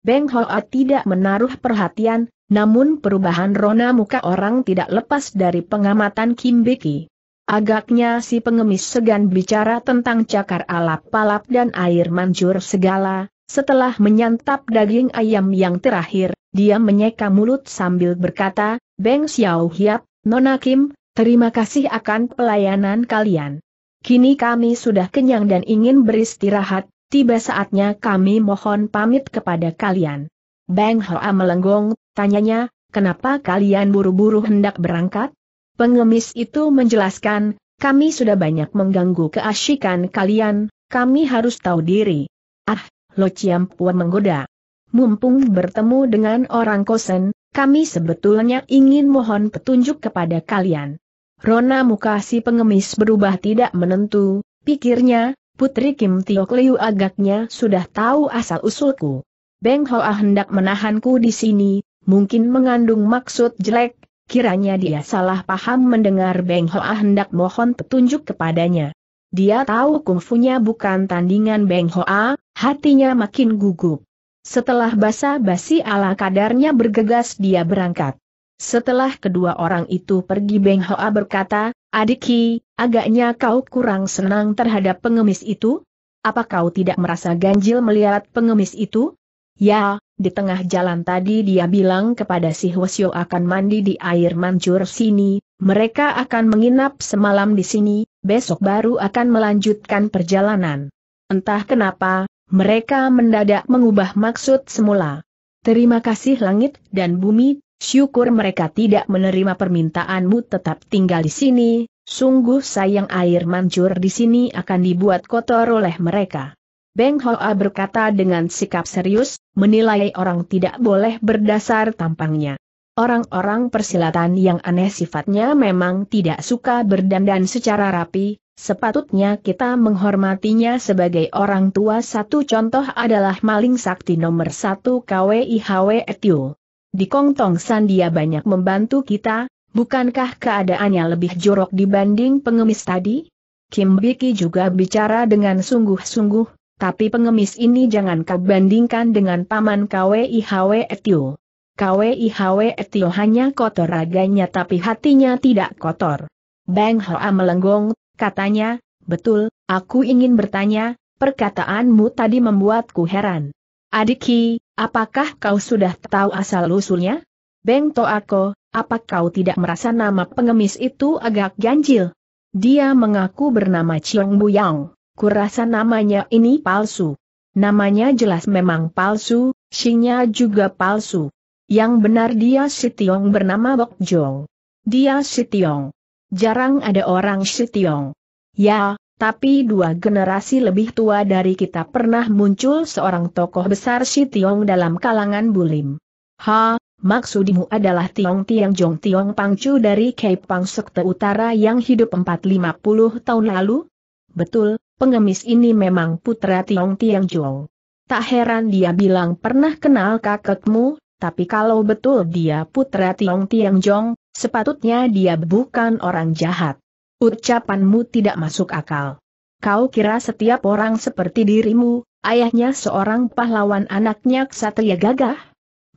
Beng Hoa tidak menaruh perhatian, namun perubahan rona muka orang tidak lepas dari pengamatan Kim Biki. Agaknya si pengemis segan bicara tentang cakar alap palap dan air mancur segala, setelah menyantap daging ayam yang terakhir, dia menyeka mulut sambil berkata, Beng Xiao Hiap, Nona Kim, terima kasih akan pelayanan kalian. Kini kami sudah kenyang dan ingin beristirahat, tiba saatnya kami mohon pamit kepada kalian. Beng Hoa melenggong, tanyanya, kenapa kalian buru-buru hendak berangkat? Pengemis itu menjelaskan, kami sudah banyak mengganggu keasyikan kalian, kami harus tahu diri. Ah, Lo Chiampua menggoda. Mumpung bertemu dengan orang kosen, kami sebetulnya ingin mohon petunjuk kepada kalian. Rona muka si pengemis berubah tidak menentu, pikirnya, Putri Kim Tiok Liu agaknya sudah tahu asal-usulku. Beng Hoa hendak menahanku di sini, mungkin mengandung maksud jelek, Kiranya dia salah paham mendengar Beng Hoa hendak mohon petunjuk kepadanya. Dia tahu kungfunya bukan tandingan Beng Hoa, hatinya makin gugup. Setelah basa-basi ala kadarnya bergegas dia berangkat. Setelah kedua orang itu pergi Beng Hoa berkata, Adiki, agaknya kau kurang senang terhadap pengemis itu? Apa kau tidak merasa ganjil melihat pengemis itu? Ya, di tengah jalan tadi dia bilang kepada si Hwasyo akan mandi di air mancur sini, mereka akan menginap semalam di sini, besok baru akan melanjutkan perjalanan. Entah kenapa, mereka mendadak mengubah maksud semula. Terima kasih langit dan bumi, syukur mereka tidak menerima permintaanmu tetap tinggal di sini, sungguh sayang air mancur di sini akan dibuat kotor oleh mereka. Beng Hoa berkata dengan sikap serius, menilai orang tidak boleh berdasar tampangnya. Orang-orang persilatan yang aneh sifatnya memang tidak suka berdandan secara rapi, sepatutnya kita menghormatinya sebagai orang tua satu contoh adalah maling sakti nomor satu KWIHW Etio. Di Kongtong San dia banyak membantu kita, bukankah keadaannya lebih jorok dibanding pengemis tadi? Kim Biki juga bicara dengan sungguh-sungguh, tapi pengemis ini jangan kau bandingkan dengan paman KWIHW Etio. KWIHW Etio hanya kotor raganya tapi hatinya tidak kotor. Bang Hoa melenggong, katanya, betul, aku ingin bertanya, perkataanmu tadi membuatku heran. Adiki, apakah kau sudah tahu asal-usulnya? Beng Toako, apa kau tidak merasa nama pengemis itu agak ganjil? Dia mengaku bernama Chiong Buyang kurasa namanya ini palsu. Namanya jelas memang palsu, Xingnya juga palsu. Yang benar dia Sitiong bernama Bok Jong. Dia Sitiong. Jarang ada orang Sitiong. Ya, tapi dua generasi lebih tua dari kita pernah muncul seorang tokoh besar Sitiong dalam kalangan bulim. Ha, maksudmu adalah Tiong Tiang Jong Tiong Pangcu dari Kaipang Sekte Utara yang hidup 450 tahun lalu? Betul, pengemis ini memang putra Tiong Tiang Jong. Tak heran dia bilang pernah kenal kakekmu, tapi kalau betul dia putra Tiong Tiang Jong, sepatutnya dia bukan orang jahat. Ucapanmu tidak masuk akal. Kau kira setiap orang seperti dirimu, ayahnya seorang pahlawan anaknya ksatria gagah?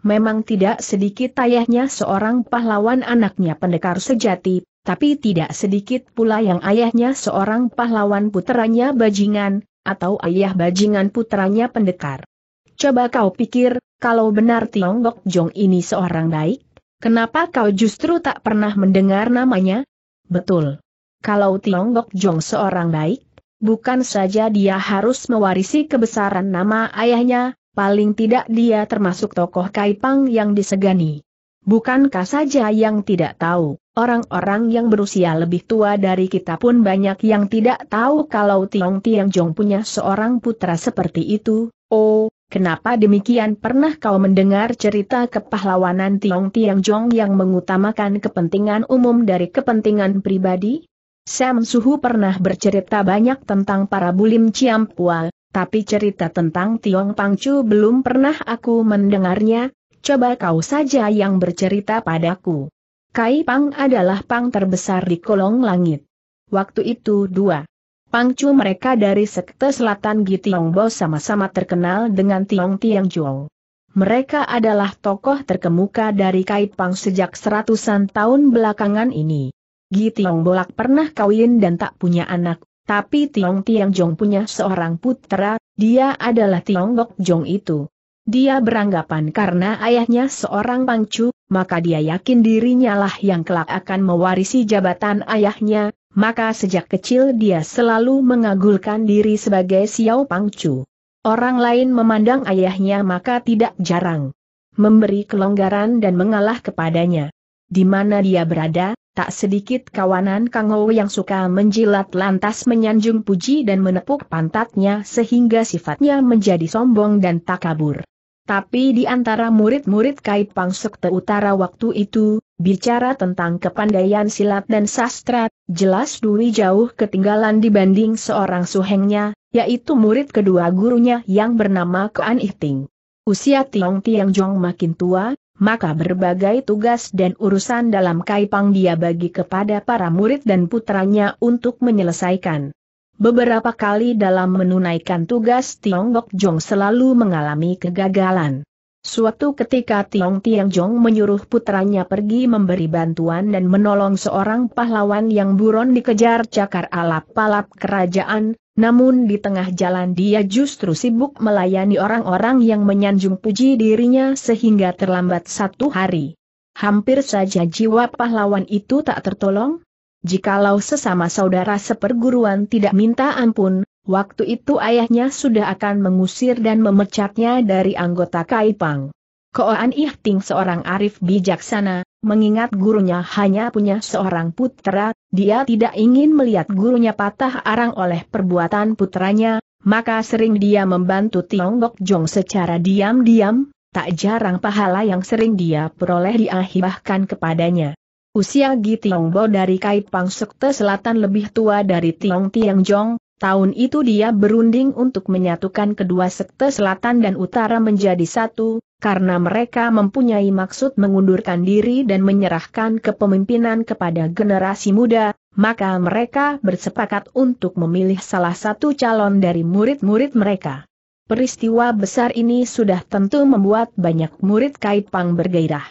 Memang tidak sedikit ayahnya seorang pahlawan anaknya pendekar sejati, tapi tidak sedikit pula yang ayahnya seorang pahlawan putranya bajingan, atau ayah bajingan putranya pendekar. Coba kau pikir, kalau benar Tiongkok Jong ini seorang baik, kenapa kau justru tak pernah mendengar namanya? Betul. Kalau Tiongkok Jong seorang baik, bukan saja dia harus mewarisi kebesaran nama ayahnya, paling tidak dia termasuk tokoh Kaipang yang disegani. Bukankah saja yang tidak tahu, orang-orang yang berusia lebih tua dari kita pun banyak yang tidak tahu kalau Tiong Tiang Jong punya seorang putra seperti itu, oh, kenapa demikian pernah kau mendengar cerita kepahlawanan Tiong Tiang Jong yang mengutamakan kepentingan umum dari kepentingan pribadi? Sam Suhu pernah bercerita banyak tentang para bulim Ciampual, tapi cerita tentang Tiong Pangcu belum pernah aku mendengarnya, coba kau saja yang bercerita padaku. Kai Pang adalah Pang terbesar di kolong langit. Waktu itu dua. Pangcu mereka dari sekte selatan Gitiongbo sama-sama terkenal dengan Tiong Tiang Jong. Mereka adalah tokoh terkemuka dari Kai Pang sejak seratusan tahun belakangan ini. Gitiong Bolak pernah kawin dan tak punya anak, tapi Tiong Tiang Jong punya seorang putra, dia adalah Tiong Gok Jong itu. Dia beranggapan karena ayahnya seorang pangcu, maka dia yakin dirinya lah yang kelak akan mewarisi jabatan ayahnya, maka sejak kecil dia selalu mengagulkan diri sebagai Xiao Pangcu. Orang lain memandang ayahnya maka tidak jarang memberi kelonggaran dan mengalah kepadanya. Di mana dia berada, tak sedikit kawanan Kang yang suka menjilat lantas menyanjung puji dan menepuk pantatnya sehingga sifatnya menjadi sombong dan takabur. Tapi di antara murid-murid Kait Pang Utara waktu itu, bicara tentang kepandaian silat dan sastra, jelas Dwi jauh ketinggalan dibanding seorang suhengnya, yaitu murid kedua gurunya yang bernama Kuan Ihting. Usia Tiong Tiang Jong makin tua, maka berbagai tugas dan urusan dalam Kaipang dia bagi kepada para murid dan putranya untuk menyelesaikan. Beberapa kali dalam menunaikan tugas Tiongkok Jong selalu mengalami kegagalan. Suatu ketika Tiong Tiang Jong menyuruh putranya pergi memberi bantuan dan menolong seorang pahlawan yang buron dikejar cakar alap-alap kerajaan, namun di tengah jalan dia justru sibuk melayani orang-orang yang menyanjung puji dirinya sehingga terlambat satu hari. Hampir saja jiwa pahlawan itu tak tertolong, jikalau sesama saudara seperguruan tidak minta ampun, waktu itu ayahnya sudah akan mengusir dan memecatnya dari anggota Kaipang. Koan Ihting seorang arif bijaksana, mengingat gurunya hanya punya seorang putra, dia tidak ingin melihat gurunya patah arang oleh perbuatan putranya, maka sering dia membantu Tiongkok Jong secara diam-diam, tak jarang pahala yang sering dia peroleh diahibahkan kepadanya. Usia Gi Bo dari Kaipang Sekte Selatan lebih tua dari Tiong Jong, tahun itu dia berunding untuk menyatukan kedua Sekte Selatan dan Utara menjadi satu, karena mereka mempunyai maksud mengundurkan diri dan menyerahkan kepemimpinan kepada generasi muda, maka mereka bersepakat untuk memilih salah satu calon dari murid-murid mereka. Peristiwa besar ini sudah tentu membuat banyak murid Kaipang bergairah.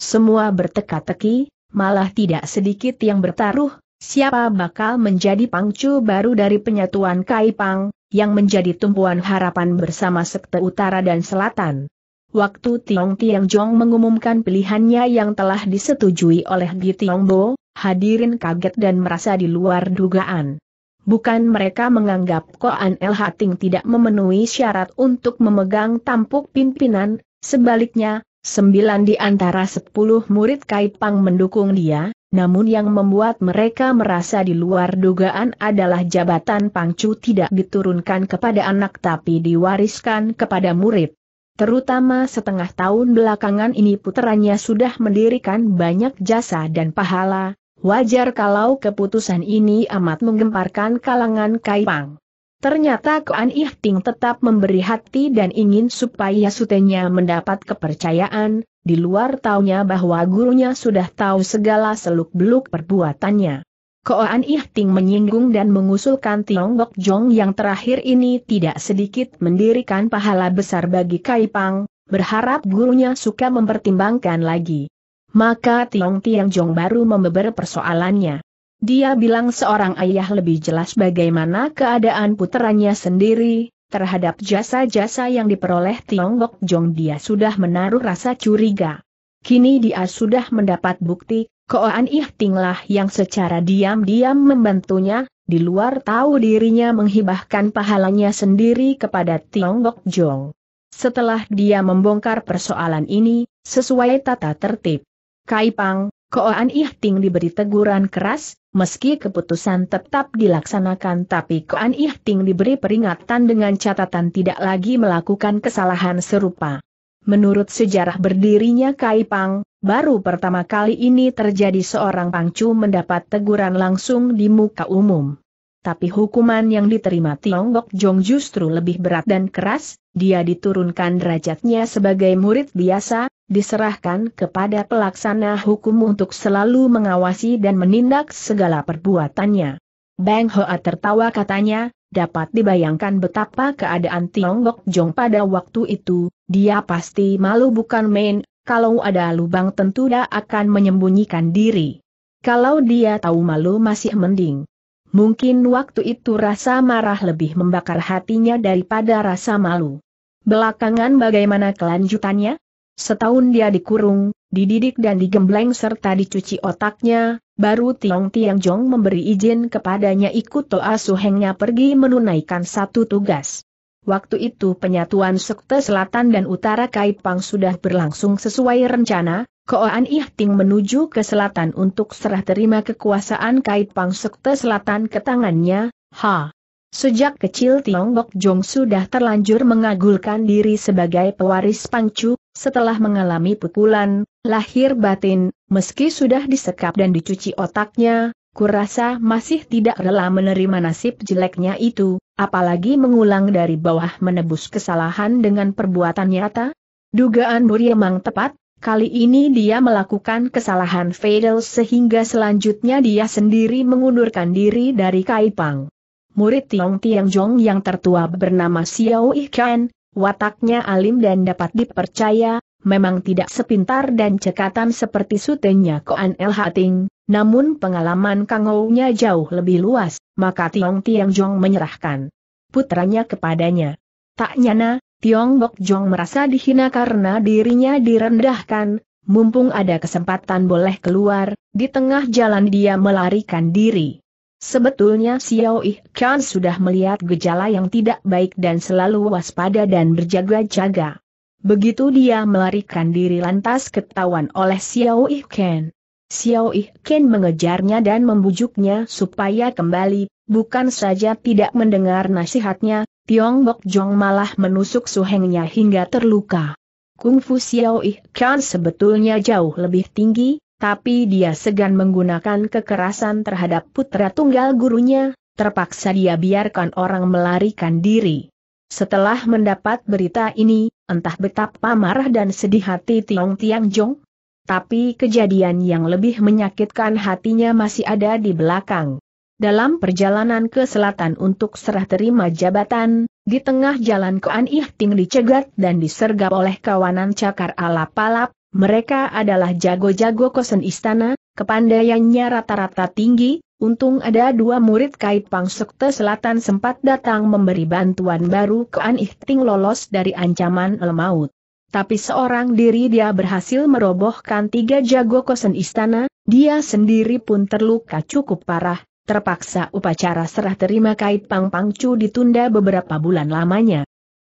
Semua berteka-teki, malah tidak sedikit yang bertaruh, siapa bakal menjadi pangcu baru dari penyatuan Kaipang, yang menjadi tumpuan harapan bersama Sekte Utara dan Selatan. Waktu Tiong Jong mengumumkan pilihannya yang telah disetujui oleh Tiong Bo, hadirin kaget dan merasa di luar dugaan. Bukan mereka menganggap Koan El Hating tidak memenuhi syarat untuk memegang tampuk pimpinan, sebaliknya, Sembilan di antara sepuluh murid Kaipang mendukung dia, namun yang membuat mereka merasa di luar dugaan adalah jabatan Pangcu tidak diturunkan kepada anak tapi diwariskan kepada murid. Terutama setengah tahun belakangan ini puteranya sudah mendirikan banyak jasa dan pahala, wajar kalau keputusan ini amat menggemparkan kalangan Kaipang. Ternyata Kuan Ihting tetap memberi hati dan ingin supaya sutenya mendapat kepercayaan, di luar taunya bahwa gurunya sudah tahu segala seluk-beluk perbuatannya. Koan Ihting menyinggung dan mengusulkan Tiongkok Jong yang terakhir ini tidak sedikit mendirikan pahala besar bagi Kai Pang, berharap gurunya suka mempertimbangkan lagi. Maka Tiong Tiang Jong baru membeber persoalannya. Dia bilang seorang ayah lebih jelas bagaimana keadaan puteranya sendiri, terhadap jasa-jasa yang diperoleh Tiongkok Jong dia sudah menaruh rasa curiga. Kini dia sudah mendapat bukti, Koan Ih Tinglah yang secara diam-diam membantunya, di luar tahu dirinya menghibahkan pahalanya sendiri kepada Tiongkok Jong. Setelah dia membongkar persoalan ini, sesuai tata tertib, Kaipang, Koan Ih Ting diberi teguran keras, Meski keputusan tetap dilaksanakan tapi Koan Ih diberi peringatan dengan catatan tidak lagi melakukan kesalahan serupa. Menurut sejarah berdirinya Kai Pang, baru pertama kali ini terjadi seorang pangcu mendapat teguran langsung di muka umum. Tapi hukuman yang diterima Tiongkok Jong justru lebih berat dan keras, dia diturunkan derajatnya sebagai murid biasa, diserahkan kepada pelaksana hukum untuk selalu mengawasi dan menindak segala perbuatannya. Bang Hoa tertawa katanya, dapat dibayangkan betapa keadaan Tiongkok Jong pada waktu itu, dia pasti malu bukan main, kalau ada lubang tentu dia akan menyembunyikan diri. Kalau dia tahu malu masih mending. Mungkin waktu itu rasa marah lebih membakar hatinya daripada rasa malu. Belakangan bagaimana kelanjutannya? setahun dia dikurung, dididik dan digembleng serta dicuci otaknya, baru Tiong Tiang Jong memberi izin kepadanya ikut Toa Suhengnya pergi menunaikan satu tugas. Waktu itu penyatuan Sekte Selatan dan Utara Kaipang sudah berlangsung sesuai rencana, Koan Ihting menuju ke selatan untuk serah terima kekuasaan Kaipang Sekte Selatan ke tangannya, ha. Sejak kecil Tiong Bok Jong sudah terlanjur mengagulkan diri sebagai pewaris Pangcu, setelah mengalami pukulan, lahir batin, meski sudah disekap dan dicuci otaknya, kurasa masih tidak rela menerima nasib jeleknya itu, apalagi mengulang dari bawah menebus kesalahan dengan perbuatan nyata. Dugaan Nuri mang tepat, Kali ini dia melakukan kesalahan fatal sehingga selanjutnya dia sendiri mengundurkan diri dari Kaipang. Murid Tiong Jong yang tertua bernama Xiao Ikan, Wataknya alim dan dapat dipercaya, memang tidak sepintar dan cekatan seperti sutenya Koan El Hating, namun pengalaman Kangounya jauh lebih luas, maka Tiong Tiang Jong menyerahkan putranya kepadanya. Tak nyana, Tiong Bok Jong merasa dihina karena dirinya direndahkan, mumpung ada kesempatan boleh keluar, di tengah jalan dia melarikan diri. Sebetulnya Xiao Yi kan sudah melihat gejala yang tidak baik dan selalu waspada dan berjaga-jaga. Begitu dia melarikan diri lantas ketahuan oleh Xiao Yi kan. Xiao Yi kan mengejarnya dan membujuknya supaya kembali, bukan saja tidak mendengar nasihatnya, Tiong Bok Jong malah menusuk suhengnya hingga terluka. Kungfu Xiao Yi sebetulnya jauh lebih tinggi, tapi dia segan menggunakan kekerasan terhadap putra tunggal gurunya, terpaksa dia biarkan orang melarikan diri. Setelah mendapat berita ini, entah betapa marah dan sedih hati Tiong Tiang Jong, tapi kejadian yang lebih menyakitkan hatinya masih ada di belakang. Dalam perjalanan ke selatan untuk serah terima jabatan, di tengah jalan Koan Ih Ting dicegat dan disergap oleh kawanan cakar alap-alap, mereka adalah jago-jago kosen istana, kepandaiannya rata-rata tinggi, untung ada dua murid kait Sekte Selatan sempat datang memberi bantuan baru ke An Ihting lolos dari ancaman lemaut. Tapi seorang diri dia berhasil merobohkan tiga jago kosen istana, dia sendiri pun terluka cukup parah, terpaksa upacara serah terima kait Pang Pangcu ditunda beberapa bulan lamanya.